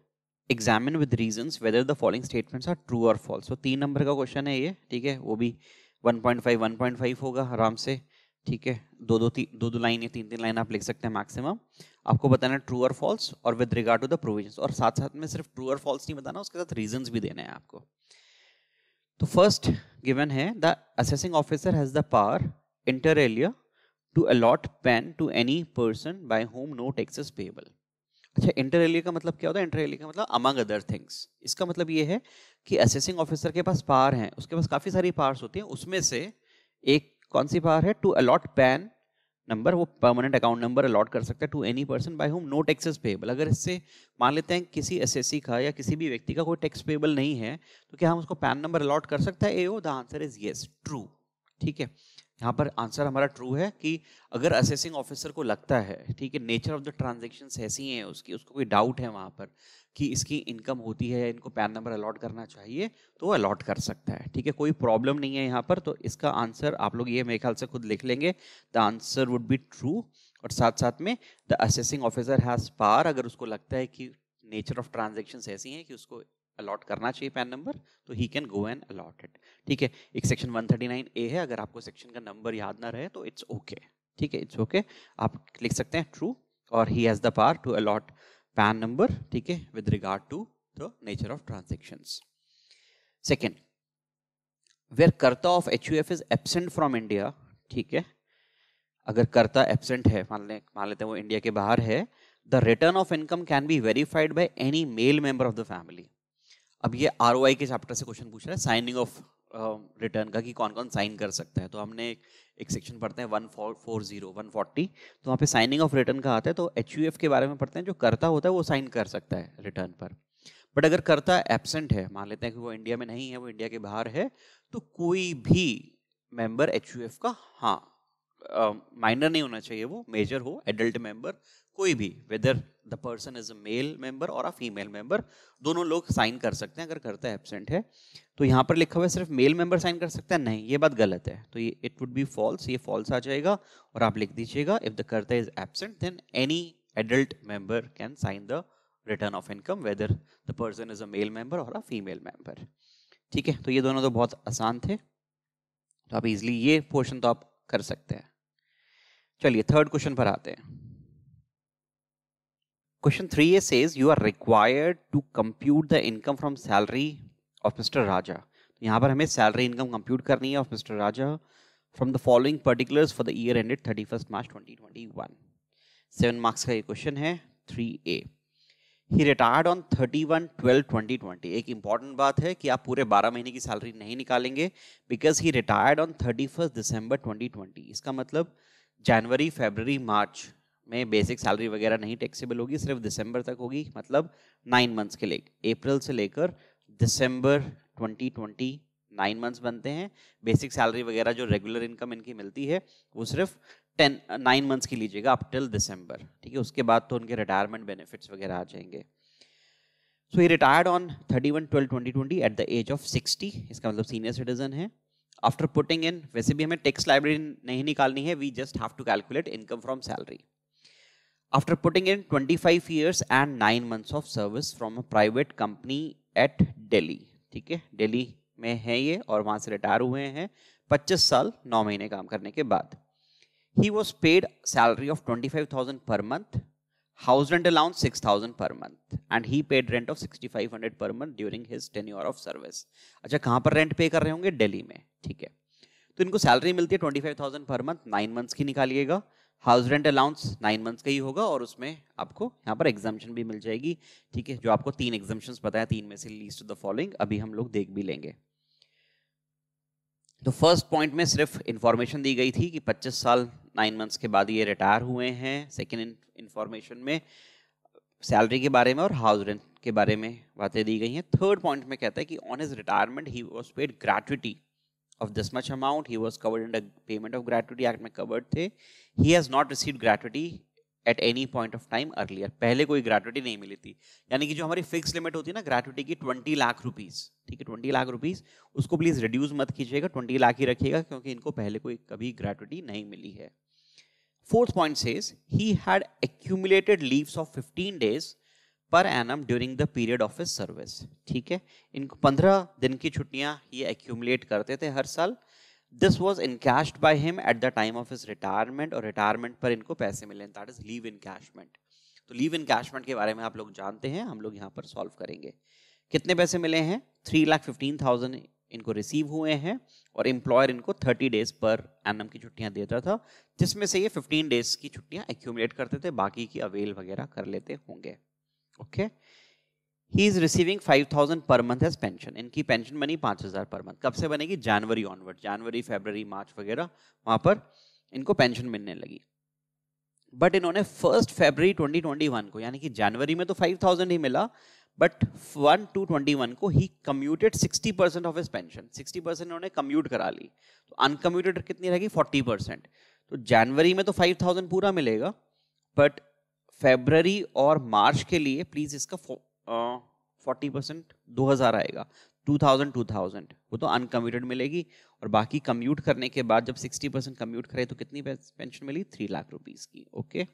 examine with reason whether the following statements are true और फॉल्स तो तीन नंबर का क्वेश्चन है ये ठीक है वो भी 1.5 1.5 होगा आराम से ठीक है दो दो तीन दो दो लाइन या तीन तीन लाइन आप लिख सकते हैं मैक्सिमम आपको बताना है ट्रू और फॉल्स और with regard to the provision और साथ साथ में सिर्फ ट्रू और फॉल्स नहीं बताना उसके साथ रीजन भी देना है आपको तो फर्स्ट गिवन है the assessing officer has the power inter alia to allot PAN to any person by whom no is payable अच्छा इंटर एलिया का मतलब क्या होता है इंटर एलिया का मतलब अमंग अदर थिंग्स इसका मतलब ये है कि असेसिंग ऑफिसर के पास पावर हैं उसके पास काफ़ी सारी पावर्स होती हैं उसमें से एक कौन सी पावर है टू अलॉट पैन नंबर वो परमानेंट अकाउंट नंबर अलॉट कर सकता है to any person by whom no taxes payable अगर इससे मान लेते हैं किसी सी का या किसी भी व्यक्ति का कोई टैक्स पेबल नहीं है तो क्या हम उसको पैन नंबर अलॉट कर सकते हैं A O the answer is yes true ठीक है यहाँ पर आंसर हमारा ट्रू है कि अगर असेसिंग ऑफिसर को लगता है ठीक है नेचर ऑफ द ट्रांजेक्शन ऐसी हैं उसकी उसको कोई डाउट है वहाँ पर कि इसकी इनकम होती है इनको पैन नंबर अलॉट करना चाहिए तो वो अलॉट कर सकता है ठीक है कोई प्रॉब्लम नहीं है यहाँ पर तो इसका आंसर आप लोग ये मेरे ख्याल से खुद लिख लेंगे the answer would be true और साथ साथ में द असेसिंग ऑफिसर हैज़ पार अगर उसको लगता है कि नेचर ऑफ ट्रांजेक्शन ऐसी हैं कि उसको अलॉट करना चाहिए पैन नंबर तो he can go and allot it ठीक है एक सेक्शन 139 ए है अगर आपको सेक्शन का नंबर याद ना रहे तो इट्स ओके ठीक है इट्स ओके आप लिख सकते हैं ट्रू और he has the power to allot PAN number ठीक है with regard to the nature of transaction second where karta of H U F is absent from India ठीक है अगर करता एबसेंट है मान लें मान लेते हैं वो इंडिया के बाहर है the return of income can be verified by any male member of the family अब ये आर के चैप्टर से क्वेश्चन पूछ रहा है साइनिंग ऑफ रिटर्न का कि कौन कौन साइन कर सकता है तो हमने एक सेक्शन पढ़ते हैं one four four zero one forty तो वहाँ पे साइनिंग ऑफ रिटर्न का आता है तो एच के बारे में पढ़ते हैं जो करता होता है वो साइन कर सकता है रिटर्न पर बट अगर करता एबसेंट है मान लेते हैं कि वो इंडिया में नहीं है वो इंडिया के बाहर है तो कोई भी मेम्बर एच का हाँ माइनर um, नहीं होना चाहिए वो मेजर हो एडल्ट मेंबर कोई भी whether the person is a male member और अ फीमेल मेंबर दोनों लोग साइन कर सकते हैं अगर करता है एबसेंट है तो यहाँ पर लिखा हुआ है सिर्फ मेल मेंबर साइन कर सकता है नहीं ये बात गलत है तो ये इट वुड बी फॉल्स ये फॉल्स आ जाएगा और आप लिख दीजिएगा if the karta is absent then any adult member can sign the return of income whether the person is a male member और अ फीमेल मेंबर ठीक है तो ये दोनों तो बहुत आसान थे तो आप इजिली ये पोर्शन तो आप कर सकते हैं चलिए थर्ड क्वेश्चन पर आते हैं Question 3a says you are required to compute the income from salary of Mr. Raja. तो यहाँ पर हमें सैलरी इनकम कंप्यूट करनी है of mister Raja from the following particulars for the year ended thirty first March twenty twenty one seven marks का ये question है three A he retired on thirty one twelve twenty twenty एक important बात है कि आप पूरे बारह महीने की सैलरी नहीं निकालेंगे because he retired on thirty first December twenty twenty इसका मतलब जनवरी फेबररी मार्च में बेसिक सैलरी वगैरह नहीं टैक्सेबल होगी सिर्फ दिसंबर तक होगी मतलब नाइन मंथ्स के लिए अप्रैल से लेकर दिसंबर 2020 नाइन मंथ्स बनते हैं बेसिक सैलरी वगैरह जो रेगुलर इनकम इनकी मिलती है वो सिर्फ टेन नाइन मंथ्स की लीजिएगा अप टिल दिसंबर ठीक है उसके बाद तो उनके रिटायरमेंट बेनिफिट्स वगैरह आ जाएंगे so he retired on thirty one twelve twenty twenty at the age of sixty इसका मतलब सीनियर सिटीजन है आफ्टर पुटिंग इन वैसे भी हमें टैक्स लाइब्रेरी नहीं निकालनी है we just have to calculate income from salary After putting in 25 years and 9 months of service from a private company at Delhi, ठीक है दिल्ली में है ये और वहाँ से रिटायर हुए हैं 25 साल 9 महीने काम करने के बाद he was paid salary of 25,000 पर month house rent allowance 6000 per month and he paid rent of 6500 per month during his tenure of service अच्छा कहाँ पर rent pay कर रहे होंगे दिल्ली में ठीक है तो इनको सैलरी मिलती है 25000 पर मंथ नाइन मंथ्स की निकालिएगा house rent allowance nine months का ही होगा और उसमें आपको यहाँ पर एग्जामेशन भी मिल जाएगी ठीक है जो आपको तीन एग्जामेशन बताया तीन में से लीस्ट द फॉलोइंग अभी हम लोग देख भी लेंगे तो फर्स्ट पॉइंट में सिर्फ इन्फॉर्मेशन दी गई थी कि 25 साल नाइन मंथ्स के बाद ये रिटायर हुए हैं सेकेंड इन्फॉर्मेशन में सैलरी के बारे में और हाउस रेंट के बारे में बातें दी गई हैं थर्ड पॉइंट में कहता है कि on his retirement he was paid gratuity of this much amount he was covered in the Payment of Gratuity Act में कवर्ड थे. He has not receive gratuity at any point of time earlier पहले कोई gratuity नहीं मिली थी यानी कि जो हमारी फिक्स लिमिट होती है ना ग्रेचुटी की ट्वेंटी लाख रुपीज़ ठीक है ट्वेंटी लाख रुपीज़ उसको प्लीज़ रिड्यूस मत कीजिएगा ट्वेंटी लाख ही रखिएगा क्योंकि इनको पहले कोई कभी ग्रेचुटी नहीं मिली है fourth point says he had accumulated leaves of fifteen days per annum during the period of his service ठीक है इनको पंद्रह दिन की छुट्टियां ये एक्यूमुलेट करते थे हर साल this was encashed by him at the time of his retirement और रिटायरमेंट पर इनको पैसे मिले that is leave encashment तो लीव इन कैशमेंट के बारे में आप लोग जानते हैं हम लोग यहाँ पर सॉल्व करेंगे कितने पैसे मिले हैं थ्री लाख फिफ्टीन थाउजेंड इनको रिसीव हुए हैं और एम्प्लॉयर इनको थर्टी डेज पर एनम की छुट्टियाँ देता था जिसमें से ये फिफ्टीन डेज की छुट्टियाँ एक्यूमुलेट करते थे बाकी की अवेल वगैरह कर लेते होंगे okay he is receiving five thousand per month as pension इनकी पेंशन बनी पाँच हज़ार पर मंथ कब से बनेगी जनवरी ऑनवर्ड जनवरी फेबररी मार्च वगैरह वहां पर इनको पेंशन मिलने लगी बट इन्होंने फर्स्ट फेबररी 2021 को यानी कि जनवरी में तो 5000 ही मिला but one two twenty one को he commuted sixty percent of his pension sixty percent इन्होंने कम्यूट करा ली तो अनकम्यूटेड कितनी रहेगी फोर्टी परसेंट तो जनवरी में तो फाइव थाउजेंड पूरा मिलेगा बट फेबररी और मार्च के लिए प्लीज़ इसका फोर्टी परसेंट दो हज़ार आएगा टू थाउजेंड टू थाउजेंड वो तो अनकम्यूटेड मिलेगी और बाकी कम्यूट करने के बाद जब सिक्सटी परसेंट कम्यूट करे तो कितनी पेंशन मिली थ्री लाख रुपीज़ की ओके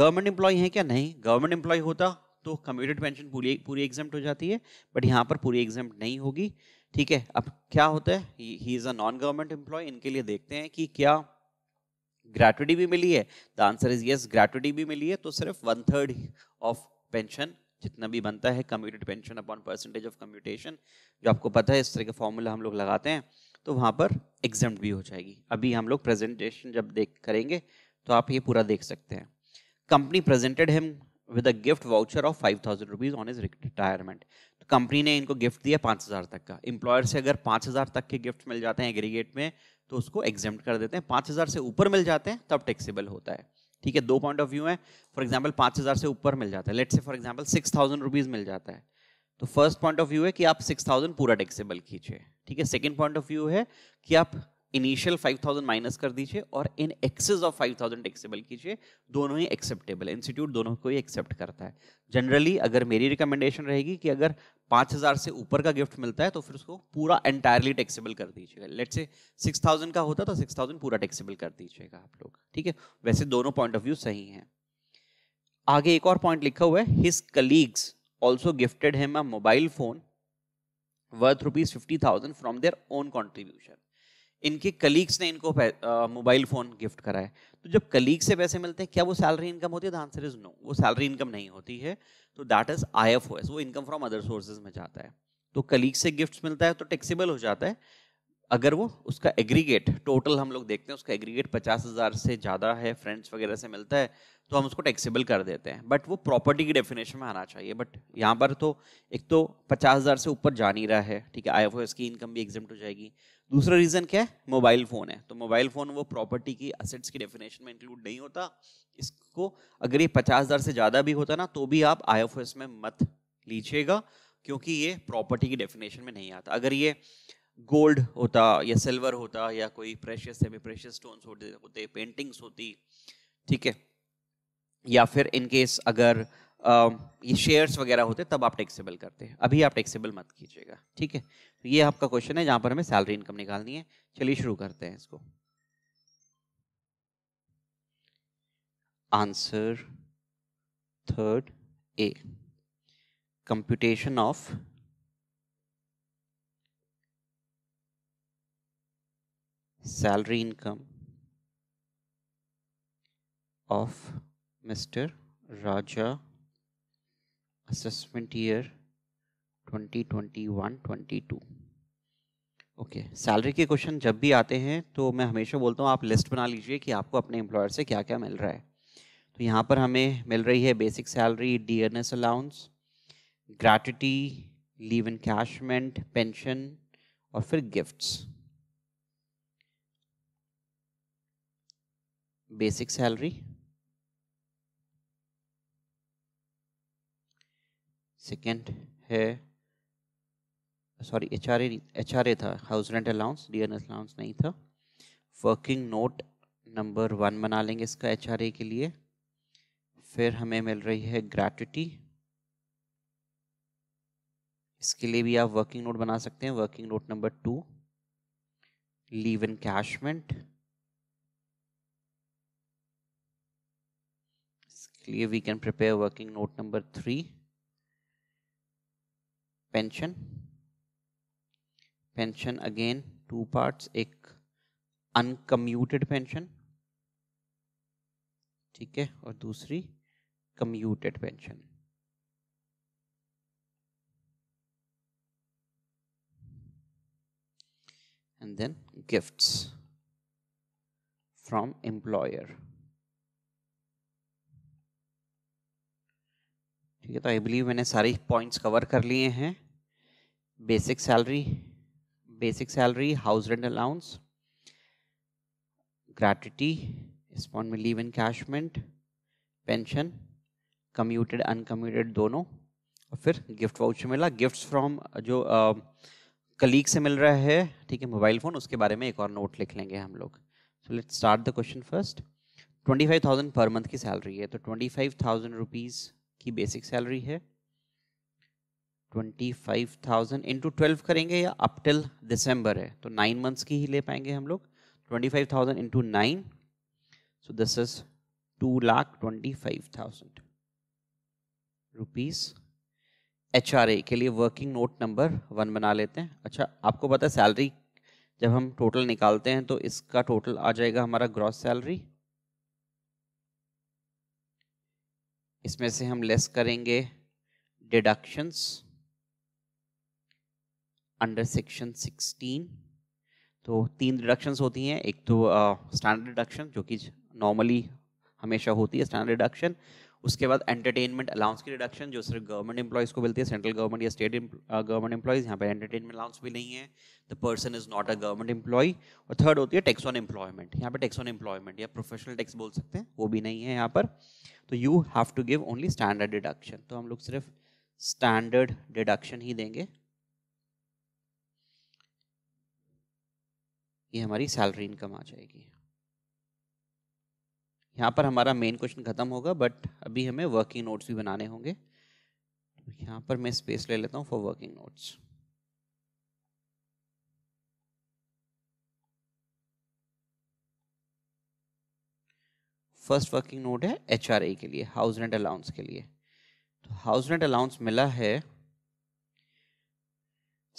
गवर्नमेंट एम्प्लॉय है क्या नहीं गवर्नमेंट एम्प्लॉय होता तो कम्यूटेड पेंशन पूरी पूरी एग्जाम हो जाती है बट यहाँ पर पूरी एग्जाम नहीं होगी ठीक है अब क्या होता है he is a non government employee इनके लिए देखते हैं कि क्या ग्रेटुटी भी मिली है the answer is yes gratuity भी मिली है तो सिर्फ वन थर्ड ऑफ पेंशन जितना भी बनता है commuted pension upon percentage of commutation जो आपको पता है इस तरह के फॉर्मूला हम लोग लगाते हैं तो वहाँ पर एग्जाम भी हो जाएगी अभी हम लोग प्रेजेंटेशन जब देख करेंगे तो आप ये पूरा देख सकते हैं company presented him with a gift voucher of five thousand rupees on his retirement company ने इनको गिफ्ट दिया पाँच हज़ार तक का एम्प्लॉयर से अगर पाँच हज़ार तक के गिफ्ट मिल जाते हैं एग्रीगेट में तो उसको एग्जाम कर देते हैं पाँच हज़ार से ऊपर मिल जाते हैं तब टैक्सेबल होता है ठीक है दो पॉइंट ऑफ व्यू है फॉर एग्जाम्पल पाँच हज़ार से ऊपर मिल जाता है let say for example six thousand rupees मिल जाता है तो फर्स्ट पॉइंट ऑफ व्यू है कि आप सिक्स थाउजेंड पूरा टैक्सेबल कीजिए ठीक है सेकेंड पॉइंट ऑफ व्यू है कि आप इनिशियल फाइव थाउजेंड माइनस कर दीजिए और in excess of five thousand taxable कीजिए दोनों ही एक्सेप्टेबल इंस्टीट्यूट दोनों को ही एक्सेप्ट करता है जनरली अगर मेरी रिकमेंडेशन रहेगी कि अगर पाँच हज़ार से ऊपर का गिफ्ट मिलता है तो फिर उसको पूरा एंटायरली टैक्सेबल कर दीजिएगा लेट से सिक्स थाउजेंड का होता तो सिक्स थाउजेंड पूरा टैक्सेबल कर दीजिएगा आप लोग ठीक है वैसे दोनों पॉइंट ऑफ व्यू सही हैं आगे एक और पॉइंट लिखा हुआ है his colleagues also gifted him a mobile phone worth rupees fifty thousand from their own contribution इनके कलीग्स ने इनको मोबाइल फ़ोन गिफ्ट करा है तो जब कलीग से पैसे मिलते हैं क्या वो सैलरी इनकम होती है द आंसर इज नो वो सैलरी इनकम नहीं होती है तो that is I F O S वो इनकम फ्रॉम अदर सोर्सेज में जाता है तो कलीग से गिफ्ट मिलता है तो टेक्सीबल हो जाता है अगर वो उसका एग्रीगेट टोटल हम लोग देखते हैं उसका एग्रीगेट पचास हज़ार से ज़्यादा है फ्रेंड्स वगैरह से मिलता है तो हम उसको टैक्सेबल कर देते हैं बट वो प्रॉपर्टी की डेफिनेशन में आना चाहिए बट यहाँ पर तो एक तो पचास हज़ार से ऊपर जा नहीं रहा है ठीक है आई एफ की इनकम भी एग्जिम हो जाएगी दूसरा रीज़न क्या है मोबाइल फ़ोन है तो मोबाइल फ़ोन वो प्रॉपर्टी की असेट्स की डेफिनेशन में इंक्लूड नहीं होता इसको अगर ये पचास हज़ार से ज़्यादा भी होता ना तो भी आप आई में मत लीजिएगा क्योंकि ये प्रॉपर्टी की डेफिनेशन में नहीं आता अगर ये गोल्ड होता या सिल्वर होता या कोई प्रेशियस सेमी प्रेशियस स्टोन होते होते पेंटिंग्स होती ठीक है या फिर इनकेस अगर ये शेयर्स वगैरह होते तब आप टैक्सेबल करते हैं अभी आप टैक्सेबल मत कीजिएगा ठीक है तो ये आपका क्वेश्चन है जहाँ पर हमें सैलरी इनकम निकालनी है चलिए शुरू करते हैं इसको answer third A computation of salary income of mister Raja assessment year 2021-22 okay okay. Salary के क्वेश्चन जब भी आते हैं तो मैं हमेशा बोलता हूँ आप लिस्ट बना लीजिए कि आपको अपने एम्प्लॉयर से क्या क्या मिल रहा है तो यहाँ पर हमें मिल रही है basic salary D N S allowance gratuity leave encashment pension और फिर गिफ्ट्स बेसिक सैलरी सेकेंड है sorry H R H R A था house rent allowance D N S allowance नहीं था वर्किंग नोट नंबर वन बना लेंगे इसका H R ए के लिए फिर हमें मिल रही है ग्रेटिटी इसके लिए भी आप वर्किंग नोट बना सकते हैं working note number two leave encashment इसके लिए we can prepare working note number three pension pension again two parts एक अनकम्यूटेड पेंशन ठीक है और दूसरी commuted pension and then gifts from employer ठीक है तो आई बिलीव मैंने सारे पॉइंट्स कवर कर लिए हैं basic basic salary house rent allowance gratuity allowance, में sponsor leave encashment pension commuted uncommuted दोनों और फिर गिफ्ट वाउचर मिला गिफ्ट्स फ्रॉम uh, जो कलीग uh, से मिल रहा है ठीक है मोबाइल फ़ोन उसके बारे में एक और नोट लिख लेंगे हम लोग so let start the question first twenty five thousand per month की सैलरी है तो ट्वेंटी फाइव थाउजेंड रुपीज़ की बेसिक सैलरी है twenty five thousand into twelve करेंगे या अप टिल दिसंबर है तो नाइन मंथ्स की ही ले पाएंगे हम लोग twenty five thousand into nine so this is two lakh twenty five thousand rupees H के लिए वर्किंग नोट नंबर वन बना लेते हैं अच्छा आपको पता है सैलरी जब हम टोटल निकालते हैं तो इसका टोटल आ जाएगा हमारा ग्रॉस सैलरी इसमें से हम लेस करेंगे डिडक्शंस अंडर सेक्शन 16 तो तीन डिडक्शंस होती हैं एक तो स्टैंडर्ड डिडक्शन जो कि नॉर्मली हमेशा होती है स्टैंडर्ड डिडक्शन उसके बाद एंटरटेनमेंट अलाउंस की डिडक्शन जो सिर्फ गवर्नमेंट एम्प्लॉयज़ को मिलती है सेंट्रल गवर्नमेंट या स्टेट गवर्नमेंट एम्प्लॉयज़ यहाँ पर एंटरटेनमेंट अलाउंस भी नहीं है the person is not a government employee और थर्ड होती है टैक्स ऑन एम्प्लॉयमेंट यहाँ पर टैक्स ऑन एम्प्लॉयमेंट या प्रोफेशनल टैक्स बोल सकते हैं वो भी नहीं है यहाँ पर तो you have to give only standard deduction तो हम लोग सिर्फ स्टैंडर्ड डिडक्शन ही देंगे ये हमारी सैलरी इनकम आ जाएगी यहाँ पर हमारा मेन क्वेश्चन खत्म होगा बट अभी हमें वर्किंग नोट्स भी बनाने होंगे यहाँ पर मैं स्पेस ले लेता हूँ for working notes first working note है एच के लिए हाउस रेंट अलाउंस के लिए तो हाउस रेंट अलाउंस मिला है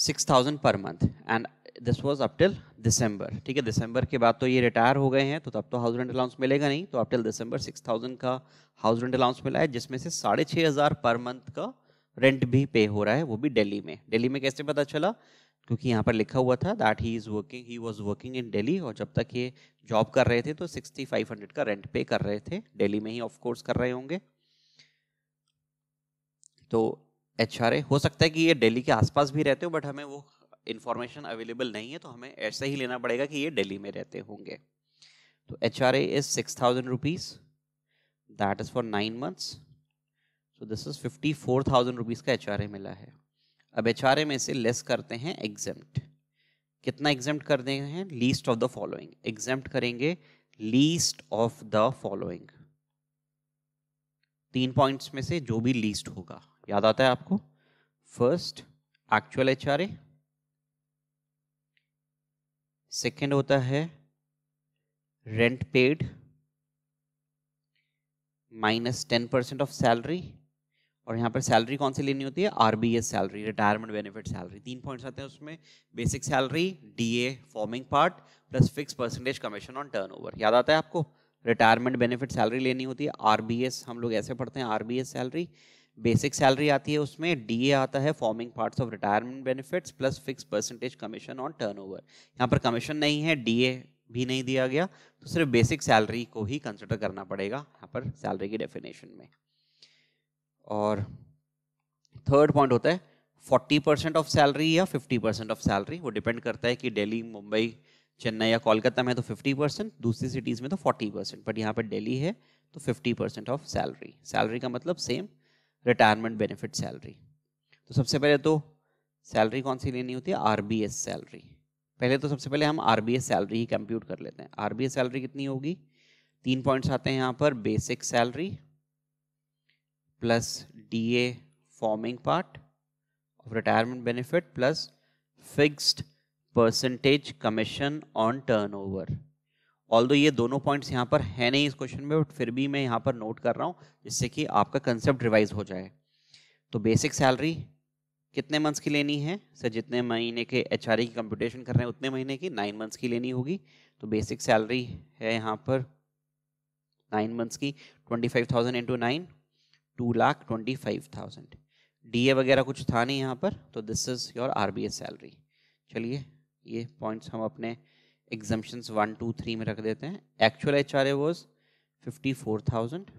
six thousand per month and this was up till December ठीक है दिसंबर के बाद तो ये रिटायर हो गए हैं तो तब तो हाउस रेंट अलाउंस मिलेगा नहीं तो अपटिल दिसंबर सिक्स थाउजेंड का हाउस रेंट अलाउंस मिला है जिसमें से साढ़े छः हज़ार पर मंथ का रेंट भी पे हो रहा है वो भी दिल्ली में दिल्ली में कैसे पता चला क्योंकि यहाँ पर लिखा हुआ था that he is working he was working in Delhi और जब तक ये जॉब कर रहे थे तो सिक्सटी फाइव हंड्रेड का रेंट पे कर रहे थे डेली में ही ऑफ कोर्स कर रहे होंगे तो एच हो सकता है कि ये डेली के आसपास भी रहते हो बट हमें वो इन्फॉर्मेशन अवेलेबल नहीं है तो हमें ऐसा ही लेना पड़ेगा कि ये दिल्ली में रहते होंगे तो H R A is six thousand rupees that is for nine months so this is fifty four thousand rupees का एच आर ए मिला है अब एच आर ए में से लेस करते हैं एग्जेम्प्ट कितना एग्जेम्प्ट कर देंगे हैं least of the following exempt करेंगे लीस्ट ऑफ द फॉलोइंग तीन पॉइंट्स में से जो भी लीस्ट होगा याद आता है आपको first actual H R A second होता है rent paid minus ten percent of salary और यहाँ पर सैलरी कौन सी लेनी होती है RBS salary retirement benefit salary तीन पॉइंट्स आते हैं उसमें basic salary DA forming part plus fix percentage commission on turnover याद आता है आपको रिटायरमेंट बेनिफिट सैलरी लेनी होती है आरबीएस हम लोग ऐसे पढ़ते हैं आरबीएस सैलरी बेसिक सैलरी आती है उसमें डीए आता है forming parts of retirement benefits plus fix percentage commission on turnover यहाँ पर कमीशन नहीं है डीए भी नहीं दिया गया तो सिर्फ बेसिक सैलरी को ही कंसिडर करना पड़ेगा यहाँ पर सैलरी की डेफिनेशन में और थर्ड पॉइंट होता है फोर्टी परसेंट ऑफ सैलरी या फिफ्टी परसेंट ऑफ सैलरी वो डिपेंड करता है कि दिल्ली मुंबई चेन्नई या कोलकाता में तो फिफ्टी परसेंट दूसरी सिटीज़ में तो फोर्टी परसेंट बट यहाँ पर दिल्ली है तो fifty percent of salary salary का मतलब सेम रिटायरमेंट बेनिफिट सैलरी तो सबसे पहले तो सैलरी कौन सी लेनी होती है आरबीएस सैलरी पहले तो सबसे पहले हम आरबीएस सैलरी ही कंप्यूट कर लेते हैं आरबीएस सैलरी कितनी होगी तीन पॉइंट्स आते हैं यहाँ पर basic salary plus DA forming part of retirement benefit plus fixed percentage commission on turnover all दो ये दोनों पॉइंट्स यहाँ पर है नहीं इस क्वेश्चन में बट फिर भी मैं यहाँ पर नोट कर रहा हूँ जिससे कि आपका कंसेप्ट रिवाइज हो जाए तो बेसिक सैलरी कितने मंथ्स की लेनी है सर जितने महीने के एच e की कंप्यूटेशन कर रहे हैं उतने महीने की नाइन मंथ्स की लेनी होगी तो बेसिक सैलरी है यहाँ पर नाइन मंथ्स की twenty five thousand into nine two lakh twenty five thousand D वगैरह कुछ था नहीं यहाँ पर तो this is your R salary चलिए ये पॉइंट्स हम अपने एग्जाम्पन्स वन टू थ्री में रख देते हैं actual H R A was fifty four thousand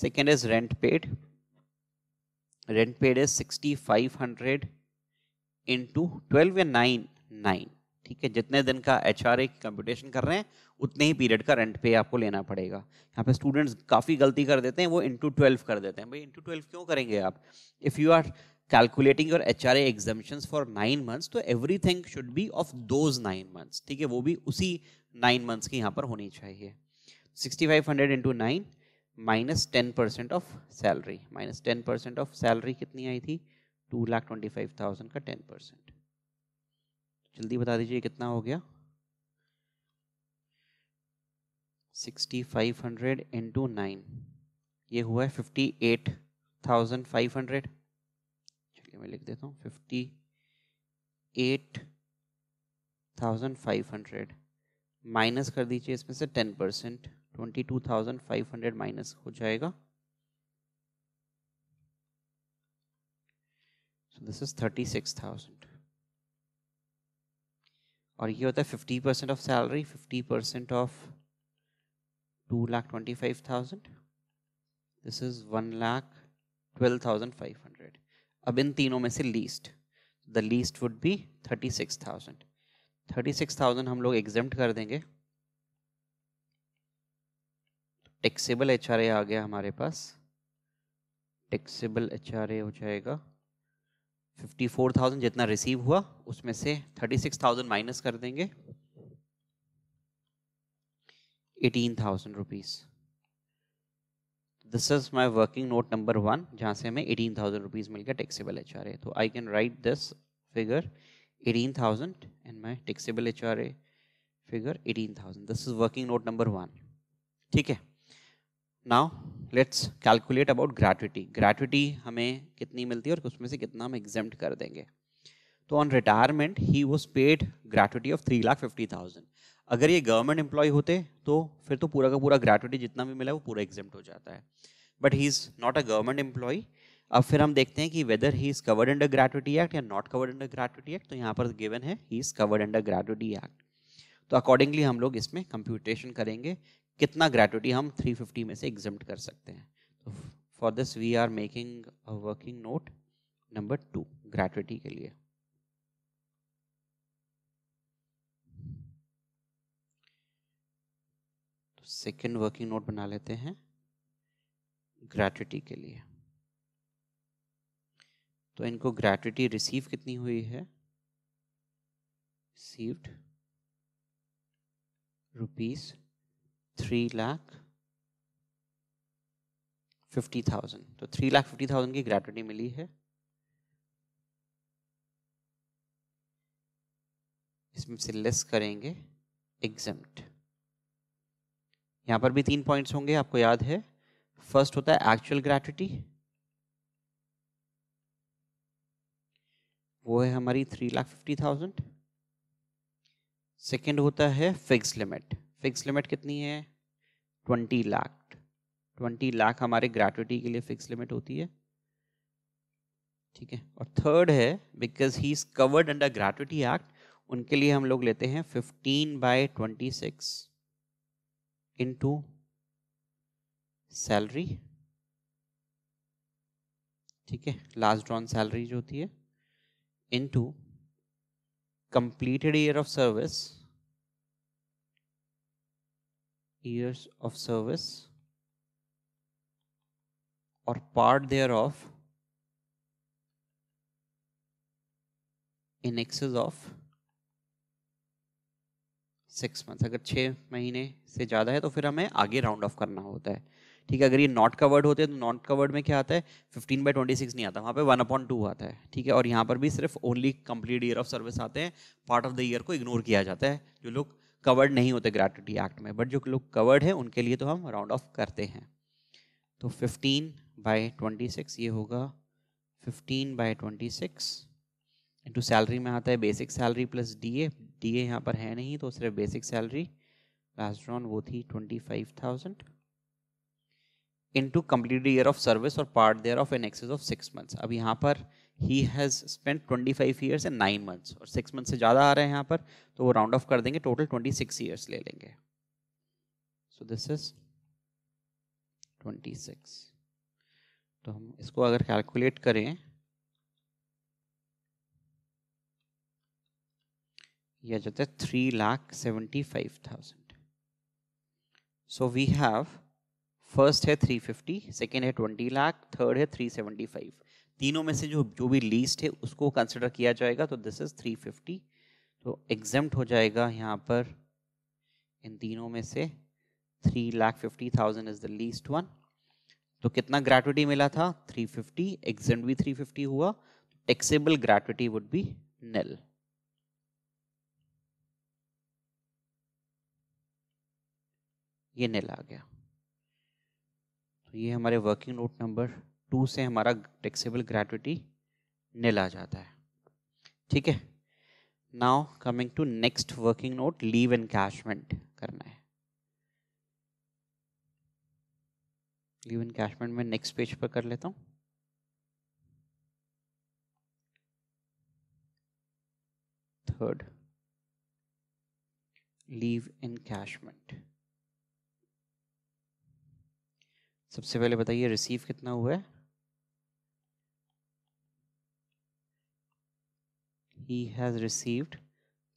second is rent paid rent paid is sixty five hundred into twelve या नाइन नाइन ठीक है जितने दिन का एच आर ए कंप्यूटेशन कर रहे हैं उतने ही पीरियड का रेंट पे आपको लेना पड़ेगा यहाँ पे स्टूडेंट्स काफ़ी गलती कर देते हैं वो इंटू ट्वेल्व कर देते हैं भाई इंटू ट्वेल्व क्यों करेंगे आप if you are calculating your H R exemption for nine months तो everything should be of those nine months ठीक है वो भी उसी नाइन मंथ्स की यहाँ पर होनी चाहिए sixty five hundred into nine minus ten percent of salary minus ten percent of salary कितनी आई थी two lakh twenty five thousand का टेन परसेंट जल्दी बता दीजिए कितना हो गया sixty five hundred into nine ये हुआ है fifty eight thousand five hundred देखिए मैं लिख देता हूँ fifty eight thousand five hundred minus कर दीजिए इसमें से ten percent twenty two thousand five hundred minus हो जाएगा so this is thirty six thousand और ये होता है fifty percent of salary fifty percent of two lakh twenty five thousand this is one lakh twelve thousand five hundred अब इन तीनों में से least the least would be thirty six thousand thirty six thousand हम लोग एग्जाम कर देंगे टैक्सेबल एच आ गया हमारे पास टेक्सेबल एच हो जाएगा फिफ्टी फोर थाउजेंड जितना रिसीव हुआ उसमें से थर्टी सिक्स थाउजेंड माइनस कर देंगे eighteen thousand rupees this is my working note number one जहाँ से हमें एटीन थाउजेंड रुपीज़ मिल गया टेक्सीबल एच आर ए तो I can write this figure eighteen thousand and my taxable H R A figure eighteen thousand this is working note number one ठीक है now let's calculate about gratuity gratuity हमें कितनी मिलती है और उसमें से कितना हम एग्जेम्ट कर देंगे तो on retirement he was paid gratuity of three lakh fifty thousand अगर ये गवर्नमेंट एम्प्लॉय होते तो फिर तो पूरा का पूरा ग्रेटुटी जितना भी मिला है वो पूरा एग्जाम हो जाता है but he is not a government employee अब फिर हम देखते हैं कि whether he is covered under gratuity act or not covered under gratuity act तो यहाँ पर गिवन है he is covered under gratuity act तो अकॉर्डिंगली हम लोग इसमें कंप्यूटेशन करेंगे कितना ग्रेटुटी हम 350 में से एग्जाम कर सकते हैं तो for this we are making working note number two gratuity के लिए सेकेंड वर्किंग नोट बना लेते हैं ग्रेटिटी के लिए तो इनको ग्रेटिटी रिसीव कितनी हुई है received rupees three lakh fifty thousand तो थ्री लाख फिफ्टी थाउजेंड की ग्रेटिटी मिली है इसमें से लेस करेंगे एग्जम्प्ट यहाँ पर भी तीन पॉइंट्स होंगे आपको याद है फर्स्ट होता है एक्चुअल ग्रेटिटी वो है हमारी three lakh fifty thousand second होता है फिक्स लिमिट फिक्स लिमिट कितनी है ट्वेंटी लाख ट्वेंटी लाख हमारे ग्रेटिटी के लिए फिक्स लिमिट होती है ठीक है और थर्ड है because he is covered under gratuity act उनके लिए हम लोग लेते हैं fifteen by twenty six into salary ठीक है लास्ट ड्रॉन सैलरी जो होती है into completed year of service years of service और part there of in excess of six months अगर छः महीने से ज़्यादा है तो फिर हमें आगे राउंड ऑफ करना होता है ठीक है अगर ये नॉट कवर्ड होते हैं तो नॉट कवर्ड में क्या आता है फिफ्टीन बाई ट्वेंटी सिक्स नहीं आता वहाँ पे वन अपॉइंट टू आता है ठीक है और यहाँ पर भी सिर्फ only complete year of service आते हैं पार्ट ऑफ द ईयर को इग्नोर किया जाता है जो लोग कवर्ड नहीं होते ग्रेटिटी एक्ट में बट जो लोग कवर्ड हैं उनके लिए तो हम राउंड ऑफ करते हैं तो फिफ्टीन बाई ट्वेंटी सिक्स ये होगा fifteen by twenty six into salary में आता है basic salary plus D A दिए यहाँ पर है नहीं तो सिर्फ बेसिक सैलरी लास्ट ड्रॉन वो थी twenty five thousand into complete year of service और part there of an excess of six months अब यहाँ पर he has spend twenty five years and nine months और सिक्स मंथ से ज़्यादा आ रहे हैं यहाँ पर तो वो राउंड ऑफ कर देंगे टोटल ट्वेंटी सिक्स ईयर्स ले लेंगे so this is twenty six तो हम इसको अगर कैलकुलेट करें ये आ जाता है three lakh seventy five thousand so we have first है थ्री फिफ्टी सेकेंड है ट्वेंटी लाख थर्ड है थ्री सेवेंटी फाइव तीनों में से जो जो भी लीस्ट है उसको कंसिडर किया जाएगा तो दिस इज थ्री फिफ्टी तो एग्जेम्ट हो जाएगा यहाँ पर इन तीनों में से three lakh fifty thousand is the least one तो कितना ग्रेचुटी मिला था थ्री फिफ्टी एग्जेंट भी थ्री फिफ्टी हुआ taxable gratuity would be nil ये निल आ गया तो ये हमारे वर्किंग नोट नंबर टू से हमारा टेक्सेबल ग्रेटिटी निल आ जाता है ठीक है now coming to next working note leave encashment करना है लीव एंड कैशमेंट में नेक्स्ट पेज पर कर लेता हूँ थर्ड लीव इन कैशमेंट सबसे पहले बताइए रिसीव कितना हुआ है he has received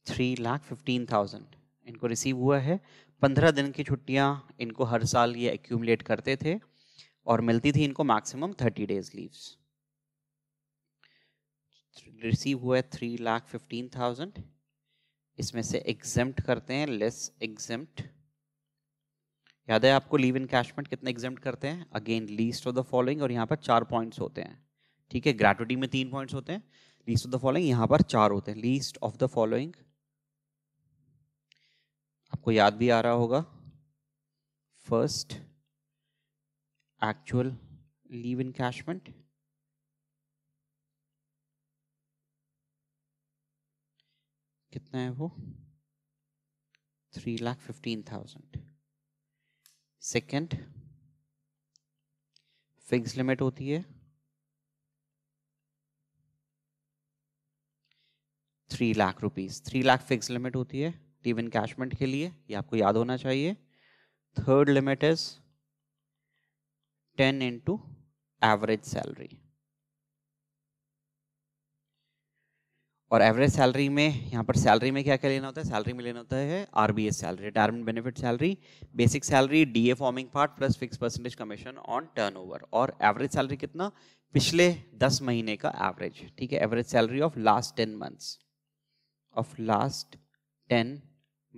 three lakh fifteen thousand इनको रिसीव हुआ है पंद्रह दिन की छुट्टियां इनको हर साल ये एक्यूमलेट करते थे और मिलती थी इनको maximum thirty days leaves receive हुआ है थ्री लाख फिफ्टीन थाउजेंड इसमें से एग्जेम्प्ट करते हैं लेस एग्जेम्प्ट याद है आपको लीव इनकैशमेंट कितने एग्जाम करते हैं again least of the following और यहाँ पर चार पॉइंट्स होते हैं ठीक है ग्रेटुटी में तीन पॉइंट्स होते हैं लीस्ट ऑफ द फॉलोइंग यहाँ पर चार होते हैं लीस्ट ऑफ द फॉलोइंग आपको याद भी आ रहा होगा first actual leave encashment कितना है वो three lakh fifteen thousand second fix limit होती है three lakh rupees three lakh fix limit होती है टीव कैशमेंट के लिए ये आपको याद होना चाहिए third limit is ten into average salary और एवरेज सैलरी में यहाँ पर सैलरी में क्या क्या लेना होता है सैलरी में लेना होता है R B S salary retirement benefit salary basic salary D A forming part plus fix percentage commission on turnover और एवरेज सैलरी कितना पिछले दस महीने का एवरेज ठीक है average salary of last ten months of last ten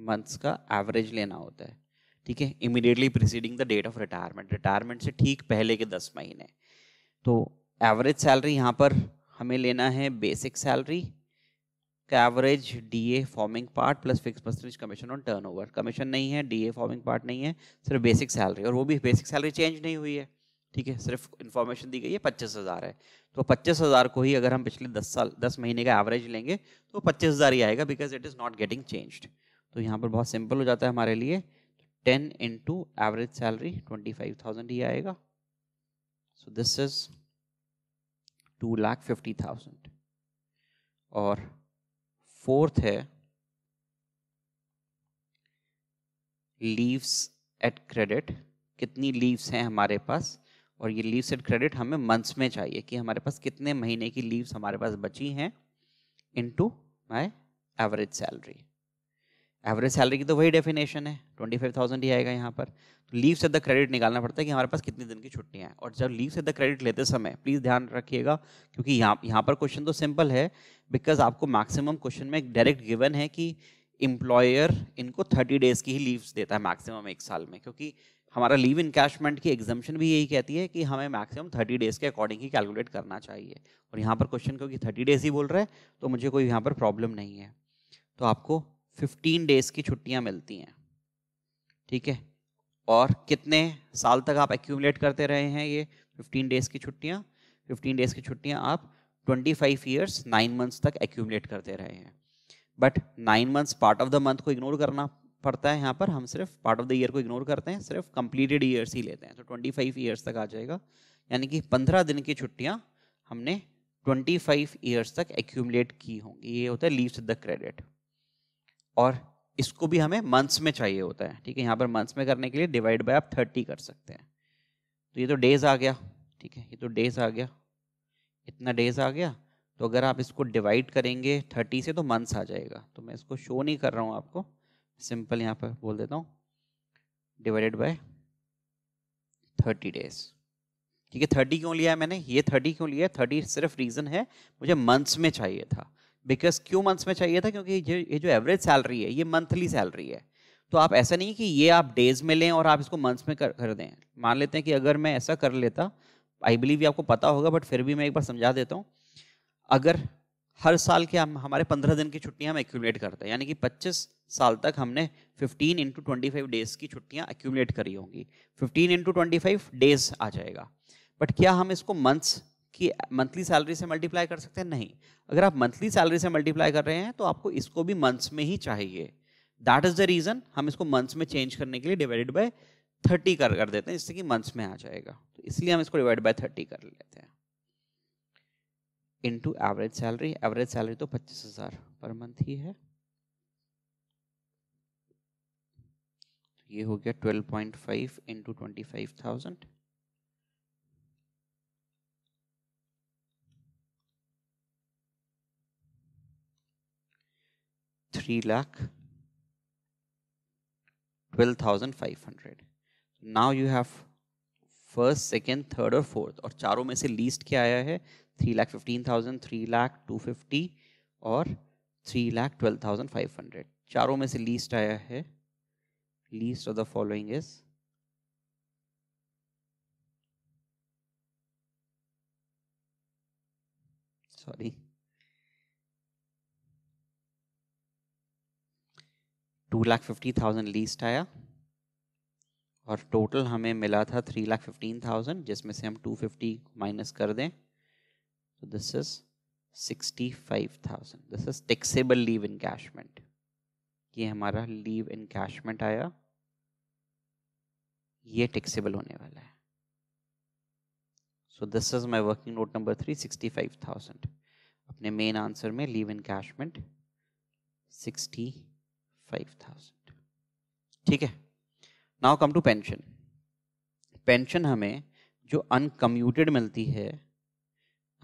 months का average लेना होता है ठीक है immediately preceding the date of retirement retirement से ठीक पहले के दस महीने तो एवरेज सैलरी यहाँ पर हमें लेना है basic salary average average DA forming part plus fix percentage commission on turnover commission नहीं है डीए फॉर्मिंग पार्ट नहीं है सिर्फ बेसिक सैलरी और वो भी बेसिक सैलरी चेंज नहीं हुई है ठीक है सिर्फ इन्फॉर्मेशन दी गई है पच्चीस हज़ार है तो पच्चीस हज़ार को ही अगर हम पिछले दस साल दस महीने का एवरेज लेंगे तो पच्चीस हज़ार ही आएगा because it is not getting changed तो यहाँ पर बहुत सिंपल हो जाता है हमारे लिए ten into average salary twenty five thousand ही आएगा so this is two lakh fifty thousand और फोर्थ है लीव्स एट क्रेडिट कितनी लीव्स हैं हमारे पास और ये लीव्स एट क्रेडिट हमें मंथ्स में चाहिए कि हमारे पास कितने महीने की लीव्स हमारे पास बची हैं into my average salary average salary की तो वही डेफिनेशन है ट्वेंटी फाइव थाउजेंड ही आएगा यहाँ पर तो लीव से द क्रेडिट निकालना पड़ता है कि हमारे पास कितने दिन की छुट्टियाँ हैं और जब लीव से द क्रेडिट लेते समय प्लीज़ ध्यान रखिएगा क्योंकि यहाँ यहाँ पर क्वेश्चन तो सिंपल है बिकॉज आपको मैक्सिमम क्वेश्चन में डायरेक्ट गिवन है कि एम्प्लॉयर इनको थर्टी डेज़ की ही लीव्स देता है मैक्सिमम एक साल में क्योंकि हमारा लीव इन कैशमेंट की एग्जामेशन भी यही कहती है कि हमें मैक्सिमम थर्टी डेज़ के अकॉर्डिंग ही कैलकुलेट करना चाहिए और यहाँ पर क्वेश्चन क्योंकि थर्टी डेज़ ही बोल रहे हैं तो मुझे कोई यहाँ पर प्रॉब्लम नहीं है तो आपको फिफ्टीन डेज की छुट्टियां मिलती हैं ठीक है और कितने साल तक आप एक्यूमलेट करते रहे हैं ये फिफ्टीन डेज की छुट्टियाँ फिफ्टीन डेज की छुट्टियाँ आप twenty five years nine months तक एक्यूमलेट करते रहे हैं but nine months part of the month को इग्नोर करना पड़ता है यहाँ पर हम सिर्फ पार्ट ऑफ द ईयर को इग्नोर करते हैं सिर्फ कंप्लीटेड ईयर्स ही लेते हैं तो ट्वेंटी फाइव ईयर्स तक आ जाएगा यानी कि पंद्रह दिन की छुट्टियाँ हमने ट्वेंटी फाइव ईयर्स तक एक्यूमलेट की होंगी ये होता है लीव्स द क्रेडिट और इसको भी हमें मंथ्स में चाहिए होता है ठीक है यहाँ पर मंथ्स में करने के लिए डिवाइड बाय आप थर्टी कर सकते हैं तो ये तो डेज आ गया ठीक है ये तो डेज आ गया इतना डेज आ गया तो अगर आप इसको डिवाइड करेंगे थर्टी से तो मंथ्स आ जाएगा तो मैं इसको शो नहीं कर रहा हूँ आपको सिंपल यहाँ पर बोल देता हूँ डिवाइडेड बाय थर्टी डेज ठीक है थर्टी क्यों लिया है मैंने ये थर्टी क्यों लिया है थर्टी सिर्फ रीज़न है मुझे मंथ्स में चाहिए था बिकॉज क्यों मंथ्स में चाहिए था क्योंकि ये जो एवरेज सैलरी है ये मंथली सैलरी है तो आप ऐसा नहीं कि ये आप डेज में लें और आप इसको मंथ्स में कर, कर दें मान लेते हैं कि अगर मैं ऐसा कर लेता आई बिलीव ये आपको पता होगा बट फिर भी मैं एक बार समझा देता हूँ अगर हर साल के हम हमारे पंद्रह दिन की छुट्टियाँ हम एक्यूमलेट करते हैं यानी कि पच्चीस साल तक हमने fifteen into twenty five days की छुट्टियाँ एक्यूमलेट करी होंगी fifteen into twenty five days आ जाएगा बट क्या हम इसको मंथ्स कि मंथली सैलरी से मल्टीप्लाई कर सकते हैं नहीं अगर आप मंथली सैलरी से मल्टीप्लाई कर रहे हैं तो आपको इसको भी मंथ्स में ही चाहिए दैट इज़ द रीज़न हम इसको मंथ्स में चेंज करने के लिए डिवाइडेड बाय थर्टी कर कर देते हैं जिससे कि मंथ्स में आ जाएगा तो इसलिए हम इसको डिवाइड बाय थर्टी कर लेते हैं into average salary average salary तो पच्चीस हज़ार पर मंथ ही है तो ये हो गया twelve point five into twenty five thousand three lakh twelve thousand five hundred now you have first second third और फोर्थ और चारों में से लीस्ट क्या आया है three lakh fifteen thousand three lakh two fifty और three lakh twelve thousand five hundred चारों में से लीस्ट आया है least of the following is sorry two lakh fifty thousand least आया और टोटल हमें मिला था थ्री लाख फिफ्टीन थाउजेंड जिसमें से हम टू फिफ्टी माइनस कर दें तो this is sixty five thousand this is taxable leave encashment ये हमारा लीव इन कैशमेंट आया ये टेक्सेबल होने वाला है so this is my working note number three sixty five thousand अपने मेन आंसर में leave encashment sixty five thousand ठीक है now come to pension pension हमें जो अनकम्यूटेड मिलती है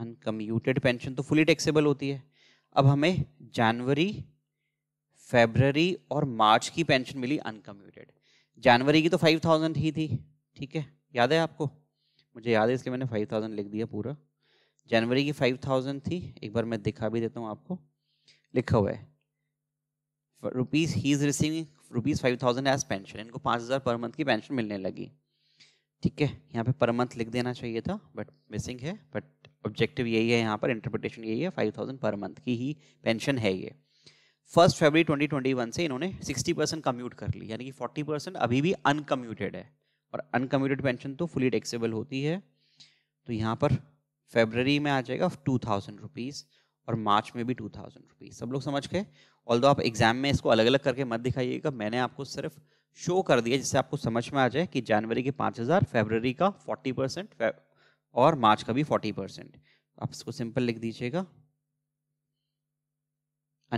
अनकम्यूटेड पेंशन तो फुली टैक्सेबल होती है अब हमें जनवरी फेबररी और मार्च की पेंशन मिली अनकम्यूटेड जनवरी की तो फाइव थाउजेंड ही थी ठीक है याद है आपको मुझे याद है इसलिए मैंने फाइव थाउजेंड लिख दिया पूरा जनवरी की फाइव थाउजेंड थी एक बार मैं दिखा भी देता हूँ आपको लिखा हुआ है rupees he is receiving rupees five thousand as pension इनको पाँच हज़ार पर मंथ की पेंशन मिलने लगी ठीक है यहाँ पे पर मंथ लिख देना चाहिए था बट मिसिंग है बट ऑब्जेक्टिव यही है यहाँ पर इंटरप्रिटेशन यही है फाइव थाउजेंड पर मंथ की ही पेंशन है ये फर्स्ट फरवरी वन से इन्होंने सिक्सटी परसेंट कम्यूट कर ली यानी कि फोर्टी परसेंट अभी भी अनकम्यूटेड है और अनकम्यूटेड पेंशन तो फुली टैक्सेबल होती है तो यहाँ पर फेबररी में आ जाएगा टू थाउजेंड रुपीज़ और मार्च में भी टू थाउजेंड रुपीज़ सब लोग समझ गए ऑल आप एग्जाम में इसको अलग अलग करके मत दिखाइएगा मैंने आपको सिर्फ शो कर दिया जिससे आपको समझ में आ जाए कि जनवरी के पाँच हज़ार फेबररी का फोर्टी परसेंट और मार्च का भी फोर्टी परसेंट आप इसको सिंपल लिख दीजिएगा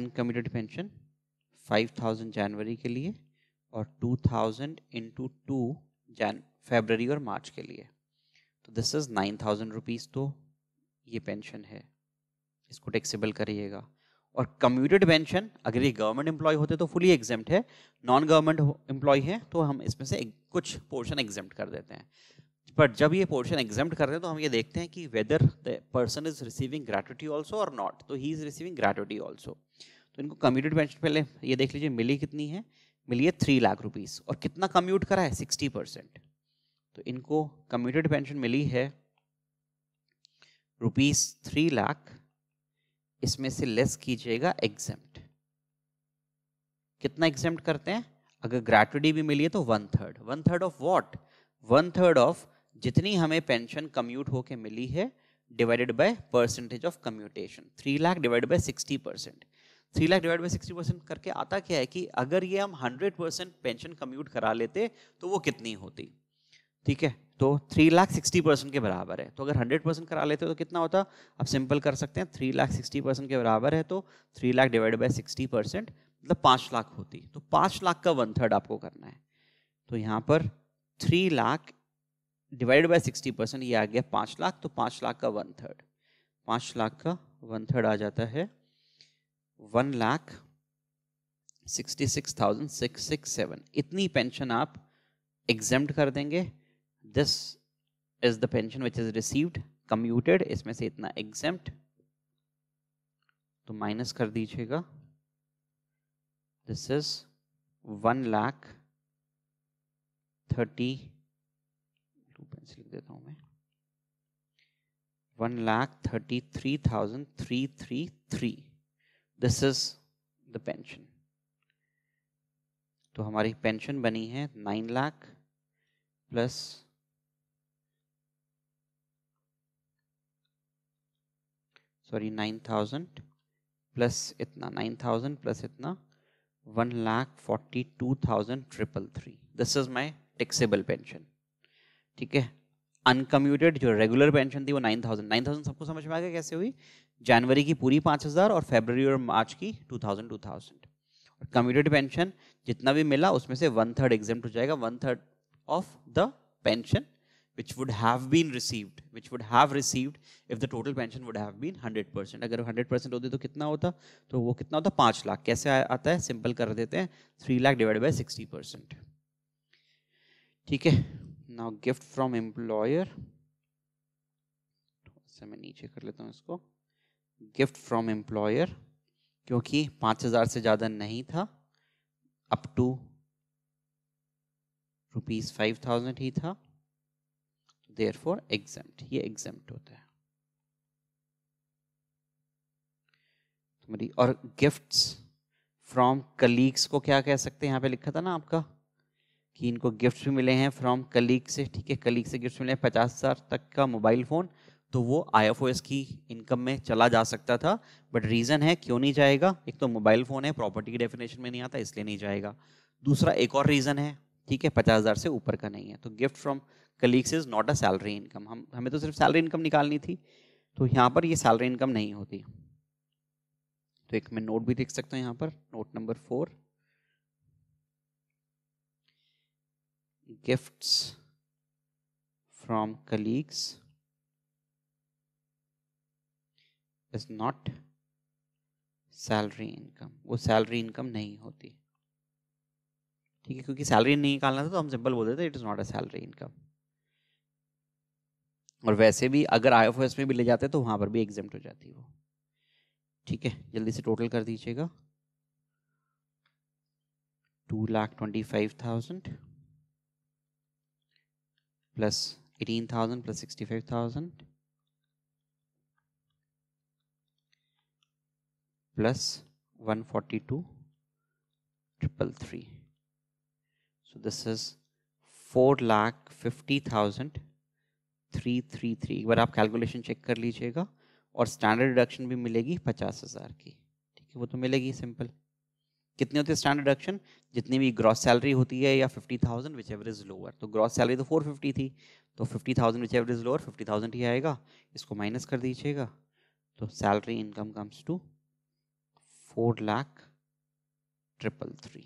अनकमिटेड पेंशन फाइव थाउजेंड जनवरी के लिए और two thousand into two Jan February और मार्च के लिए तो this is nine thousand rupees तो ये पेंशन है इसको टैक्सेबल करिएगा और कम्यूटेड पेंशन अगर ये गवर्नमेंट एम्प्लॉय होते तो फुली एग्जाम है नॉन गवर्नमेंट एम्प्लॉय है तो हम इसमें से कुछ पोर्शन एग्जाम कर देते हैं बट जब ये पोर्शन एग्जाम करते हैं तो हम ये देखते हैं कि whether the person is receiving gratuity also और नॉट तो he is receiving gratuity also तो इनको कम्यूटेड पेंशन पहले ये देख लीजिए मिली कितनी है मिली है थ्री लाख रुपीज़ और कितना कम्यूट करा है सिक्सटी परसेंट तो इनको कम्यूटेड पेंशन मिली है रुपीज़ थ्री लाख इसमें से लेस कीजिएगा एग्जेम्प्ट कितना एग्जेम्प्ट करते हैं अगर ग्रेटुटी भी मिली है तो one third one third of what one third of जितनी हमें पेंशन कम्यूट होके मिली है divided by percentage of commutation three lakh divide by sixty percent three lakh divide by sixty percent करके आता क्या है कि अगर ये हम हंड्रेड परसेंट पेंशन कम्यूट करा लेते तो वो कितनी होती ठीक है तो थ्री लाख सिक्सटी परसेंट के बराबर है तो अगर हंड्रेड परसेंट करा लेते हो तो कितना होता आप सिंपल कर सकते हैं थ्री लाख सिक्सटी परसेंट के बराबर है तो three lakh divide by sixty percent मतलब पाँच लाख होती तो पाँच लाख का वन थर्ड आपको करना है तो यहाँ पर three lakh divide by sixty percent ये आ गया पाँच लाख तो पाँच लाख का वन थर्ड पाँच लाख का वन थर्ड आ जाता है one lakh sixty six thousand six six seven इतनी पेंशन आप एग्जेम्ड कर देंगे this is the pension which is received commuted इसमें से इतना एग्जेम्प्ट तो माइनस कर दीजिएगा this is one lakh thirty two pencil लिख देता हूं मैं one lakh thirty three thousand three three three this is the pension तो हमारी पेंशन बनी है nine lakh plus sorry nine thousand plus इतना नाइन थाउजेंड प्लस इतना one lakh forty two thousand triple three this is my taxable pension ठीक है uncommuted जो regular pension थी वो नाइन थाउजेंड नाइन थाउजेंड सबको समझ में आ गया कैसे हुई जनवरी की पूरी पाँच हज़ार और फेबररी और मार्च की टू थाउजेंड टू थाउजेंड और कम्यूटेड पेंशन जितना भी मिला उसमें से वन थर्ड एग्जाम हो जाएगा one third of the pension which would have been received which would have received if the total pension would have been 100 percent अगर 100 percent होती तो कितना होता तो वो कितना होता पाँच लाख कैसे आ, आता है सिंपल कर देते हैं three lakh divide by sixty percent ठीक है नाउ गिफ्ट फ्रॉम एम्प्लॉयर से मैं नीचे कर लेता हूँ इसको गिफ्ट फ्रॉम एम्प्लॉयर क्योंकि पाँच हज़ार से ज़्यादा नहीं था up to rupees five thousand ही था देयर फॉर एग्जाम्प्ट ये एग्जाम्प्ट होता है तुम्हारी और गिफ्ट्स फ्रॉम कलीग्स को क्या कह सकते हैं यहाँ पे लिखा था ना आपका कि इनको गिफ्ट्स भी मिले हैं फ्रॉम कलीग से ठीक है कलीग से गिफ्ट्स मिले हैं पचास हज़ार तक का मोबाइल फ़ोन तो वो आई की इनकम में चला जा सकता था बट रीज़न है क्यों नहीं जाएगा एक तो मोबाइल फ़ोन है प्रॉपर्टी की डेफिनेशन में नहीं आता इसलिए नहीं जाएगा दूसरा एक और रीज़न है ठीक है पचास हज़ार से ऊपर का नहीं है तो gift from colleagues is not a salary income हम हमें तो सिर्फ सैलरी इनकम निकालनी थी तो यहाँ पर ये सैलरी इनकम नहीं होती तो एक मैं नोट भी देख सकता हूँ यहाँ पर note number four gifts from colleagues is not salary income वो सैलरी इनकम नहीं होती ठीक है क्योंकि सैलरी नहीं निकालना था तो हम सिंपल बोलते थे it is not a salary income और वैसे भी अगर आई में भी ले जाते हैं तो वहाँ पर भी एग्जाम्ट हो जाती है वो ठीक है जल्दी से टोटल कर दीजिएगा two lakh twenty five thousand plus eighteen thousand plus sixty five thousand plus one forty two triple three so this is four lakh fifty thousand three three three एक बार आप कैलकुलेशन चेक कर लीजिएगा और स्टैंडर्ड डिडक्शन भी मिलेगी पचास हज़ार की ठीक है वो तो मिलेगी सिंपल कितने होते हैं स्टैंडर्ड डिडक्शन जितनी भी ग्रॉस सैलरी होती है या fifty thousand whichever is lower तो ग्रॉस सैलरी तो फोर फिफ्टी थी तो fifty thousand whichever is lower fifty thousand ही आएगा इसको माइनस कर दीजिएगा तो salary income comes to four lakh triple three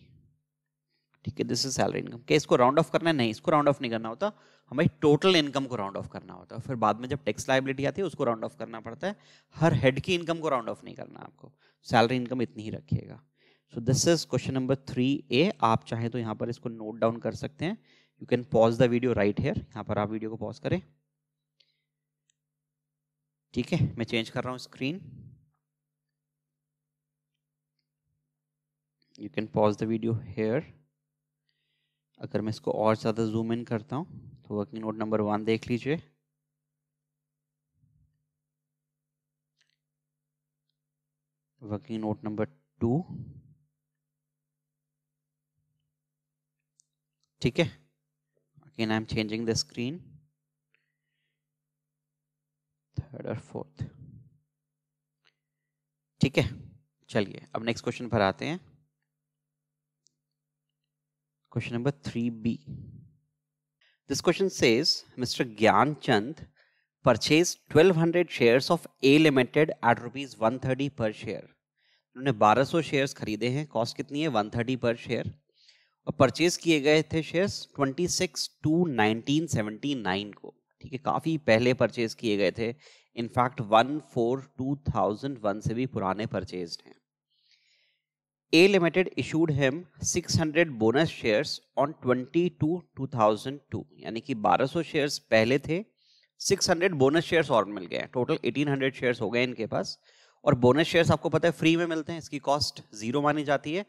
ठीक है दिस इज सैलरी इनकम क्या इसको राउंड ऑफ करना है नहीं इसको राउंड ऑफ नहीं करना होता हमें टोटल इनकम को राउंड ऑफ करना होता है फिर बाद में जब टैक्स लाइबिलिटी आती है उसको राउंड ऑफ करना पड़ता है हर हेड की इनकम को राउंड ऑफ नहीं करना आपको सैलरी इनकम इतनी ही रखिएगा so this is question number three A आप चाहें तो यहाँ पर इसको नोट डाउन कर सकते हैं you can pause the video right here यहाँ पर आप वीडियो को पॉज करें ठीक है मैं चेंज कर रहा हूँ screen you can pause the video here अगर मैं इसको और ज़्यादा जूम इन करता हूँ तो वर्किंग नोट नंबर वन देख लीजिए वर्किंग नोट नंबर टू ठीक है I am changing the screen third और फोर्थ ठीक है चलिए अब नेक्स्ट क्वेश्चन पर आते हैं question number three B This question says Mr. Gyan Chand purchased 1200 shares of A Limited at rupees 130 per share. उन्होंने 1200 शेयर्स खरीदे हैं कॉस्ट कितनी है 130 पर शेयर और परचेज किए गए थे शेयर्स 26 टू 1979 को ठीक है काफ़ी पहले परचेज किए गए थे in fact one four two thousand one से भी पुराने परचेज हैं A limited issued him 600 bonus shares on 22 2002 यानी कि 1200 शेयर्स पहले थे 600 बोनस शेयर्स और मिल गए टोटल 1800 शेयर्स हो गए इनके पास और बोनस शेयर्स आपको पता है फ्री में मिलते हैं इसकी कॉस्ट जीरो मानी जाती है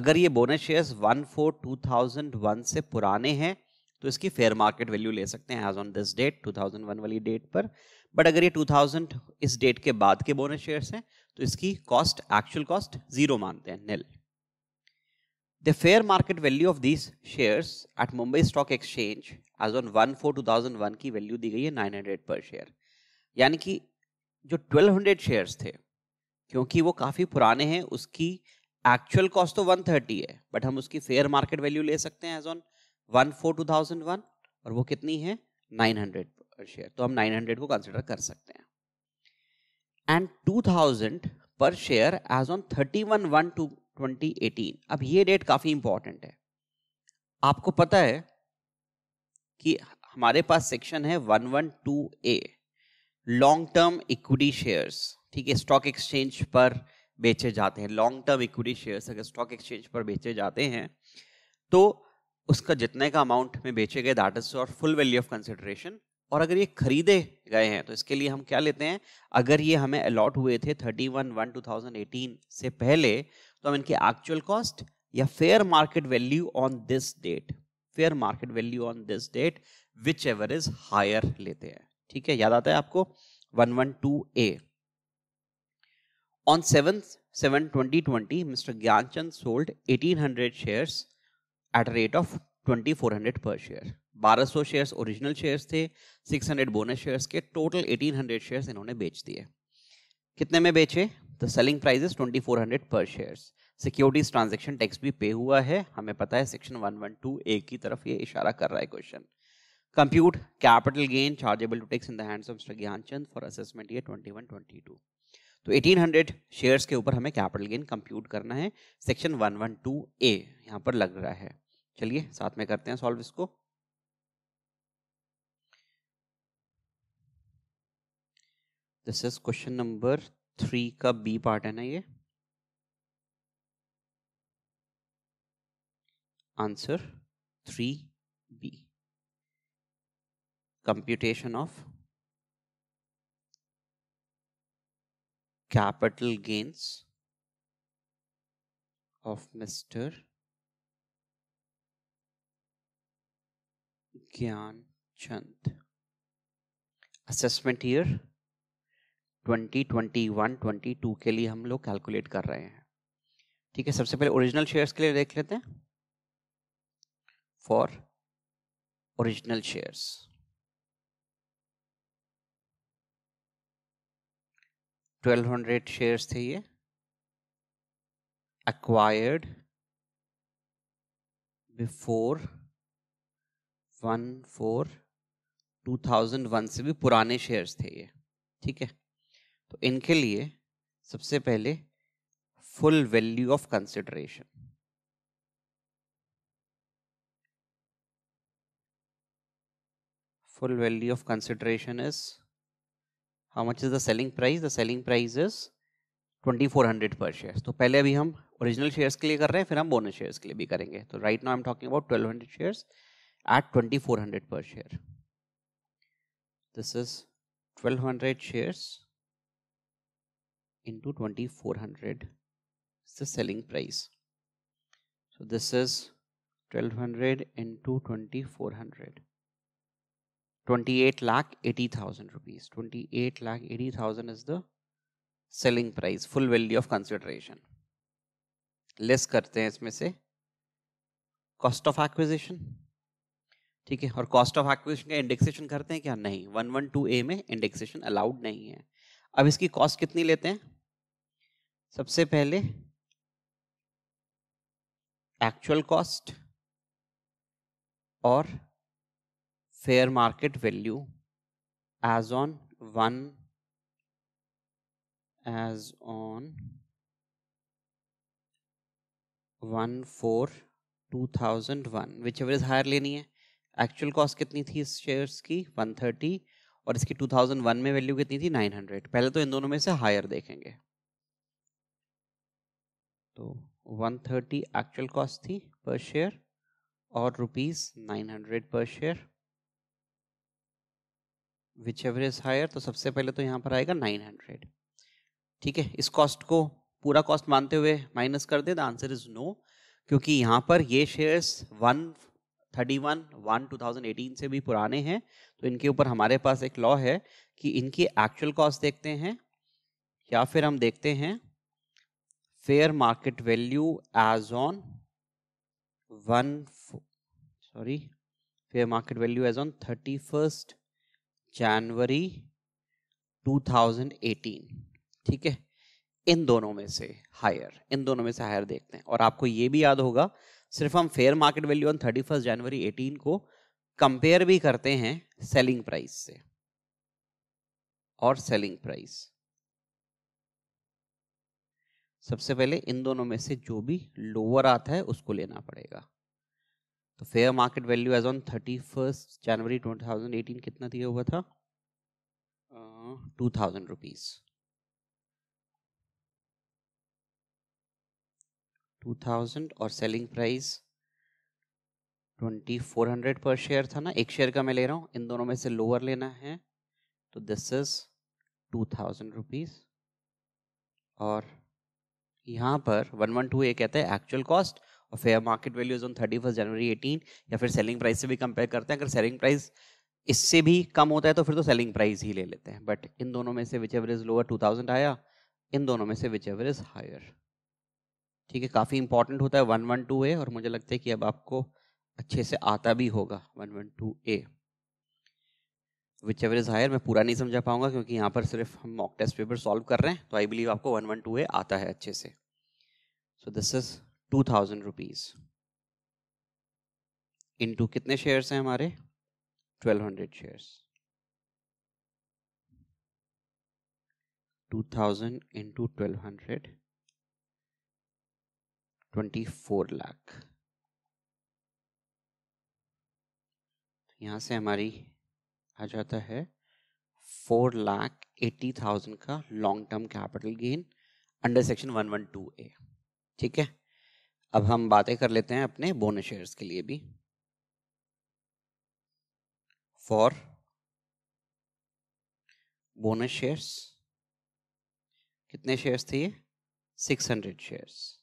अगर ये bonus shares one four two thousand one से पुराने हैं तो इसकी फेयर मार्केट वैल्यू ले सकते हैं एज ऑन दिस डेट 2001 वाली डेट पर बट अगर ये 2000 इस डेट के बाद के बोनस शेयर्स हैं तो इसकी कॉस्ट एक्चुअल कॉस्ट जीरो मानते हैं nail the fair market value of these shares at Mumbai stock exchange as on one four two thousand one की वैल्यू दी गई है नाइन हंड्रेड पर शेयर यानी कि जो ट्वेल्व हंड्रेड शेयर्स थे क्योंकि वो काफ़ी पुराने हैं उसकी एक्चुअल कॉस्ट तो वन थर्टी है बट हम उसकी फेयर मार्केट वैल्यू ले सकते हैं as on one four two thousand one और वो कितनी है नाइन हंड्रेड पर शेयर तो हम नाइन हंड्रेड को कंसिडर कर सकते हैं एंड थाउजेंड पर share as on thirty one two eighteen अब ये डेट काफ़ी इंपॉर्टेंट है आपको पता है कि हमारे पास सेक्शन है two A long term equity shares ठीक है स्टॉक एक्सचेंज पर बेचे जाते हैं लॉन्ग टर्म इक्विटी शेयर्स अगर स्टॉक एक्सचेंज पर बेचे जाते हैं तो उसका जितने का अमाउंट में बेचे गए that is full value of consideration और अगर ये खरीदे गए हैं तो इसके लिए हम क्या लेते हैं अगर ये हमें अलॉट हुए थे thirty one one two thousand eighteen से पहले तो हम इनके एक्चुअल कॉस्ट या fair market value on this date fair market value on this date whichever is higher लेते हैं ठीक है याद आता है आपको one one two A on seven seven twenty twenty mister Gyanchand sold eighteen hundred share at rate of twenty four hundred per share बारह सौ शेयर्स ओरिजिनल शेयर्स थे 600 बोनस शेयर्स के टोटल 1800 शेयर्स इन्होंने बेच दिए कितने में बेचे द सेलिंग प्राइस इज 2400 पर शेयर्स सिक्योरिटीज ट्रांजेक्शन टैक्स भी पे हुआ है हमें पता है सेक्शन 112 ए की तरफ ये इशारा कर रहा है question compute capital gain chargeable to tax in the hands of mister Gyanchand for assessment ये ट्वेंटी वन ट्वेंटी टू तो 1800 शेयर्स के ऊपर हमें कैपिटल गेन कंप्यूट करना है सेक्शन 112 ए यहाँ पर लग रहा है चलिए साथ में करते हैं सॉल्व इसको this is question number three का बी पार्ट है ना ये answer three B computation of capital gains of mister Gyan Chand assessment year 2021 22 के लिए हम लोग कैलकुलेट कर रहे हैं ठीक है सबसे पहले ओरिजिनल शेयर्स के लिए देख लेते हैं for original shares twelve hundred shares थे ये acquired before one four two thousand one से भी पुराने शेयर्स थे ये ठीक है तो इनके लिए सबसे पहले full value of consideration full value of consideration is how much is the selling price the selling price is twenty four hundred per share तो पहले अभी हम ओरिजिनल शेयर्स के लिए कर रहे हैं फिर हम बोनस शेयर्स के लिए भी करेंगे तो right now I'm talking about twelve hundred share at twenty four hundred per share this is twelve hundred shares into 2400 is the selling price so this is 1200 into 2400 28 lakh 80,000 rupees 28 lakh 80,000 is the selling price full value of consideration less करते हैं इसमें से cost of acquisition ठीक है और cost of acquisition का indexation करते हैं क्या नहीं वन वन टू ए में इंडेक्सेशन अलाउड नहीं है अब इसकी कॉस्ट कितनी लेते हैं सबसे पहले एक्चुअल कॉस्ट और fair market value as on one as on one four two thousand one which ever is higher लेनी है एक्चुअल कॉस्ट कितनी थी इस शेयर्स की वन थर्टी और इसकी 2001 में वैल्यू कितनी थी 900 पहले तो इन दोनों में से हायर देखेंगे तो 130 एक्चुअल कॉस्ट थी पर शेयर और rupees 900 per share whichever is higher तो सबसे पहले तो यहाँ पर आएगा 900 ठीक है इस कॉस्ट को पूरा कॉस्ट मानते हुए माइनस कर दे द आंसर इज नो क्योंकि यहाँ पर ये shares one thirty one one two thousand eighteen से भी पुराने हैं तो इनके ऊपर हमारे पास एक लॉ है कि इनकी एक्चुअल कॉस्ट देखते हैं या फिर हम देखते हैं fair market value as on one sorry fair market value as on thirty first January two thousand eighteen ठीक है इन दोनों में से हायर इन दोनों में से हायर देखते हैं और आपको ये भी याद होगा सिर्फ हम fair market value on thirty first January eighteen को कंपेयर भी करते हैं सेलिंग प्राइस से और सेलिंग प्राइस सबसे पहले इन दोनों में से जो भी लोअर आता है उसको लेना पड़ेगा तो fair market value as on thirty first January twenty thousand eighteen कितना दिया हुआ था two thousand rupees two thousand और selling price twenty four hundred per share था ना एक शेयर का मैं ले रहा हूँ इन दोनों में से लोअर लेना है तो this is two thousand rupees और यहाँ पर वन वन टू ए कहता है एक्चुअल कॉस्ट और fair market values on thirty first January eighteen या फिर सेलिंग प्राइस से भी कंपेयर करते हैं अगर सेलिंग प्राइस इससे भी कम होता है तो फिर तो सेलिंग प्राइस ही ले लेते हैं बट इन दोनों में से whichever is lower two thousand आया इन दोनों में से विच एवर इज हायर ठीक है काफ़ी इंपॉर्टेंट होता है वन वन टू ए और मुझे लगता है कि अब आपको अच्छे से आता भी होगा one one two A whichever is higher मैं पूरा नहीं समझा पाऊंगा क्योंकि यहाँ पर सिर्फ हम मॉक टेस्ट पेपर सॉल्व कर रहे हैं तो आई बिलीव आपको वन वन टू ए आता है अच्छे से so this is two thousand rupees into कितने शेयर्स हैं हमारे twelve hundred shares two thousand into twelve hundred 24 lakh तो यहाँ से हमारी आ जाता है फोर लाख एट्टी थाउजेंड का long term capital gain under section one one two A ठीक है अब हम बातें कर लेते हैं अपने बोनस शेयर्स के लिए भी फॉर बोनस शेयर्स कितने शेयर्स थे ये 600 shares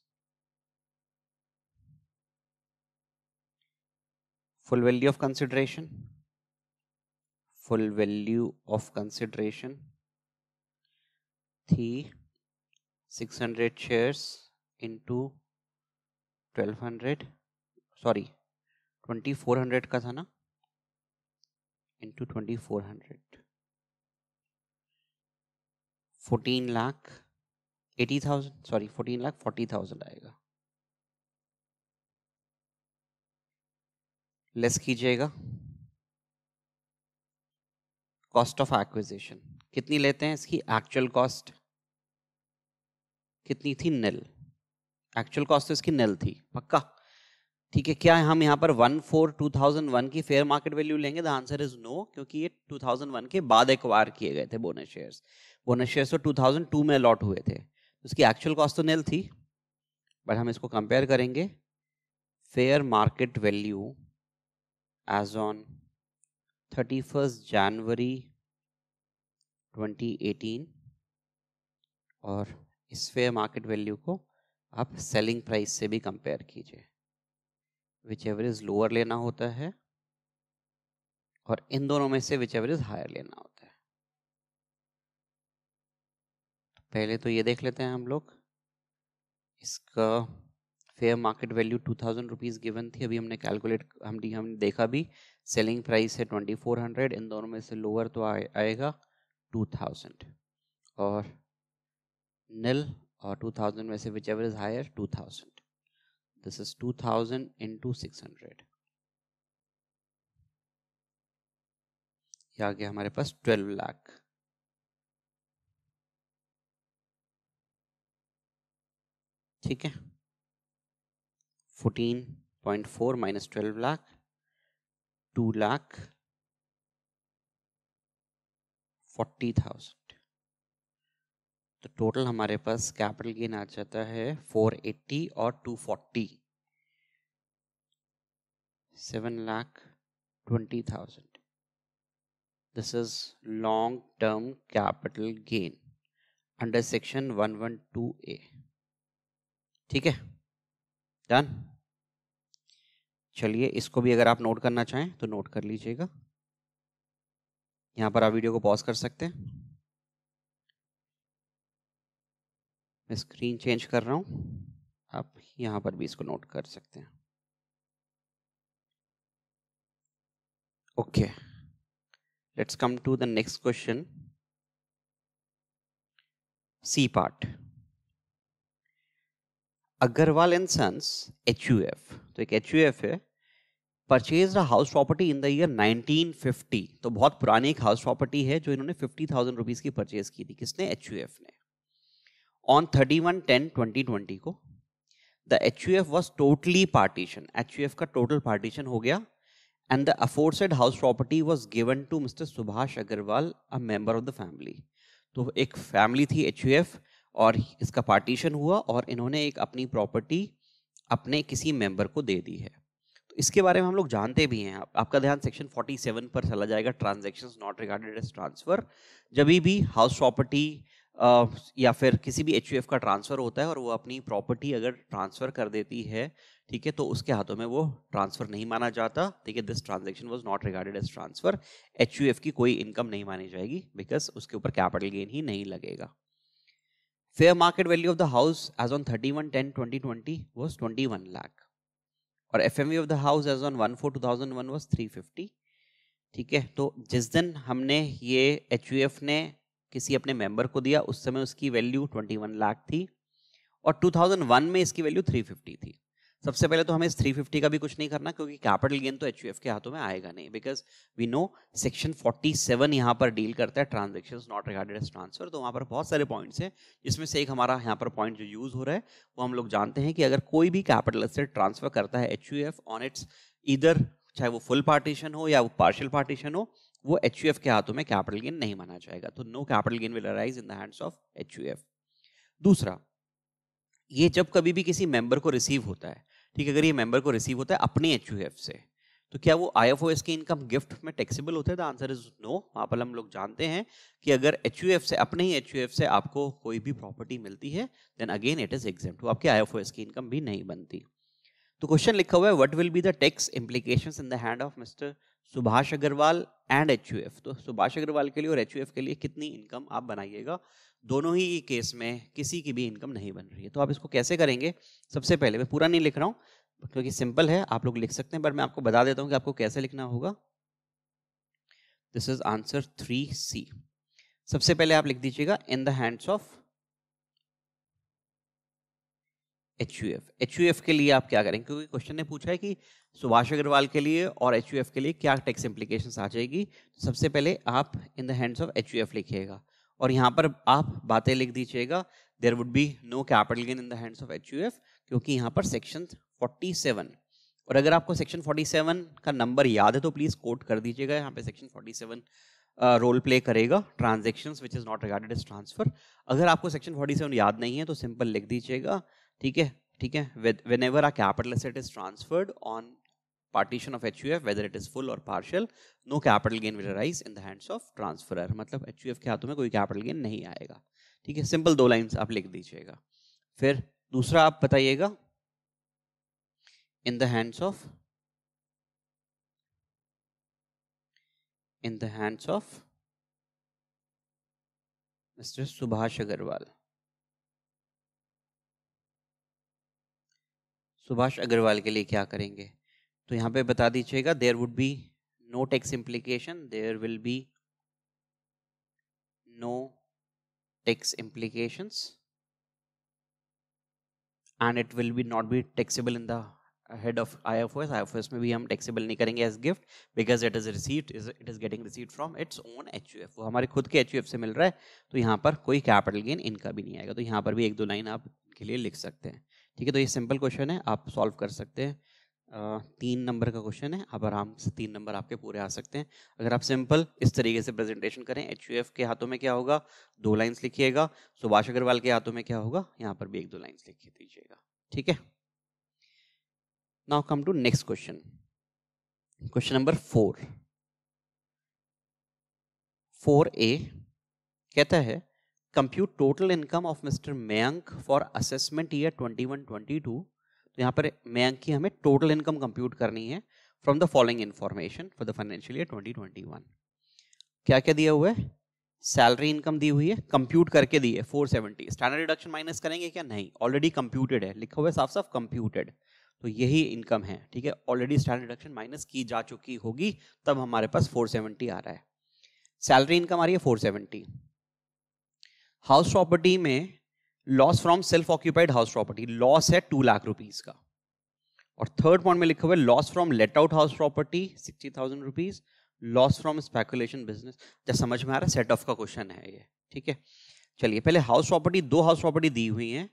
full value of consideration full value of consideration the 600 shares into 1200 Sorry, 2400 का था ना into 2400 14 lakh 80,000 Sorry, 14 lakh 40,000 आएगा लेस कीजिएगा कॉस्ट ऑफ एक्विजिशन कितनी लेते हैं इसकी एक्चुअल कॉस्ट कितनी थी निल एक्चुअल कॉस्ट तो इसकी निल थी पक्का ठीक है क्या हम यहाँ पर one four two thousand one की फेयर मार्केट वैल्यू लेंगे द आंसर इज नो क्योंकि ये टू थाउजेंड वन के बाद एक्वायर किए गए थे बोनस शेयर्स बोनस शेयर्स तो टू थाउजेंड टू में अलॉट हुए थे उसकी एक्चुअल कॉस्ट तो निल तो थी बट हम इसको कंपेयर करेंगे fair market value as on 31st January 2018 और इस फेयर मार्केट वैल्यू को आप सेलिंग प्राइस से भी कंपेयर कीजिए विच एवरेज लोअर लेना होता है और इन दोनों में से विच एवरेज हायर लेना होता है तो पहले तो ये देख लेते हैं हम लोग इसका fair market value two thousand rupees given थी अभी हमने कैलकुलेट हम हमने देखा भी सेलिंग प्राइस है ट्वेंटी फोर हंड्रेड इन दोनों में से लोअर तो आए, आएगा टू थाउजेंड और नल और टू थाउजेंड में से whichever is higher two thousand this is two thousand into six hundred ये आ गया हमारे पास ट्वेल्व लाख ठीक है fourteen point four minus twelve lakh two lakh forty thousand तो टोटल हमारे पास कैपिटल गेन आ जाता है फोर एट्टी और two forty seven lakh twenty thousand this is long term capital gain under section one one two A ठीक है डन चलिए इसको भी अगर आप नोट करना चाहें तो नोट कर लीजिएगा यहाँ पर आप वीडियो को पॉज कर सकते हैं मैं स्क्रीन चेंज कर रहा हूँ आप यहाँ पर भी इसको नोट कर सकते हैं okay let's come to the next question C part Agarwal and sons H U F तो एक एच यू एफ है purchase house property in the year 1950 तो बहुत पुरानी एक हाउस प्रॉपर्टी है जो इन्होंने 50,000 थाउजेंड रुपीज़ की परचेज की थी किसने एच यू एफ ने on thirty one ten twenty twenty को the H U F was totally partition H U F का टोटल पार्टीशन हो गया and the aforesaid house property was given to mister Subhash Agarwal a member of the family तो एक family थी H U F और इसका partition हुआ और इन्होंने एक अपनी प्रॉपर्टी अपने किसी मेंबर को दे दी है तो इसके बारे में हम लोग जानते भी हैं आप, आपका ध्यान सेक्शन 47 पर चला जाएगा transaction not regarded as transfer जब भी हाउस प्रॉपर्टी या फिर किसी भी एच का ट्रांसफ़र होता है और वो अपनी प्रॉपर्टी अगर ट्रांसफ़र कर देती है ठीक है तो उसके हाथों में वो ट्रांसफ़र नहीं माना जाता ठीक है this transaction was not regarded as transfer H की कोई इनकम नहीं मानी जाएगी बिकॉज उसके ऊपर कैपिटल गेन ही नहीं लगेगा fair of the house as on thirty one ten twenty twenty was twenty one lakh और F V of the house as on one four two thousand one was three fifty ठीक है तो जिस दिन हमने ये एच यू एफ ने किसी अपने मेंबर को दिया उस समय उसकी वैल्यू ट्वेंटी वन लाख थी और टू थाउजेंड वन में इसकी वैल्यू थ्री फिफ्टी थी सबसे पहले तो हमें थ्री फिफ्टी का भी कुछ नहीं करना क्योंकि कैपिटल गेन तो एच के हाथों में आएगा नहीं because we know section forty seven यहाँ पर डील करता है transaction not regarded as transfer तो वहाँ पर बहुत सारे पॉइंट्स हैं जिसमें से एक हमारा यहाँ पर पॉइंट जो यूज़ हो रहा है वो हम लोग जानते हैं कि अगर कोई भी कैपिटल से ट्रांसफर करता है एच ऑन इट्स इधर चाहे वो फुल पार्टीशन हो या वो पार्शियल पार्टीशन हो वो एच के हाथों में कैपिटल गेन नहीं माना जाएगा तो no capital gain will arise in the hands of H दूसरा ये जब कभी भी किसी मेंबर को रिसीव होता है ठीक है अगर ये मेंबर को रिसीव होता है अपने एच से तो क्या वो आई के इनकम गिफ्ट में टैक्सीबल होता है द आंसर इज नो वहाँ पर हम लोग जानते हैं कि अगर एच से अपने ही एच से आपको कोई भी प्रॉपर्टी मिलती है then again it is exam वो आपकी आई की इनकम भी नहीं बनती तो क्वेश्चन लिखा हुआ है what will be the tax implication in the hand of mister Subhash Agarwal and H तो सुभाष अग्रवाल के लिए और एच के लिए कितनी इनकम आप बनाइएगा दोनों ही केस में किसी की भी इनकम नहीं बन रही है तो आप इसको कैसे करेंगे सबसे पहले मैं पूरा नहीं लिख रहा हूँ क्योंकि सिंपल है आप लोग लिख सकते हैं पर मैं आपको बता देता हूँ कि आपको कैसे लिखना होगा this is answer three C सबसे पहले आप लिख दीजिएगा in the hands of H U F H U F के लिए आप क्या करेंगे क्योंकि क्वेश्चन ने पूछा है कि सुभाष अग्रवाल के लिए और एच यू एफ के लिए क्या टैक्स इम्प्लीकेशन आ जाएगी सबसे पहले आप in the hands of H U F लिखिएगा और यहाँ पर आप बातें लिख दीजिएगा there would be no capital gain in the hands of H क्योंकि यहाँ पर सेक्शन 47 और अगर आपको सेक्शन 47 का नंबर याद है तो प्लीज़ कोट कर दीजिएगा यहाँ पे सेक्शन 47 रोल uh, प्ले करेगा transaction which is not regarded is transfer अगर आपको सेक्शन 47 याद नहीं है तो सिंपल लिख दीजिएगा ठीक है ठीक है whenever a capital asset is transferred on partition of H U F whether it is full और partial no capital gain will rise in the hands of transfer मतलब एच यू एफ के हाथों में कोई कैपिटल गेन नहीं आएगा ठीक है सिंपल दो लाइन्स आप लिख दीजिएगा फिर दूसरा आप बताइएगा in the hands of in the hands of mister Subhash Agarwal Subhash Agarwal के लिए क्या करेंगे तो यहाँ पे बता दीजिएगा there would be no tax implication there will be no tax implication and it will be not be taxable in the head of I F S I F S में भी हम टैक्सेबल नहीं करेंगे as gift because it is received it is getting receive from its own H U F वो हमारे खुद के H U F से मिल रहा है तो यहाँ पर कोई कैपिटल गेन इनका भी नहीं आएगा तो यहाँ पर भी एक दो लाइन आप के लिए लिख सकते हैं ठीक है तो ये सिंपल क्वेश्चन है आप सॉल्व कर सकते हैं तीन नंबर का क्वेश्चन है आप आराम से तीन नंबर आपके पूरे आ सकते हैं अगर आप सिंपल इस तरीके से प्रेजेंटेशन करें एच के हाथों में क्या होगा दो लाइन्स लिखिएगा सुभाष अग्रवाल के हाथों में क्या होगा यहाँ पर भी एक दो लाइंस लिख दीजिएगा ठीक है now come to next question question number four four A कहता है compute income of mister of for assessment year twenty one twenty two तो यहाँ पर मैं की हमें टोटल इनकम कंप्यूट करनी है from the following information for the financial year 2021 क्या क्या दिया हुआ है सैलरी इनकम दी हुई है कंप्यूट करके दी है 470 स्टैंडर्ड रिडक्शन माइनस करेंगे क्या नहीं ऑलरेडी कंप्यूटेड है लिखा हुआ है साफ साफ कंप्यूटेड तो यही इनकम है ठीक है ऑलरेडी स्टैंडर्ड रिडक्शन माइनस की जा चुकी होगी तब हमारे पास 470 आ रहा है सैलरी इनकम आ रही है 470 हाउस प्रॉपर्टी में loss from self occupied house property loss है टू लाख रुपीज का और थर्ड पॉइंट में लिखा हुआ है loss from let out house property sixty thousand rupees loss from speculation business जब समझ में आ रहा है सेट ऑफ का क्वेश्चन है ये ठीक है चलिए पहले हाउस प्रॉपर्टी दो हाउस प्रॉपर्टी दी हुई है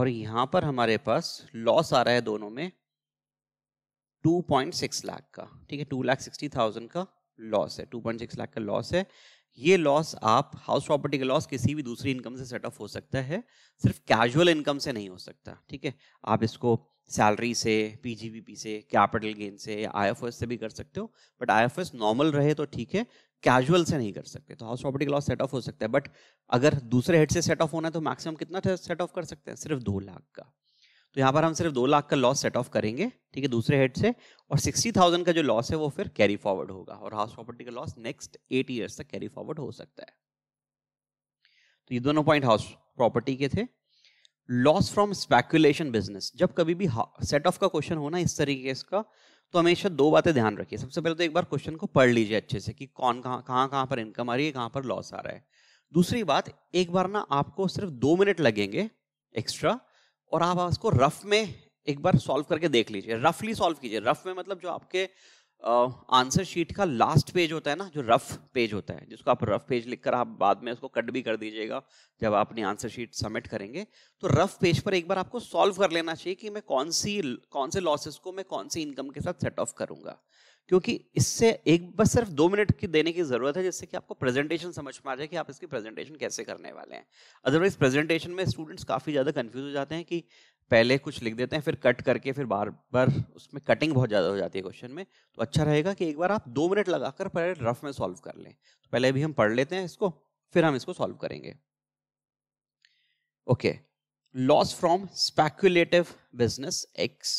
और यहां पर हमारे पास लॉस आ रहा है दोनों में 2.6 लाख का ठीक है टू लाख सिक्सटी थाउजेंड का लॉस है 2.6 लाख का लॉस है ये लॉस आप हाउस प्रॉपर्टी का लॉस किसी भी दूसरी इनकम से सेट ऑफ हो सकता है सिर्फ कैजुअल इनकम से नहीं हो सकता ठीक है आप इसको सैलरी से पीजीबीपी से कैपिटल गेन से आईएफएस से भी कर सकते हो बट आईएफएस नॉर्मल रहे तो ठीक है कैजुअल से नहीं कर सकते तो हाउस प्रॉपर्टी का लॉस सेट ऑफ हो सकता है बट अगर दूसरे हेड से सेट ऑफ होना है तो मैक्सिमम कितना सेट ऑफ कर सकते हैं सिर्फ दो लाख का तो यहाँ पर हम सिर्फ दो लाख का लॉस सेट ऑफ करेंगे ठीक है दूसरे हेड से और सिक्सटी थाउजेंड का जो लॉस है वो फिर कैरी फॉरवर्ड होगा और हाउस प्रॉपर्टी का लॉस नेक्स्ट एट ईयर्स तक कैरी फॉरवर्ड हो सकता है तो ये दोनों पॉइंट हाउस प्रॉपर्टी के थे लॉस फ्रॉम स्पेकुलेशन बिजनेस जब कभी भी सेट ऑफ का क्वेश्चन होना इस तरीके का तो हमेशा दो बातें ध्यान रखिए सबसे पहले तो एक बार क्वेश्चन को पढ़ लीजिए अच्छे से कि कौन कहाँ कहाँ कहाँ पर इनकम आ रही है कहाँ पर लॉस आ रहा है दूसरी बात एक बार ना आपको सिर्फ दो मिनट लगेंगे एक्स्ट्रा और आप उसको रफ में एक बार सॉल्व करके देख लीजिए रफली सॉल्व कीजिए रफ में मतलब जो आपके आंसर शीट का लास्ट पेज होता है ना जो रफ पेज होता है जिसको आप रफ पेज लिखकर आप बाद में उसको कट भी कर दीजिएगा जब आप अपनी आंसर शीट सबमिट करेंगे तो रफ पेज पर एक बार आपको सॉल्व कर लेना चाहिए कि मैं कौन सी कौन से लॉसेस को मैं कौन सी इनकम के साथ सेट ऑफ करूंगा क्योंकि इससे एक बस सिर्फ दो मिनट की देने की ज़रूरत है जिससे कि आपको प्रेजेंटेशन समझ में आ जाए कि आप इसकी प्रेजेंटेशन कैसे करने वाले हैं अदरवाइज प्रेजेंटेशन में स्टूडेंट्स काफ़ी ज़्यादा कन्फ्यूज हो जाते हैं कि पहले कुछ लिख देते हैं फिर कट करके फिर बार बार उसमें कटिंग बहुत ज़्यादा हो जाती है क्वेश्चन में तो अच्छा रहेगा कि एक बार आप दो मिनट लगाकर पहले रफ में सॉल्व कर लें तो पहले भी हम पढ़ लेते हैं इसको फिर हम इसको सॉल्व करेंगे okay loss from speculative business X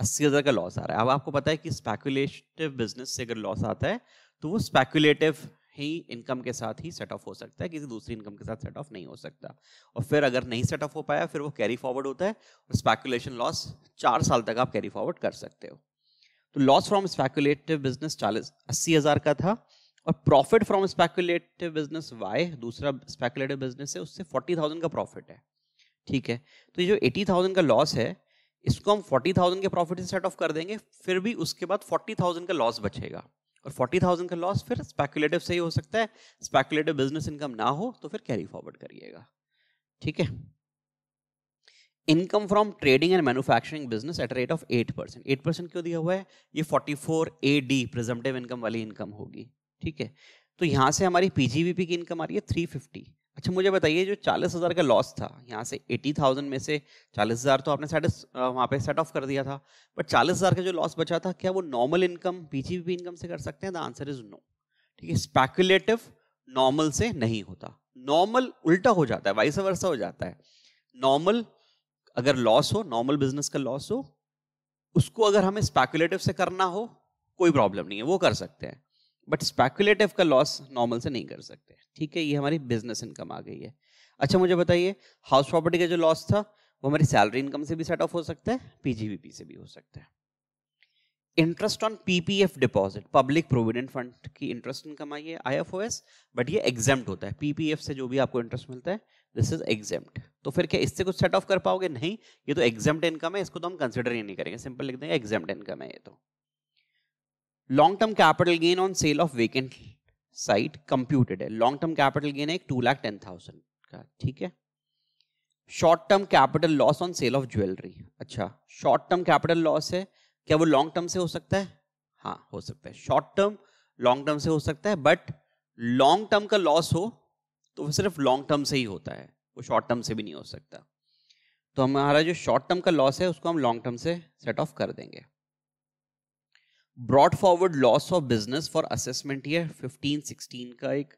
अस्सी हज़ार का लॉस आ रहा है अब आपको पता है कि स्पेकुलेटिव बिजनेस से अगर लॉस आता है तो वो स्पेकुलेटिव ही इनकम के साथ ही सेट ऑफ हो सकता है किसी दूसरी इनकम के साथ सेट ऑफ नहीं हो सकता और फिर अगर नहीं सेट ऑफ हो पाया फिर वो कैरी फॉरवर्ड होता है और स्पेकुलेशन लॉस चार साल तक आप कैरी फॉरवर्ड कर सकते हो तो लॉस फ्रॉम स्पेकुलेटिव बिजनेस चालीस अस्सी हज़ार का था और profit from speculative business Y दूसरा स्पेकुलेटिव बिजनेस है उससे फोर्टी थाउजेंड का प्रॉफिट है ठीक है तो ये जो एटी थाउजेंड का लॉस है इसको हम फोर्टी थाउजेंड के प्रॉफिट से सेट ऑफ कर देंगे फिर भी उसके बाद फोर्टी थाउजेंड का लॉस बचेगा और फोर्टी थाउजेंड का लॉस फिर स्पेकुलेटिव से ही हो सकता है स्पेकुलेटिव बिजनेस इनकम ना हो तो फिर कैरी फॉरवर्ड करिएगा ठीक है income from trading and manufacturing business at rate of eight percent eight percent क्यों दिया हुआ है ये forty four A D presumptive income वाली इनकम होगी ठीक है तो यहाँ से हमारी पीजीवीपी की इनकम आ रही है थ्री फिफ्टी अच्छा मुझे बताइए जो चालीस हज़ार का लॉस था यहाँ से एटी थाउजेंड में से चालीस हज़ार तो आपने सेट वहाँ पे सेट ऑफ कर दिया था बट चालीस हज़ार का जो लॉस बचा था क्या वो नॉर्मल इनकम पी इनकम से कर सकते हैं द आंसर इज नो ठीक है स्पेकुलेटिव नॉर्मल से नहीं होता नॉर्मल उल्टा हो जाता है वाइस वर्षा हो जाता है नॉर्मल अगर लॉस हो नॉर्मल बिजनेस का लॉस हो उसको अगर हमें स्पेकुलेटिव से करना हो कोई प्रॉब्लम नहीं है वो कर सकते हैं बट स्पेकुलेटिव का लॉस नॉर्मल से नहीं कर सकते ठीक है ये हमारी बिजनेस इनकम आ गई है अच्छा मुझे बताइए हाउस प्रॉपर्टी का जो लॉस था वो हमारी सैलरी इनकम से भी सेट ऑफ हो सकता है पीजीबीपी से भी हो सकता है interest on PPF deposit public provident fund की इंटरेस्ट इनकम आई है I F O S but ये एग्जाम्प्ट होता है पीपीएफ से जो भी आपको इंटरेस्ट मिलता है दिस इज एग्जाम्प्ट तो फिर क्या इससे कुछ सेट ऑफ कर पाओगे नहीं ये तो एग्जाम्प्ट इनकम है इसको तो हम कंसिडर ही नहीं करेंगे सिंपल लिख देंगे एग्जाम्प्ट इनकम है ये तो long term capital gain on sale of vacant site computed है लॉन्ग टर्म कैपिटल गेन है टू लाख टेन थाउजेंड का ठीक है short term capital loss on sale of jewellery अच्छा शॉर्ट टर्म कैपिटल लॉस है क्या वो लॉन्ग टर्म से हो सकता है हाँ हो सकता है शॉर्ट टर्म लॉन्ग टर्म से हो सकता है बट लॉन्ग टर्म का लॉस हो तो वो सिर्फ लॉन्ग टर्म से ही होता है वो शॉर्ट टर्म से भी नहीं हो सकता तो हमारा जो शॉर्ट टर्म का लॉस है उसको हम लॉन्ग टर्म से सेट ऑफ कर देंगे brought forward loss of business for assessment ये फिफ्टीन सिक्सटीन का एक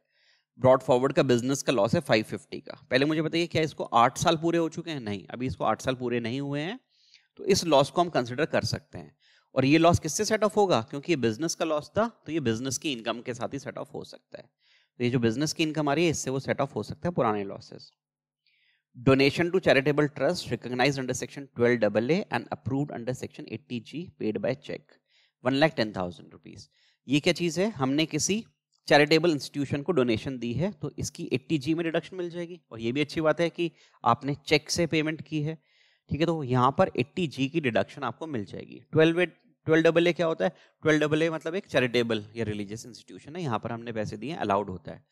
ब्रॉड फॉरवर्ड का बिजनेस का लॉस है फाइव फिफ्टी का पहले मुझे बताइए क्या इसको आठ साल पूरे हो चुके हैं नहीं अभी इसको आठ साल पूरे नहीं हुए हैं तो इस लॉस को हम कंसिडर कर सकते हैं और ये लॉस किससे सेट ऑफ होगा क्योंकि ये बिजनेस का लॉस था तो ये बिजनेस की इनकम के साथ ही सेट ऑफ हो सकता है तो ये जो बिजनेस की इनकम आ रही है इससे वो सेट ऑफ हो सकता है पुराने losses donation to charitable trust recognise under section twelve double A and approved under section eighty G paid by cheque one lakh ten thousand rupees ये क्या चीज़ है हमने किसी चैरिटेबल इंस्टीट्यूशन को डोनेशन दी है तो इसकी एट्टी जी में डिडक्शन मिल जाएगी और ये भी अच्छी बात है कि आपने चेक से पेमेंट की है ठीक है तो यहाँ पर एट्टी जी की डिडक्शन आपको मिल जाएगी twelve eight twelve double A क्या होता है ट्वेल्व डबल ए मतलब एक चैरिटेबल या रिलीजियस इंस्टीट्यूशन है यहाँ पर हमने पैसे दिए अलाउड होता है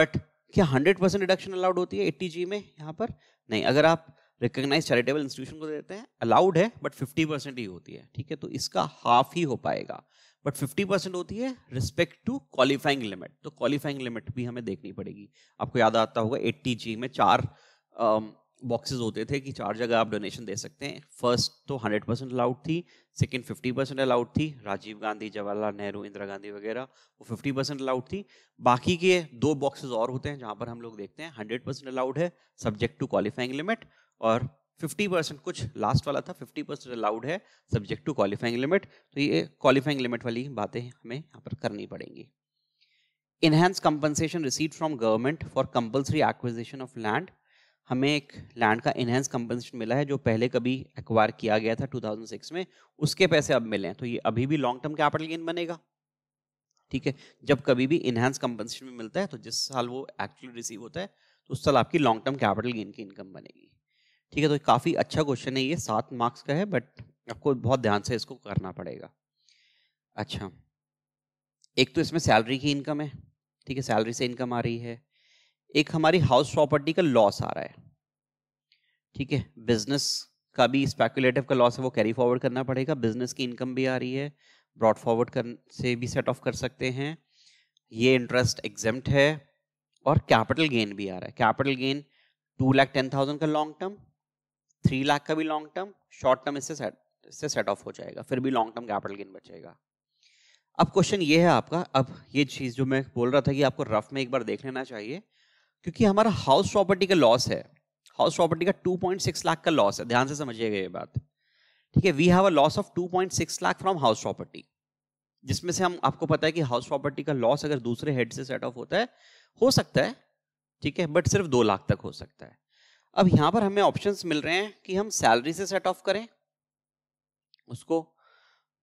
बट क्या हंड्रेड परसेंट डिडक्शन अलाउड होती है एट्टी जी में यहाँ पर नहीं अगर आप रिकोगनाइज चैरिटेबल इंस्टीट्यूशन को देते हैं अलाउड है बट फिफ्टी परसेंट ही होती है ठीक है तो इसका हाफ ही हो पाएगा बट फिफ्टी परसेंट होती है रिस्पेक्ट टू क्वालिफाइंग लिमिट तो क्वालिफाइंग लिमिट भी हमें देखनी पड़ेगी आपको याद आता होगा एट्टी जी में चार बॉक्सेस होते थे कि चार जगह आप डोनेशन दे सकते हैं फर्स्ट तो हंड्रेड परसेंट अलाउड थी सेकेंड फिफ्टी परसेंट अलाउड थी राजीव गांधी जवाहरलाल नेहरू इंदिरा गांधी वगैरह वो फिफ्टी परसेंट अलाउड थी बाकी के दो बॉक्सेस और होते हैं जहाँ पर हम लोग देखते हैं हंड्रेड परसेंट अलाउड है सब्जेक्ट टू क्वालिफाइंग लिमिट और 50 परसेंट कुछ लास्ट वाला था 50 परसेंट अलाउड है सब्जेक्ट टू क्वालिफाइंग लिमिट तो ये क्वालिफाइंग लिमिट वाली बातें हमें यहाँ पर करनी पड़ेंगी enhance compensation receive from government for compulsory acquisition of land हमें एक लैंड का इन्हेंस कंपनसेशन मिला है जो पहले कभी एक्वायर किया गया था 2006 में उसके पैसे अब मिले हैं तो ये अभी भी लॉन्ग टर्म कैपिटल गेन बनेगा ठीक है जब कभी भी इन्हेंस कंपनसेशन में मिलता है तो जिस साल वो एक्चुअली रिसीव होता है तो उस साल आपकी लॉन्ग टर्म कैपिटल गेन की इनकम बनेगी ठीक है तो काफ़ी अच्छा क्वेश्चन है ये सात मार्क्स का है बट आपको बहुत ध्यान से इसको करना पड़ेगा अच्छा एक तो इसमें सैलरी की इनकम है ठीक है सैलरी से इनकम आ रही है एक हमारी हाउस प्रॉपर्टी का लॉस आ रहा है ठीक है बिजनेस का भी स्पेकुलेटिव का लॉस है वो कैरी फॉरवर्ड करना पड़ेगा बिजनेस की इनकम भी आ रही है ब्रॉड फॉरवर्ड कर से भी सेट ऑफ कर सकते हैं ये इंटरेस्ट एग्जेम्ट है और कैपिटल गेन भी आ रहा है capital gain two lakh ten thousand का लॉन्ग टर्म थ्री लाख का भी लॉन्ग टर्म शॉर्ट टर्म इससे सेट इससे सेट ऑफ हो जाएगा फिर भी लॉन्ग टर्म कैपिटल गेन बचेगा अब क्वेश्चन ये है आपका अब ये चीज़ जो मैं बोल रहा था कि आपको रफ में एक बार देख लेना चाहिए क्योंकि हमारा हाउस प्रॉपर्टी का लॉस है हाउस प्रॉपर्टी का 2.6 लाख का लॉस है ध्यान से समझिएगा ये बात ठीक है we have a loss of 2.6 lakh from house property जिसमें से हम आपको पता है कि हाउस प्रॉपर्टी का लॉस अगर दूसरे हेड से सेट ऑफ होता है हो सकता है ठीक है बट सिर्फ दो लाख तक हो सकता है अब यहां पर हमें ऑप्शंस मिल रहे हैं कि हम सैलरी से सेट ऑफ करें उसको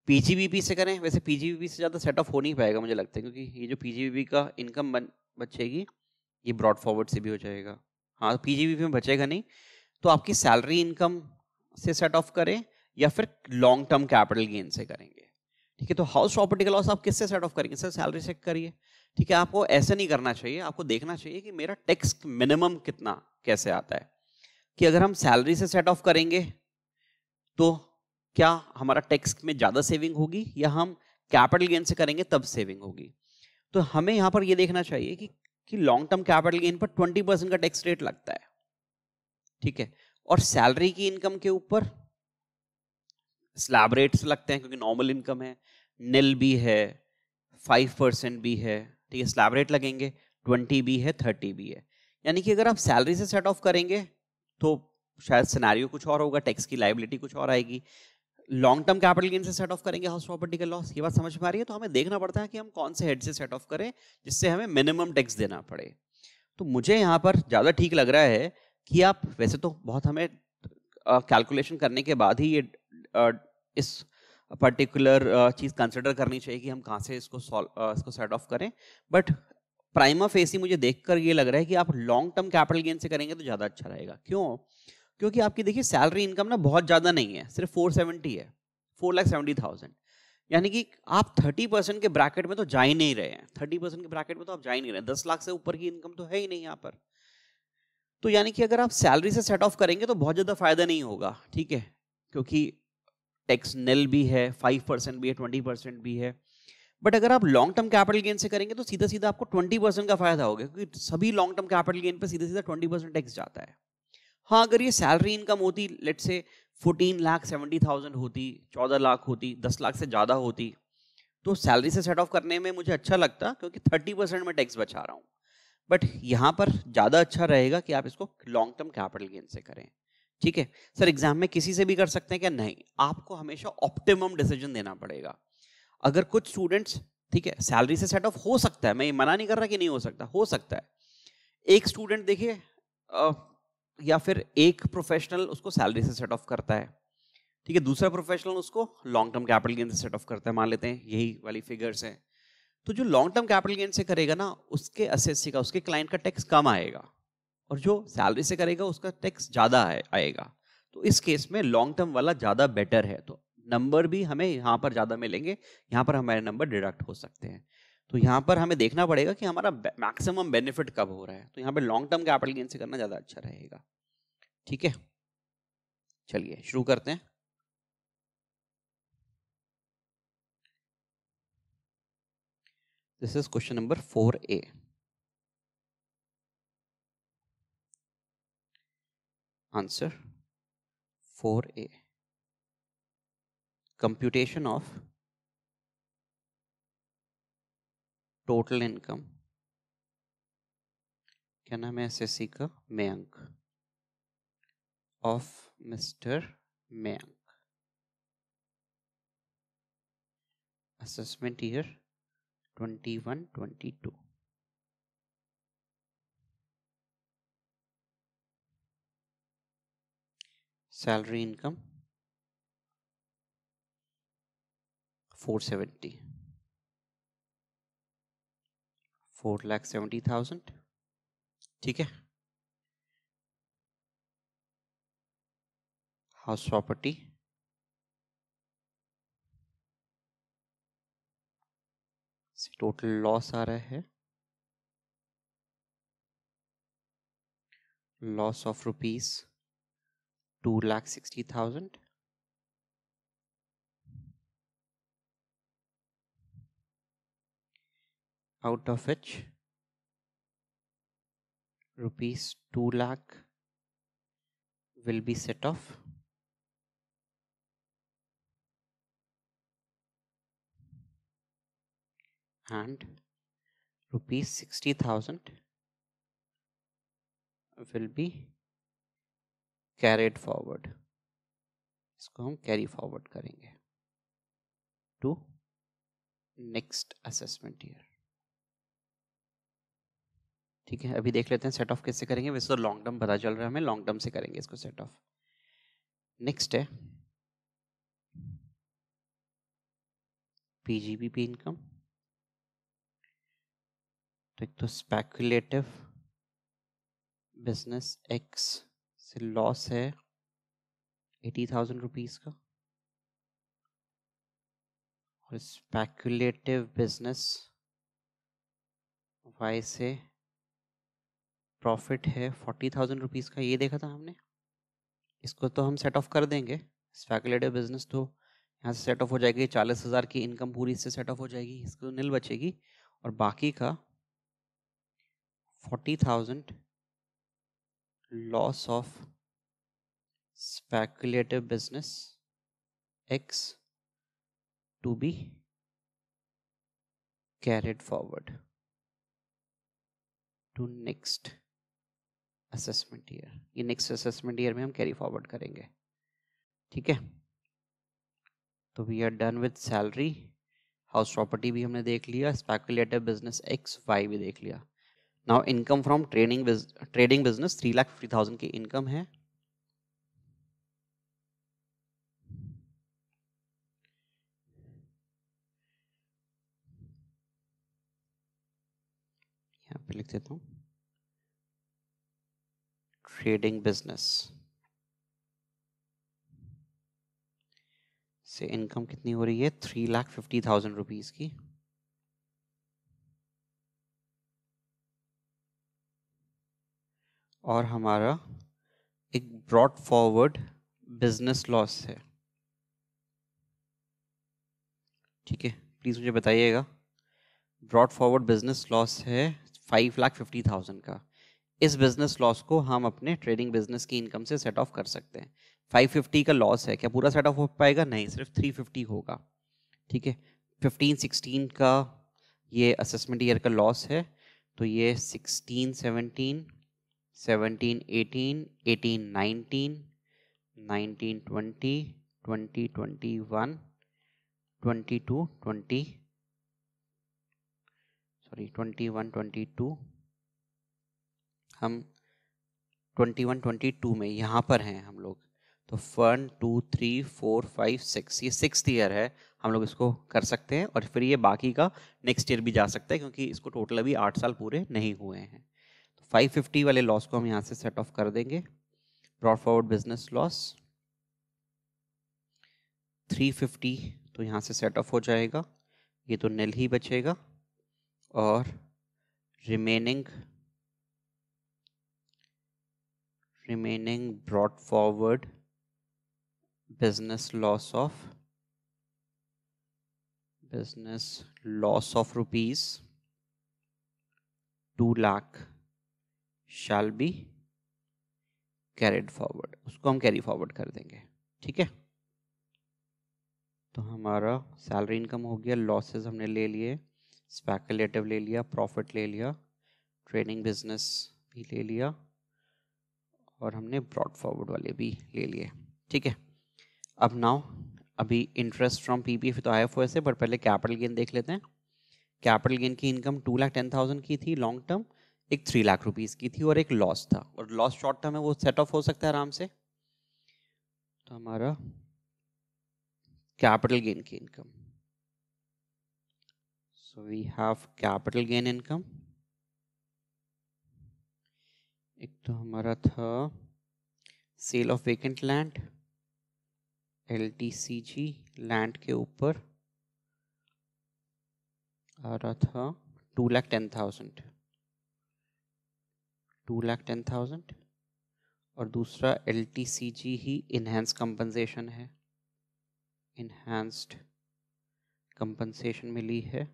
पीजीबीपी से करें वैसे पीजीबीपी से ज़्यादा सेट ऑफ हो नहीं पाएगा मुझे लगता है क्योंकि ये जो पीजीबीपी का इनकम बन बचेगी ये ब्रॉड फॉरवर्ड से भी हो जाएगा हाँ पीजीबीपी में बचेगा नहीं तो आपकी सैलरी इनकम से सेट ऑफ करें या फिर लॉन्ग टर्म कैपिटल गेन से करेंगे ठीक है तो हाउस प्रॉपर्टी का लॉस आप किससे सेट ऑफ करेंगे सर सैलरी से करिए ठीक है आपको ऐसा नहीं करना चाहिए आपको देखना चाहिए कि मेरा टैक्स मिनिमम कितना कैसे आता है कि अगर हम सैलरी से सेट ऑफ करेंगे तो क्या हमारा टैक्स में ज़्यादा सेविंग होगी या हम कैपिटल गेन से करेंगे तब सेविंग होगी तो हमें यहां पर यह देखना चाहिए कि कि लॉन्ग टर्म कैपिटल गेन पर ट्वेंटी परसेंट का टैक्स रेट लगता है ठीक है और सैलरी की इनकम के ऊपर स्लैब रेट्स लगते हैं क्योंकि नॉर्मल इनकम है निल भी है फाइव परसेंट भी है ठीक है स्लैब रेट लगेंगे ट्वेंटी भी है थर्टी भी है यानी कि अगर आप सैलरी से सेट ऑफ करेंगे तो शायद सिनारियो कुछ और होगा टैक्स की लाइबिलिटी कुछ और आएगी लॉन्ग टर्म कैपिटल गेन से सेट ऑफ करेंगे हाउस प्रॉपर्टी का लॉस ये बात समझ में आ रही है तो हमें देखना पड़ता है कि हम कौन से हेड से सेट ऑफ करें जिससे हमें मिनिमम टैक्स देना पड़े तो मुझे यहाँ पर ज़्यादा ठीक लग रहा है कि आप वैसे तो बहुत हमें कैलकुलेशन करने के बाद ही ये इस पर्टिकुलर चीज़ कंसिडर करनी चाहिए कि हम कहाँ से इसको सॉल्व इसको सेट ऑफ करें बट प्राइमा फेसी मुझे देखकर ये लग रहा है कि आप लॉन्ग टर्म कैपिटल गेन से करेंगे तो ज़्यादा अच्छा रहेगा क्यों क्योंकि आपकी देखिए सैलरी इनकम ना बहुत ज़्यादा नहीं है सिर्फ फोर सेवेंटी है फोर लैख सेवेंटी थाउजेंड यानी कि आप थर्टी परसेंट के ब्रैकेट में तो जा ही नहीं रहे हैं थर्टी परसेंट के ब्रैकेट में तो आप जा ही नहीं रहे दस लाख से ऊपर की इनकम तो है ही नहीं यहाँ पर तो यानी कि अगर आप सैलरी से सेट ऑफ करेंगे तो बहुत ज़्यादा फायदा नहीं होगा ठीक है क्योंकि टैक्स नेल भी है फाइव परसेंट भी है ट्वेंटी परसेंट भी है बट अगर आप लॉन्ग टर्म कैपिटल गेन से करेंगे तो सीधा सीधा आपको ट्वेंटी परसेंट का फायदा होगा क्योंकि सभी लॉन्ग टर्म कैपिटल गेन पर सीधा सीधा ट्वेंटी परसेंट टैक्स जाता है हाँ अगर ये सैलरी इनकम होती let say fourteen lakh seventy thousand होती चौदह लाख होती दस लाख से ज़्यादा होती तो सैलरी से सेट ऑफ करने में मुझे अच्छा लगता क्योंकि थर्टी परसेंट में टैक्स बचा रहा हूँ बट यहाँ पर ज़्यादा अच्छा रहेगा कि आप इसको लॉन्ग टर्म कैपिटल गेन से करें ठीक है सर एग्जाम में किसी से भी कर सकते हैं क्या नहीं आपको हमेशा ऑप्टिमम डिसीजन देना पड़ेगा अगर कुछ स्टूडेंट्स ठीक है सैलरी से सेट ऑफ हो सकता है मैं ये मना नहीं कर रहा कि नहीं हो सकता हो सकता है एक स्टूडेंट देखिए या फिर एक प्रोफेशनल उसको सैलरी से सेट ऑफ करता है ठीक है दूसरा प्रोफेशनल उसको लॉन्ग टर्म कैपिटल गेन से सेट ऑफ करता है मान लेते हैं यही वाली फिगर्स हैं तो जो लॉन्ग टर्म कैपिटल गेन से करेगा ना उसके सी का उसके क्लाइंट का टैक्स कम आएगा और जो सैलरी से करेगा उसका टैक्स ज़्यादा आएगा तो इस केस में लॉन्ग टर्म वाला ज़्यादा बेटर है तो नंबर भी हमें यहाँ पर ज़्यादा मिलेंगे यहाँ पर हमारे नंबर डिडक्ट हो सकते हैं तो यहाँ पर हमें देखना पड़ेगा कि हमारा मैक्सिमम बेनिफिट कब हो रहा है तो यहाँ पर लॉन्ग टर्म कैपिटल गेन से करना ज़्यादा अच्छा रहेगा ठीक है चलिए शुरू करते हैं this is question number four A answer four A computation of total income can I say Mayank of Mr. Mayank assessment year twenty one twenty two. salary income four seventy four lakh seventy thousand ठीक है house property total loss आ रहा है loss of rupees two lakh sixty thousand out of which rupees 2 lakh will be set off and rupees 60000 will be carried forward इसको हम carry forward करेंगे to next assessment year ठीक है अभी देख लेते हैं सेट ऑफ किससे करेंगे वैसे तो लॉन्ग टर्म पता चल रहा है हमें लॉन्ग टर्म से करेंगे इसको सेट ऑफ नेक्स्ट है पीजीबीपी इनकम तो एक तो स्पेकुलेटिव बिजनेस एक्स से लॉस है एटी थाउजेंड रुपीज का और स्पेकुलेटिव बिजनेस वाई से प्रॉफिट है फोर्टी थाउजेंड रुपीज़ का ये देखा था हमने इसको तो हम सेट ऑफ कर देंगे स्पेकुलेटिव बिजनेस तो यहाँ से सेट ऑफ हो जाएगी चालीस हज़ार की इनकम पूरी इससे सेट ऑफ हो जाएगी इसको नील बचेगी और बाकी का forty thousand loss of speculative business X to be carried forward to next assessment year ये नेक्स्ट असेसमेंट ईयर में हम कैरी फॉरवर्ड करेंगे ठीक है तो we are done with salary house property भी हमने देख लिया स्पेकुलेटिव बिजनेस एक्स वाई भी देख लिया now income from trading trading business three lakh fifty thousand की इनकम है यहाँ पे लिख देता हूँ trading business से इनकम कितनी हो रही है three lakh fifty thousand rupees की और हमारा एक ब्रॉड फॉरवर्ड बिजनेस लॉस है ठीक है प्लीज़ मुझे बताइएगा ब्रॉड फॉरवर्ड बिजनेस लॉस है फाइव लाख फिफ्टी थाउजेंड का इस बिजनेस लॉस को हम अपने ट्रेडिंग बिजनेस की इनकम से सेट ऑफ कर सकते हैं 550 का लॉस है क्या पूरा सेट ऑफ हो पाएगा नहीं सिर्फ 350 होगा ठीक है 15 16 का ये असेसमेंट ईयर का लॉस है तो ये 16 17 17 18 18 19 19 20 20 21 22 20 सॉरी 21 22 हम 21 22 में यहाँ पर हैं हम लोग तो one two three four five six ये सिक्स ईयर है हम लोग इसको कर सकते हैं और फिर ये बाकी का नेक्स्ट ईयर भी जा सकता है क्योंकि इसको टोटल अभी आठ साल पूरे नहीं हुए हैं तो फाइव फिफ्टी वाले लॉस को हम यहाँ से सेट ऑफ कर देंगे brought forward business loss three fifty तो यहाँ से सेट ऑफ हो जाएगा ये तो निल ही बचेगा और remaining remaining brought forward business loss of business loss of rupees 2 lakh shall be carried forward उसको हम carry forward कर देंगे ठीक है तो हमारा salary income हो गया losses हमने ले लिए speculative ले लिया profit ले लिया training business भी ले लिया और हमने ब्रॉड फॉरवर्ड वाले भी ले लिए ठीक है अब नाउ अभी interest from P P F तो आई एफ से बट पहले कैपिटल गेन देख लेते हैं कैपिटल गेन की income two lakh ten thousand की थी लॉन्ग टर्म एक थ्री लाख रुपीज़ की थी और एक लॉस था और लॉस शॉर्ट टर्म है वो सेट ऑफ हो सकता है आराम से तो हमारा कैपिटल गेन की income so we have capital gain income एक तो हमारा था sale of vacant land L land के ऊपर आ रहा था two lakh ten thousand two lakh ten thousand और दूसरा एल ही इन्हेंस कंपनसेशन है इन्हेंस्ड कंपनसेशन मिली है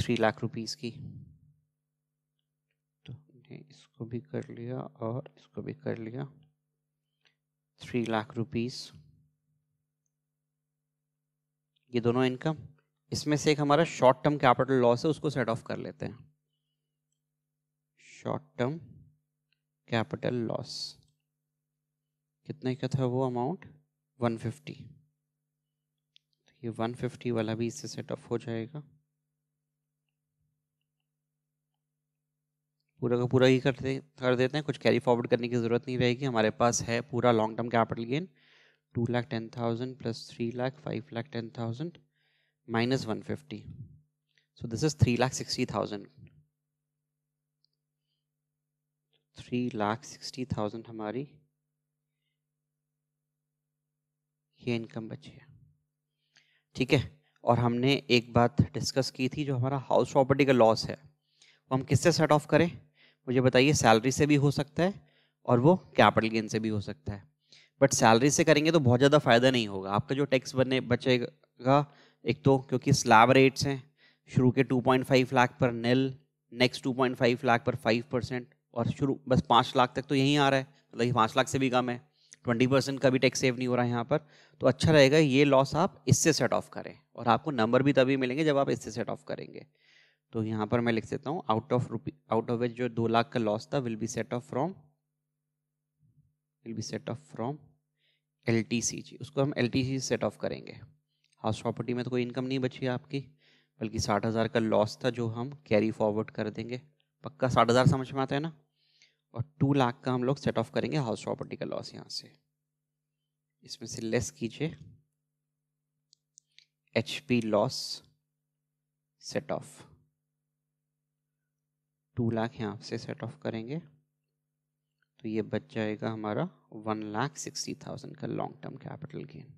थ्री लाख रुपीस की तो इन्हें इसको भी कर लिया और इसको भी कर लिया थ्री लाख रुपीस ये दोनों इनकम इसमें से एक हमारा शॉर्ट टर्म कैपिटल लॉस है उसको सेट ऑफ कर लेते हैं शॉर्ट टर्म कैपिटल लॉस कितने का था वो अमाउंट 150 फिफ्टी ये 150 वाला भी इससे सेट ऑफ हो जाएगा पूरा का पूरा ही करते कर देते हैं कुछ कैरी फॉरवर्ड करने की ज़रूरत नहीं रहेगी हमारे पास है पूरा long term capital gain two lakh ten thousand plus three lakh five lakh ten thousand minus one fifty so this is three lakh sixty thousand three lakh sixty thousand हमारी ये इनकम बची है ठीक है और हमने एक बात डिस्कस की थी जो हमारा हाउस प्रॉपर्टी का लॉस है वो हम किससे सेट ऑफ करें मुझे बताइए सैलरी से भी हो सकता है और वो कैपिटल गेन से भी हो सकता है बट सैलरी से करेंगे तो बहुत ज़्यादा फ़ायदा नहीं होगा आपका जो टैक्स बने बचेगा एक तो क्योंकि स्लैब रेट्स हैं शुरू के 2.5 लाख पर नेल नेक्स्ट 2.5 लाख पर 5 परसेंट और शुरू बस पाँच लाख तक तो यहीं आ रहा है मतलब ये पाँच लाख से भी कम है ट्वेंटी परसेंट का भी टैक्स सेव नहीं हो रहा है यहाँ पर तो अच्छा रहेगा ये लॉस आप इससे सेट ऑफ करें और आपको नंबर भी तभी मिलेंगे जब आप इससे सेट ऑफ करेंगे तो यहाँ पर मैं लिख देता हूँ out of rupee out of which जो दो लाख का लॉस था will be set off from will be set off from L उसको हम एल टी सेट ऑफ करेंगे हाउस प्रॉपर्टी में तो कोई इनकम नहीं बची आपकी बल्कि साठ हज़ार का लॉस था जो हम कैरी फॉरवर्ड कर देंगे पक्का साठ हज़ार समझ में आता है ना और टू लाख का हम लोग सेट ऑफ करेंगे हाउस प्रॉपर्टी का लॉस यहाँ से इसमें से लेस कीजिए H P loss set off two lakh यहाँ से सेट ऑफ करेंगे तो ये बच जाएगा हमारा वन लाख सिक्सटी थाउजेंड का लॉन्ग टर्म कैपिटल गेन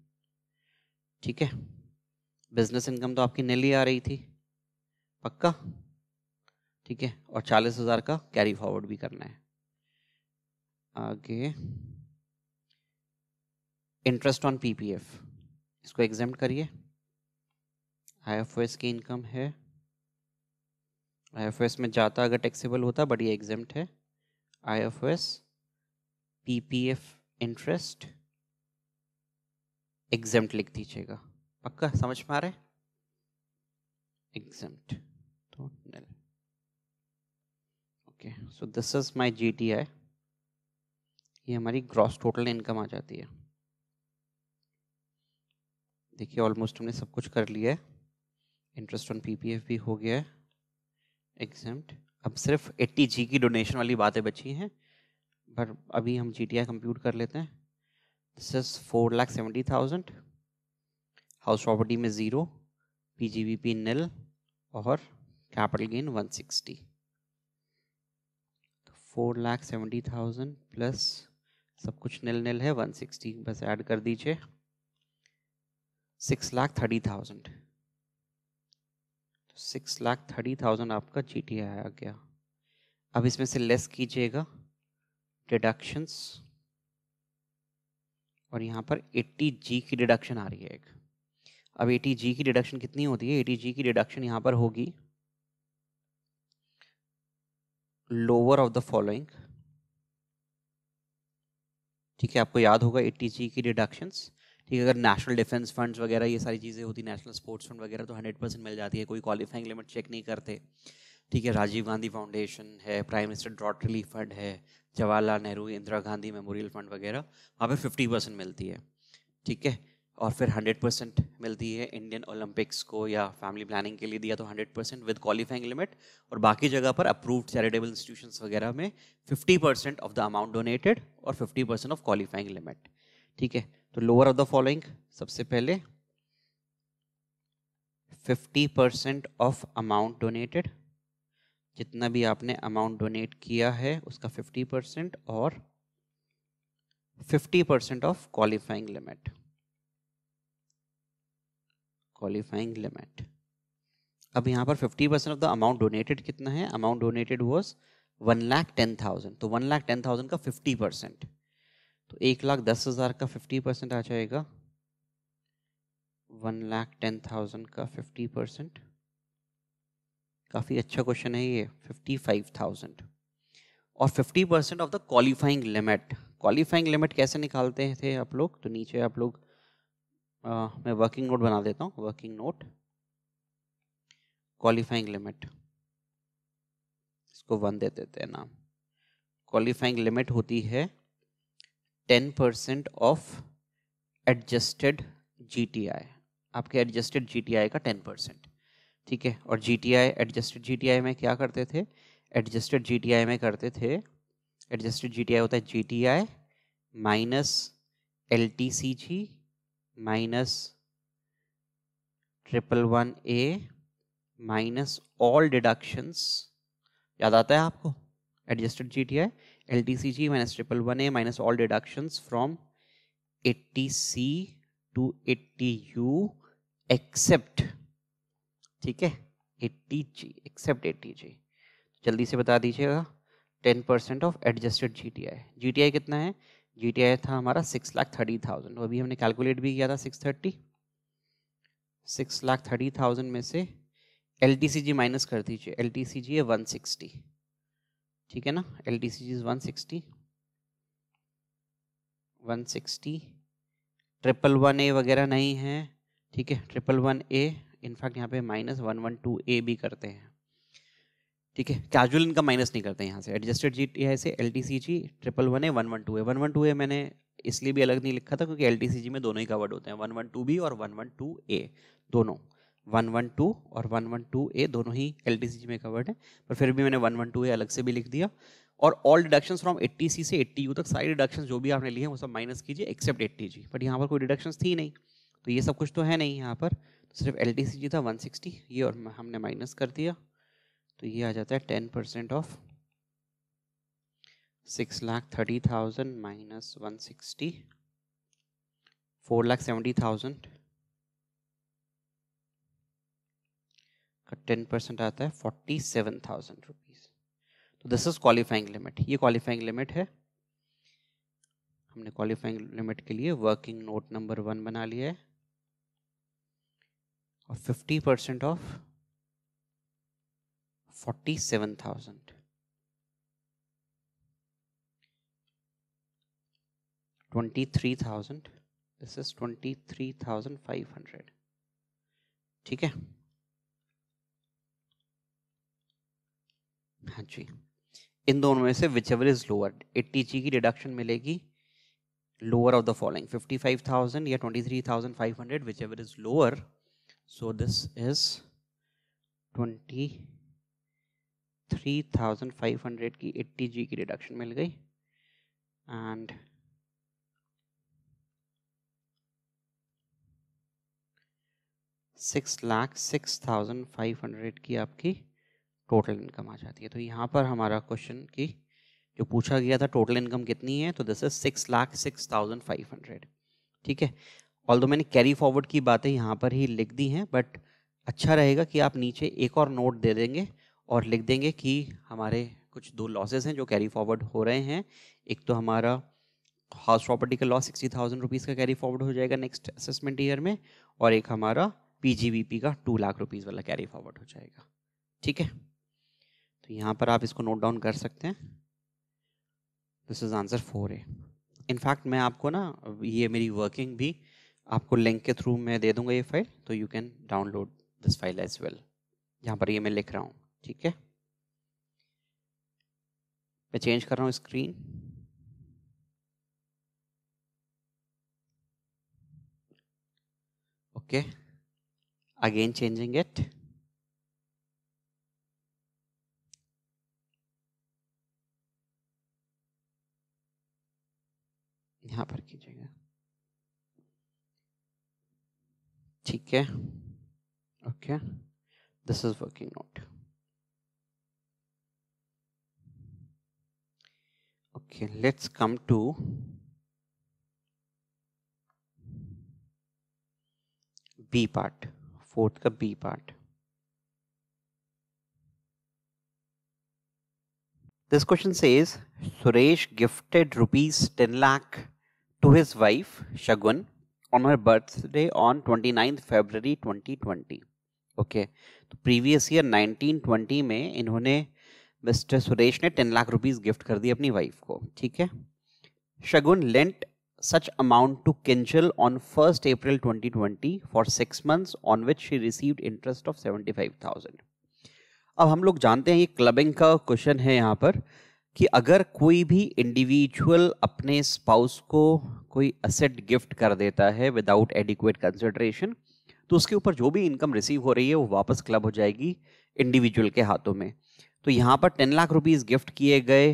ठीक है बिजनेस इनकम तो आपकी नली आ रही थी पक्का ठीक है और चालीस हज़ार का कैरी फॉरवर्ड भी करना है आगे इंटरेस्ट ऑन पीपीएफ इसको एग्जाम करिए आई एफ की इनकम है आई एफ एस में जाता अगर टैक्सेबल होता बट ये एग्जाम्ट है I F S P P F interest exempt लिख दीजिएगा पक्का समझ में आ रहे एग्जाम्ट तो null okay so this is my GTI ये हमारी ग्रॉस टोटल इनकम आ जाती है देखिए ऑलमोस्ट हमने सब कुछ कर लिया है इंटरेस्ट ऑन पीपीएफ भी हो गया है एग्जाम्ड अब सिर्फ 80 जी की डोनेशन वाली बातें बची हैं पर अभी हम जी कंप्यूट कर लेते हैं this is four lakh seventy thousand house property में zero P G B P null और कैपिटल गेन वन सिक्सटी तो four lakh seventy thousand plus सब कुछ निल निल है वन सिक्सटी बस ऐड कर दीजिए सिक्स लाख थर्टी थाउजेंड तो सिक्स लाख थर्टी थाउजेंड आपका जी टी आई आ गया अब इसमें से लेस कीजिएगा डिडक्शंस और यहाँ पर एट्टी जी की डिडक्शन आ रही है एक अब एटी जी की डिडक्शन कितनी होती है एटी जी की डिडक्शन यहाँ पर होगी लोअर ऑफ द फॉलोइंग ठीक है आपको याद होगा एट्टी जी की डिडक्शंस ठीक है अगर नेशनल डिफेंस फंड्स वगैरह ये सारी चीज़ें होती नेशनल स्पोर्ट्स फंड वगैरह तो हंड्रेड परसेंट मिल जाती है कोई क्वालिफाइंग लिमिट चेक नहीं करते ठीक है राजीव गांधी फाउंडेशन है prime minister drought relief fund है जवाहरलाल नेहरू इंदिरा गांधी मेमोरियल फंड वगैरह वहाँ पर फिफ्टी परसेंट मिलती है ठीक है और फिर हंड्रेड परसेंट मिलती है इंडियन ओलंपिक्स को या फैमिली प्लानिंग के लिए दिया तो hundred percent with qualifying limit और बाकी जगह पर अप्रूव्ड चैरिटेबल इंस्टीट्यूशंस वगैरह में fifty percent of the amount donated और fifty percent of qualifying limit ठीक है तो लोअर ऑफ द फॉलोइंग सबसे पहले 50 परसेंट ऑफ अमाउंट डोनेटेड जितना भी आपने अमाउंट डोनेट किया है उसका 50 परसेंट और 50 percent of qualifying limit qualifying limit अब यहां पर 50 percent of the amount donated कितना है amount donated was one lakh ten thousand तो वन लाख टेन थाउजेंड का फिफ्टी परसेंट तो एक लाख दस हज़ार का फिफ्टी परसेंट आ जाएगा वन लाख टेन थाउजेंड का फिफ्टी परसेंट काफ़ी अच्छा क्वेश्चन है ये फिफ्टी फाइव थाउजेंड और fifty percent of the qualifying limit qualifying limit कैसे निकालते थे आप लोग तो नीचे आप लोग मैं वर्किंग नोट बना देता हूँ वर्किंग नोट क्वालिफाइंग लिमिट इसको वन दे देते हैं नाम क्वालिफाइंग लिमिट होती है ten percent of adjusted GTI आपके एडजस्टेड जीटीआई का टेन परसेंट ठीक है और जीटीआई एडजस्टेड जीटीआई में क्या करते थे एडजस्टेड जीटीआई में करते थे एडजस्टेड जीटीआई होता है GTI minus L T C G minus triple one A minus all deductions याद आता है आपको adjusted GTI LDCG minus triple one A minus all deductions from 80C to 80U except ठीक है 80G except 80G जल्दी से बता दीजिएगा 10 percent of adjusted G T I G T I कितना है जी टी आई था हमारा सिक्स लाख थर्टी थाउजेंड अभी हमने कैलकुलेट भी किया था six thirty six lakh thirty thousand में से L T C G minus कर दीजिए एल टी सी जी है वन सिक्सटी ठीक है ना एल डी सी चीज one sixty one sixty triple one A वगैरह नहीं है ठीक है ट्रिपल वन ए इनफैक्ट यहाँ पे minus one one two A भी करते हैं ठीक है कैजुअल इनका माइनस नहीं करते यहाँ से एडजस्टेड जी टी से L T C G triple one A one one two A one one two A मैंने इसलिए भी अलग नहीं लिखा था क्योंकि एल टी सी जी में दोनों ही कवर्ड होते हैं वन वन टू बी और वन वन टू ए दोनों वन वन टू और वन वन टू ए दोनों ही एल में कवर्ड है पर फिर भी मैंने वन वन टू ए अलग से भी लिख दिया और all deduction from eighty C से एट्टी यू तक सारी डिडक्शन जो भी आपने लिए हैं वो सब माइनस कीजिए एक्सेप्ट एट्टी जी बट यहाँ पर कोई डिडक्शन थी नहीं तो ये सब कुछ तो है नहीं यहाँ पर तो सिर्फ एल जी था वन सिक्सटी ये और हमने माइनस कर दिया तो ये आ जाता है ten percent off six lakh thirty thousand minus one sixty four lakh seventy thousand ten percent आता है फोर्टी सेवन थाउजेंड रुपीज़ तो दिस इज क्वालिफाइंग लिमिट ये क्वालिफाइंग लिमिट है हमने क्वालिफाइंग लिमिट के लिए वर्किंग नोट नंबर वन बना लिया है और fifty percent off forty seven thousand twenty three thousand this is twenty three thousand five hundred ठीक है हाँ जी इन दोनों में से whichever is lower eighty G की डिडक्शन मिलेगी lower of the following fifty five thousand या twenty three thousand five hundred whichever is lower so this is twenty three thousand five hundred की eighty G की deduction मिल गई and six lakh six thousand five hundred की आपकी total income आ जाती है तो यहाँ पर हमारा क्वेश्चन की जो पूछा गया था टोटल इनकम कितनी है तो this is six lakh six thousand five hundred ठीक है ऑल दो मैंने कैरी फॉरवर्ड की बातें यहाँ पर ही लिख दी हैं बट अच्छा रहेगा कि आप नीचे एक और नोट दे देंगे और लिख देंगे कि हमारे कुछ दो लॉसेज हैं जो कैरी फॉरवर्ड हो रहे हैं एक तो हमारा हाउस प्रॉपर्टी का लॉस सिक्सटी थाउजेंड रुपीज़ का कैरी फॉरवर्ड हो जाएगा नेक्स्ट असेसमेंट ईयर में और एक हमारा पी का टू लाख रुपीज़ वाला कैरी फॉरवर्ड हो जाएगा ठीक है तो यहाँ पर आप इसको नोट डाउन कर सकते हैं this is answer four A in fact मैं आपको ना ये मेरी वर्किंग भी आपको लिंक के थ्रू मैं दे दूंगा ये फाइल तो you can download this file as well यहाँ पर ये मैं लिख रहा हूँ ठीक है मैं चेंज कर रहा हूँ screen okay again changing it यहाँ पर कीजिएगा ठीक है okay this is working note okay let's come to B part fourth का बी पार्ट दिस क्वेश्चन से Suresh gifted rupees ten lakh to his wife Shagun on her birthday on 29th February 2020 okay तो previous year 1920 में इन्होंने mister Suresh ने 10 lakh rupees gift कर दिए अपनी wife को ठीक है Shagun lent such amount to Kinchel on 1st April 2020 for six months on which she received interest of 75,000. अब हम लोग जानते हैं ये क्लबिंग का क्वेश्चन है यहाँ पर कि अगर कोई भी इंडिविजुअल अपने स्पाउस को कोई असेट गिफ्ट कर देता है विदाउट एडिक्वेट कंसिडरेशन तो उसके ऊपर जो भी इनकम रिसीव हो रही है वो वापस क्लब हो जाएगी इंडिविजुअल के हाथों में तो यहाँ पर टेन लाख रुपीज़ गिफ्ट किए गए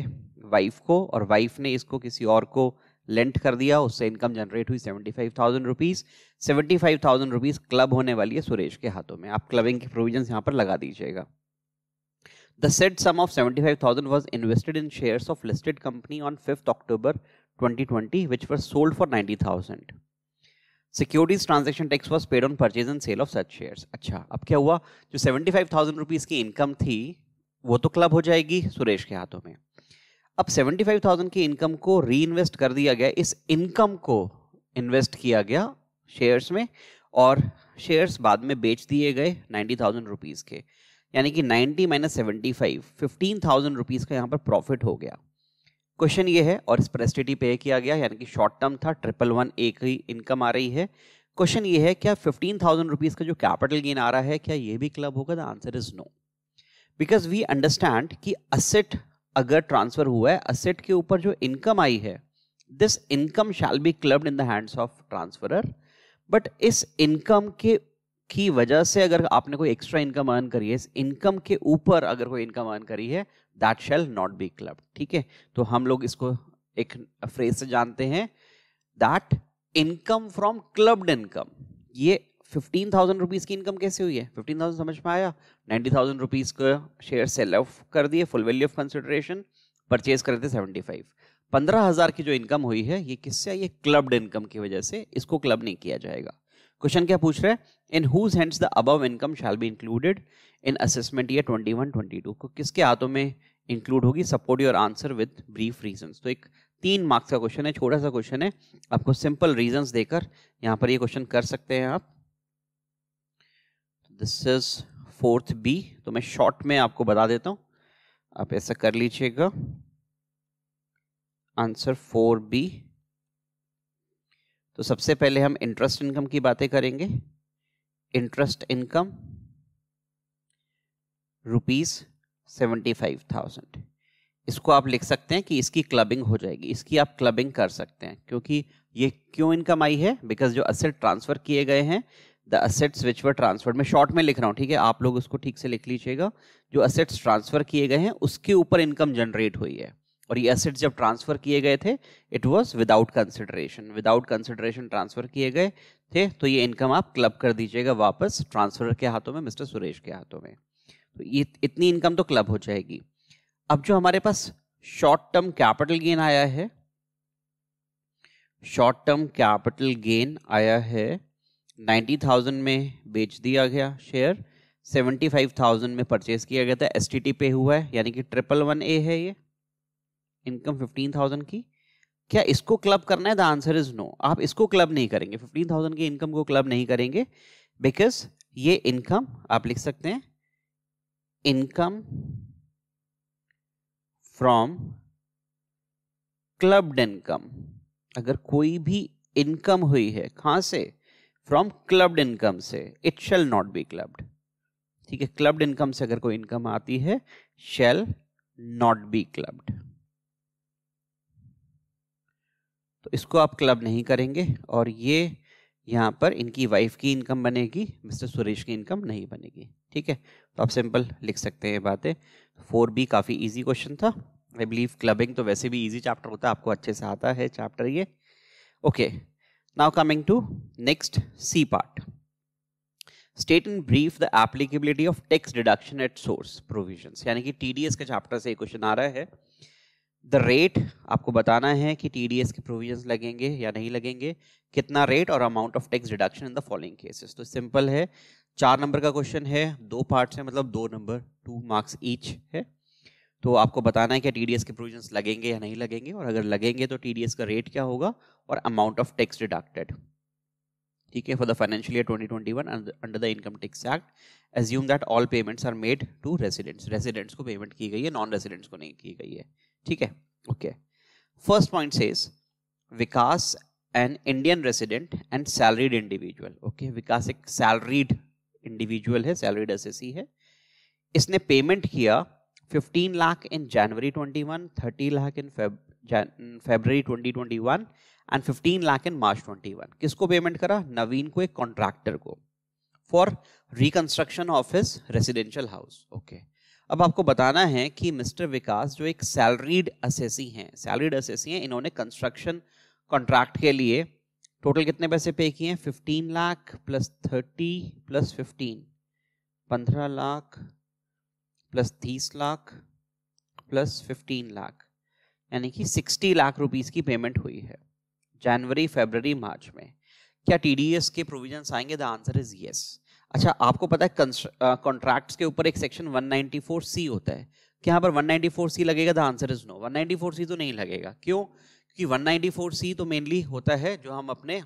वाइफ को और वाइफ ने इसको किसी और को लेंट कर दिया उससे इनकम जनरेट हुई seventy five thousand rupees seventy five thousand rupees club होने वाली है सुरेश के हाथों में आप क्लबिंग के प्रोविजन यहाँ पर लगा दीजिएगा The said sum of 75,000 was invested in shares of listed company on 5th October 2020 which were sold for 90,000. Securities transaction tax was paid on purchase and sale of such shares अच्छा अब क्या हुआ जो seventy five thousand rupees की income थी वो तो club हो जाएगी सुरेश के हाथों में अब सेवेंटी फाइव थाउजेंड की इनकम को री इन्वेस्ट कर दिया गया इस इनकम को इन्वेस्ट किया गया शेयर्स में और शेयर्स बाद में बेच दिए गए नाइन्टी थाउजेंड रुपीज़ के यानी कि 90 minus seventy five fifteen thousand rupees का यहाँ पर प्रॉफिट हो गया क्वेश्चन ये है और इस पर एस पे किया गया यानी कि शॉर्ट टर्म था ट्रिपल वन एक ही इनकम आ रही है क्वेश्चन ये है क्या फिफ्टीन थाउजेंड रुपीज़ का जो कैपिटल गेन आ रहा है क्या ये भी क्लब होगा the answer is no because we understand कि असेट अगर ट्रांसफ़र हुआ है असेट के ऊपर जो इनकम आई है this income shall be clubbed in the hands of transferor but इस इनकम के की वजह से अगर आपने कोई एक्स्ट्रा इनकम अर्न करी है इनकम के ऊपर अगर कोई इनकम अर्न करी है that shall not be club ठीक है तो हम लोग इसको एक फ्रेज से जानते हैं that income from clubbed income ये फिफ्टीन थाउजेंड रुपीज की इनकम कैसे हुई है फिफ्टीन थाउजेंड समझ में आया नाइनटी थाउजेंड रुपीज का शेयर सेल ऑफ कर दिए full value of consideration purchase करे थे सेवेंटी फाइव पंद्रह हजार की जो इनकम हुई है ये किससे आई क्लब्ड इनकम की वजह से इसको क्लब नहीं किया जाएगा क्वेश्चन क्या पूछ रहे in whose hands the above income shall be included in assessment year 21 22 को किसके हाथों में इंक्लूड होगी support your answer with brief reason तो एक तीन मार्क्स का क्वेश्चन है छोटा सा क्वेश्चन है आपको सिंपल रीजन देकर यहाँ पर ये यह क्वेश्चन कर सकते हैं आप दिस इज फोर्थ बी तो मैं शॉर्ट में आपको बता देता हूँ आप ऐसा कर लीजिएगा आंसर फोर बी तो सबसे पहले हम इंटरेस्ट इनकम की बातें करेंगे interest income rupees seventy five thousand इसको आप लिख सकते हैं कि इसकी क्लबिंग हो जाएगी इसकी आप क्लबिंग कर सकते हैं क्योंकि ये क्यों इनकम आई है बिकॉज जो असेट ट्रांसफर किए गए हैं the assets which were transfer मैं शॉर्ट में लिख रहा हूँ ठीक है आप लोग उसको ठीक से लिख लीजिएगा जो असेट्स ट्रांसफर किए गए हैं उसके ऊपर इनकम जनरेट हुई है और ये एसेट्स जब ट्रांसफ़र किए गए थे it was without consideration without consideration transfer किए गए थे तो ये इनकम आप क्लब कर दीजिएगा वापस ट्रांसफर के हाथों में मिस्टर सुरेश के हाथों में तो ये इतनी इनकम तो क्लब हो जाएगी अब जो हमारे पास शॉर्ट टर्म कैपिटल गेन आया है शॉर्ट टर्म कैपिटल गेन आया है नाइन्टी थाउजेंड में बेच दिया गया शेयर सेवेंटी फाइव थाउजेंड में परचेज किया गया था एस पे हुआ है यानी कि ट्रिपल वन ए है ये इनकम फिफ्टीन थाउजेंड की क्या इसको क्लब करना है द आंसर इज नो आप इसको क्लब नहीं करेंगे फिफ्टीन थाउजेंड की इनकम को क्लब नहीं करेंगे बिकॉज ये इनकम आप लिख सकते हैं इनकम फ्रॉम क्लब्ड इनकम अगर कोई भी इनकम हुई है कहां से फ्रॉम क्लब्ड इनकम से it shall not be clubbed ठीक है क्लब्ड इनकम से अगर कोई इनकम आती है शेल नॉट बी क्लब्ड तो इसको आप क्लब नहीं करेंगे और ये यहाँ पर इनकी वाइफ की इनकम बनेगी मिस्टर सुरेश की इनकम नहीं बनेगी ठीक है तो आप सिंपल लिख सकते हैं बातें फोर बी काफ़ी ईजी क्वेश्चन था आई बिलीव क्लबिंग तो वैसे भी ईजी चैप्टर होता है आपको अच्छे से आता है चैप्टर ये okay now coming to next C part state in brief the applicability of tax deduction at source provision यानी कि एस के चैप्टर से क्वेश्चन आ रहा है द रेट आपको बताना है कि टीडीएस के प्रोविजन लगेंगे या नहीं लगेंगे कितना रेट और amount of tax deduction in the following cases तो सिंपल है चार नंबर का क्वेश्चन है दो पार्ट है मतलब दो नंबर टू मार्क्स ईच है तो आपको बताना है कि टीडीएस के प्रोविजन लगेंगे या नहीं लगेंगे और अगर लगेंगे तो टीडीएस का रेट क्या होगा और अमाउंट ऑफ टैक्स डिडक्टेड ठीक है for the financial year 2021 under the income tax act assume that all payments are made to residents residents को पेमेंट की गई है नॉन रेजिडेंट्स को नहीं की गई है ठीक है okay first point says Vikas an Indian resident and salaried individual okay Vikas एक सैलरीड इंडिविजुअल है सैलरीड एस है इसने पेमेंट किया 15 lakh in January 21 30 lakh in February 2021 and 15 lakh in March 21 किसको पेमेंट करा नवीन को एक कॉन्ट्रैक्टर को for reconstruction of his residential house okay अब आपको बताना है कि मिस्टर विकास जो एक सैलरीड असेसी हैं सैलरीड असेसी हैं इन्होंने कंस्ट्रक्शन कॉन्ट्रैक्ट के लिए टोटल कितने पैसे पे किए हैं fifteen lakh plus thirty plus fifteen पंद्रह लाख प्लस तीस लाख प्लस फिफ्टीन लाख यानी कि सिक्सटी लाख रुपीज़ की पेमेंट हुई है जनवरी फेबररी मार्च में क्या टी के प्रोविजन आएंगे द आंसर इज़ येस अच्छा आपको पता है कॉन्ट्रैक्ट्स के ऊपर एक सेक्शन 194 सी होता है कि यहाँ पर 194 सी लगेगा the answer is no 194 C तो नहीं लगेगा क्यों क्योंकि 194 सी तो मेनली होता है जो हम अपने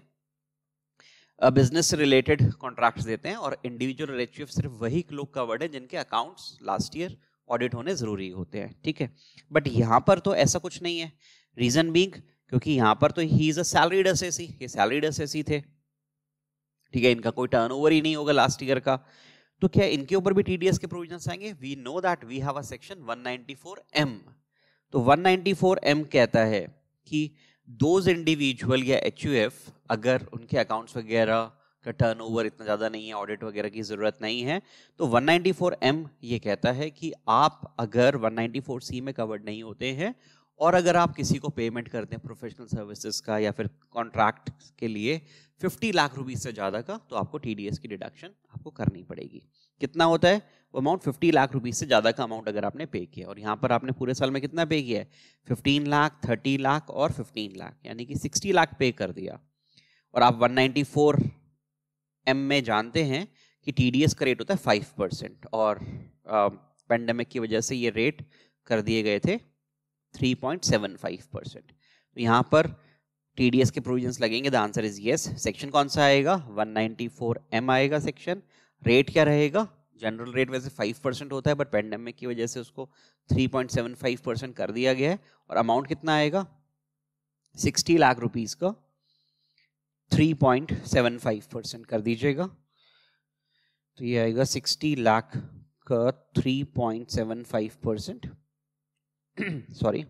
बिजनेस से रिलेटेड कॉन्ट्रैक्ट्स देते हैं और इंडिविजुअल रेचिव सिर्फ वही लोग कवर्ड है जिनके अकाउंट्स लास्ट ईयर ऑडिट होने ज़रूरी होते हैं ठीक है बट यहाँ पर तो ऐसा कुछ नहीं है रीज़न बींग क्योंकि यहाँ पर तो he is a salaried S ये सैलरीड एस थे ठीक है इनका कोई टर्नओवर ही नहीं होगा लास्ट ईयर का तो क्या इनके ऊपर भी टीडीएस के प्रोविजन आएंगे we know that we have a section 194 M तो 194 एम कहता है कि दोज इंडिविजुअल या एच अगर उनके अकाउंट्स वगैरह का टर्नओवर इतना ज़्यादा नहीं है ऑडिट वगैरह की ज़रूरत नहीं है तो 194 एम ये कहता है कि आप अगर 194 सी में कवर्ड नहीं होते हैं और अगर आप किसी को पेमेंट करते हैं प्रोफेशनल सर्विसेज का या फिर कॉन्ट्रैक्ट के लिए 50 लाख रुपीज़ से ज़्यादा का तो आपको टी की डिडक्शन आपको करनी पड़ेगी कितना होता है वो अमाउंट 50 लाख रुपीज़ से ज़्यादा का अमाउंट अगर आपने पे किया और यहाँ पर आपने पूरे साल में कितना पे किया है फिफ्टीन लाख थर्टी लाख और फिफ्टीन लाख यानी कि सिक्सटी लाख पे कर दिया और आप वन एम में जानते हैं कि टी का रेट होता है फाइव और पेंडेमिक की वजह से ये रेट कर दिए गए थे 3.75 परसेंट तो यहाँ पर टीडीएस के प्रोविजंस लगेंगे the answer is yes section कौन सा आएगा 194 एम आएगा सेक्शन रेट क्या रहेगा जनरल रेट वैसे 5 परसेंट होता है बट पेंडेमिक की वजह से उसको 3.75 परसेंट कर दिया गया है और अमाउंट कितना आएगा 60 लाख रुपीज का 3.75 परसेंट कर दीजिएगा तो ये आएगा 60 लाख का 3.75 percent sorry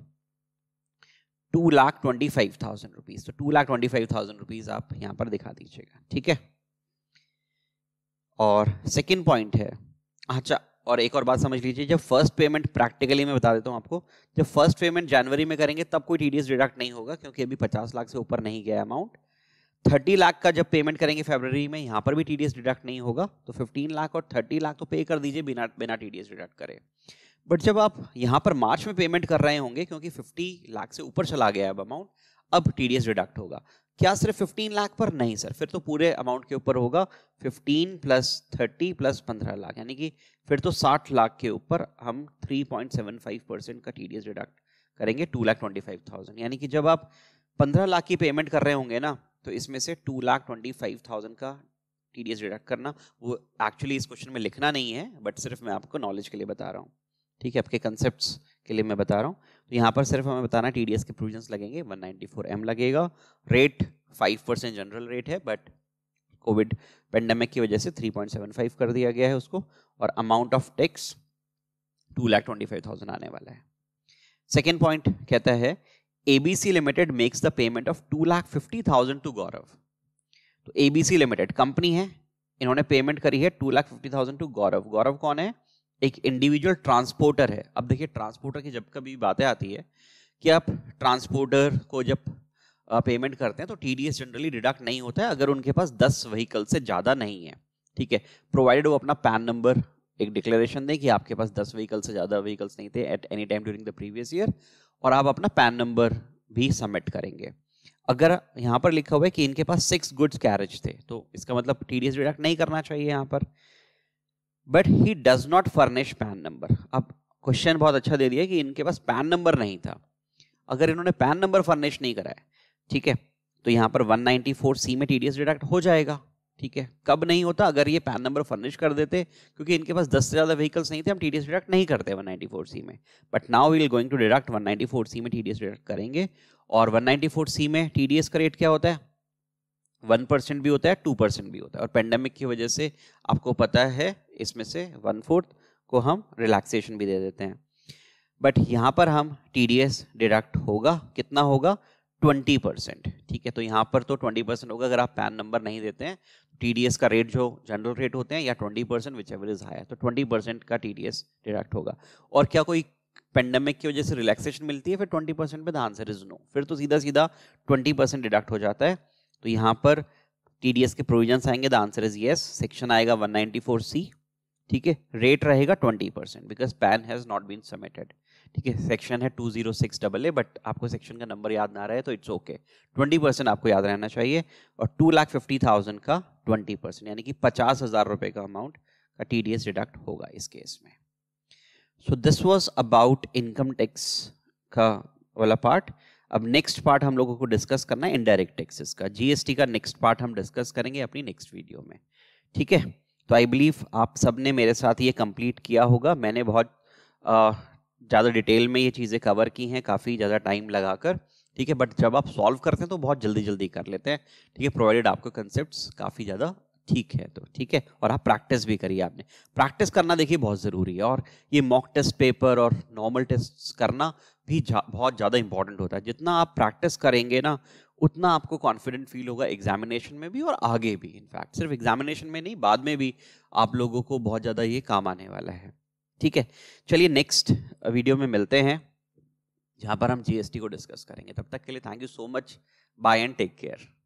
two lakh twenty five thousand rupees तो two lakh twenty five thousand rupees आप यहां पर दिखा दीजिएगा ठीक है और सेकेंड पॉइंट है अच्छा और एक और बात समझ लीजिए जब फर्स्ट पेमेंट प्रैक्टिकली मैं बता देता हूँ आपको जब फर्स्ट पेमेंट जनवरी में करेंगे तब कोई टीडीएस डिडक्ट नहीं होगा क्योंकि अभी पचास लाख से ऊपर नहीं गया अमाउंट थर्टी लाख का जब पेमेंट करेंगे फेबररी में यहाँ पर भी टीडीएस डिडक्ट नहीं होगा तो फिफ्टीन लाख और थर्टी लाख तो पे कर दीजिए बिना बिना टीडीएस डिडक्ट करें बट जब आप यहाँ पर मार्च में पेमेंट कर रहे होंगे क्योंकि 50 लाख से ऊपर चला गया अब अमाउंट अब एस डिडक्ट होगा क्या सिर्फ 15 लाख पर नहीं सर फिर तो पूरे अमाउंट के ऊपर होगा 15 प्लस 30 प्लस 15 लाख यानी कि फिर तो 60 लाख के ऊपर हम 3.75 परसेंट का एस डिडक्ट करेंगे two lakh twenty five thousand यानी कि जब आप पंद्रह लाख की पेमेंट कर रहे होंगे ना तो इसमें से two lakh twenty five thousand का टी डी एस डिडक्ट करना वो एक्चुअली इस क्वेश्चन में लिखना नहीं है बट सिर्फ मैं आपको नॉलेज के लिए बता रहा हूँ ठीक है आपके कंसेप्ट के लिए मैं बता रहा हूँ तो यहाँ पर सिर्फ हमें बताना टी के प्रोविजन लगेंगे वन नाइन्टी लगेगा rate five percent general rate है बट कोविड पेंडेमिक की वजह से 3.75 कर दिया गया है उसको और amount of tax two lakh twenty five thousand आने वाला है सेकेंड पॉइंट कहता है ABC limited makes the payment of two lakh fifty thousand to Gaurav तो एबीसी लिमिटेड कंपनी है इन्होंने पेमेंट करी है two lakh fifty thousand to Gaurav Gaurav कौन है एक इंडिविजुअल ट्रांसपोर्टर है अब देखिए ट्रांसपोर्टर की जब कभी बातें आती है कि आप ट्रांसपोर्टर को जब पेमेंट करते हैं तो टी जनरली डिडक्ट नहीं होता है अगर उनके पास दस व्हीकल से ज़्यादा नहीं है ठीक है प्रोवाइडेड वो अपना पैन नंबर एक डिक्लेरेशन दें कि आपके पास दस व्हीकल से ज़्यादा व्हीकल्स नहीं थे at any time during the previous year और आप अपना पैन नंबर भी सबमिट करेंगे अगर यहाँ पर लिखा हुआ है कि इनके पास सिक्स गुड्स कैरेज थे तो इसका मतलब टी डिडक्ट नहीं करना चाहिए यहाँ पर but he does not furnish PAN number अब क्वेश्चन बहुत अच्छा दे दिया कि इनके पास पैन नंबर नहीं था अगर इन्होंने पैन नंबर फर्निश नहीं कराया ठीक है तो यहाँ पर 194 सी में टीडीएस डिडक्ट हो जाएगा ठीक है कब नहीं होता अगर ये पैन नंबर फर्निश कर देते क्योंकि इनके पास 10 से ज़्यादा व्हीकल्स नहीं थे हम टी डिडक्ट नहीं करते 194 सी में but now we'll going to deduct 194 C में टी डिडक्ट करेंगे और 194 सी में टी का रेट क्या होता है वन परसेंट भी होता है टू परसेंट भी होता है और पेंडेमिक की वजह से आपको पता है इसमें से वन फोर्थ को हम रिलैक्सेशन भी दे देते हैं बट यहाँ पर हम टी डी एस डिडक्ट होगा कितना होगा ट्वेंटी परसेंट ठीक है तो यहाँ पर तो ट्वेंटी परसेंट होगा अगर आप पैन नंबर नहीं देते हैं टी डी एस का रेट जो जनरल रेट होते हैं या twenty percent whichever is higher तो ट्वेंटी परसेंट का टी डी एस डिडक्ट होगा और क्या कोई पेंडेमिक की वजह से रिलैक्सेशन मिलती है फिर ट्वेंटी परसेंट पे आंसर से नो फिर तो सीधा सीधा ट्वेंटी परसेंट डिडक्ट हो जाता है तो यहाँ पर टीडीएस के प्रोविजन आएंगे the answer is yes section आएगा 194 सी ठीक है रेट रहेगा 20 percent because PAN has not been submitted ठीक है सेक्शन है two zero six double A but आपको सेक्शन का नंबर याद ना रहे तो इट्स ओके ट्वेंटी परसेंट आपको याद रहना चाहिए और टू लाख फिफ्टी थाउजेंड का ट्वेंटी परसेंट यानी कि पचास हज़ार रुपये का अमाउंट का टी डी एस डिडक्ट होगा इस केस में so this was about income tax का वाला पार्ट अब नेक्स्ट पार्ट हम लोगों को डिस्कस करना है इनडायरेक्ट टैक्सेस का जीएसटी का नेक्स्ट पार्ट हम डिस्कस करेंगे अपनी नेक्स्ट वीडियो में ठीक है तो आई बिलीव आप सब ने मेरे साथ ये कंप्लीट किया होगा मैंने बहुत ज़्यादा डिटेल में ये चीज़ें कवर की हैं काफ़ी ज़्यादा टाइम लगाकर ठीक है बट जब आप सॉल्व करते हैं तो बहुत जल्दी जल्दी कर लेते हैं ठीक है प्रोवाइडेड आपका कंसेप्ट काफ़ी ज़्यादा ठीक है तो ठीक है और आप प्रैक्टिस भी करिए आपने प्रैक्टिस करना देखिए बहुत ज़रूरी है और ये मॉक टेस्ट पेपर और नॉर्मल टेस्ट करना भी बहुत ज़्यादा इंपॉर्टेंट होता है जितना आप प्रैक्टिस करेंगे ना उतना आपको कॉन्फिडेंट फील होगा एग्जामिनेशन में भी और आगे भी इनफैक्ट सिर्फ एग्जामिनेशन में नहीं बाद में भी आप लोगों को बहुत ज़्यादा ये काम आने वाला है ठीक है चलिए नेक्स्ट वीडियो में मिलते हैं जहाँ पर हम जीएसटी को डिस्कस करेंगे तब तक के लिए thank you so much bye and take care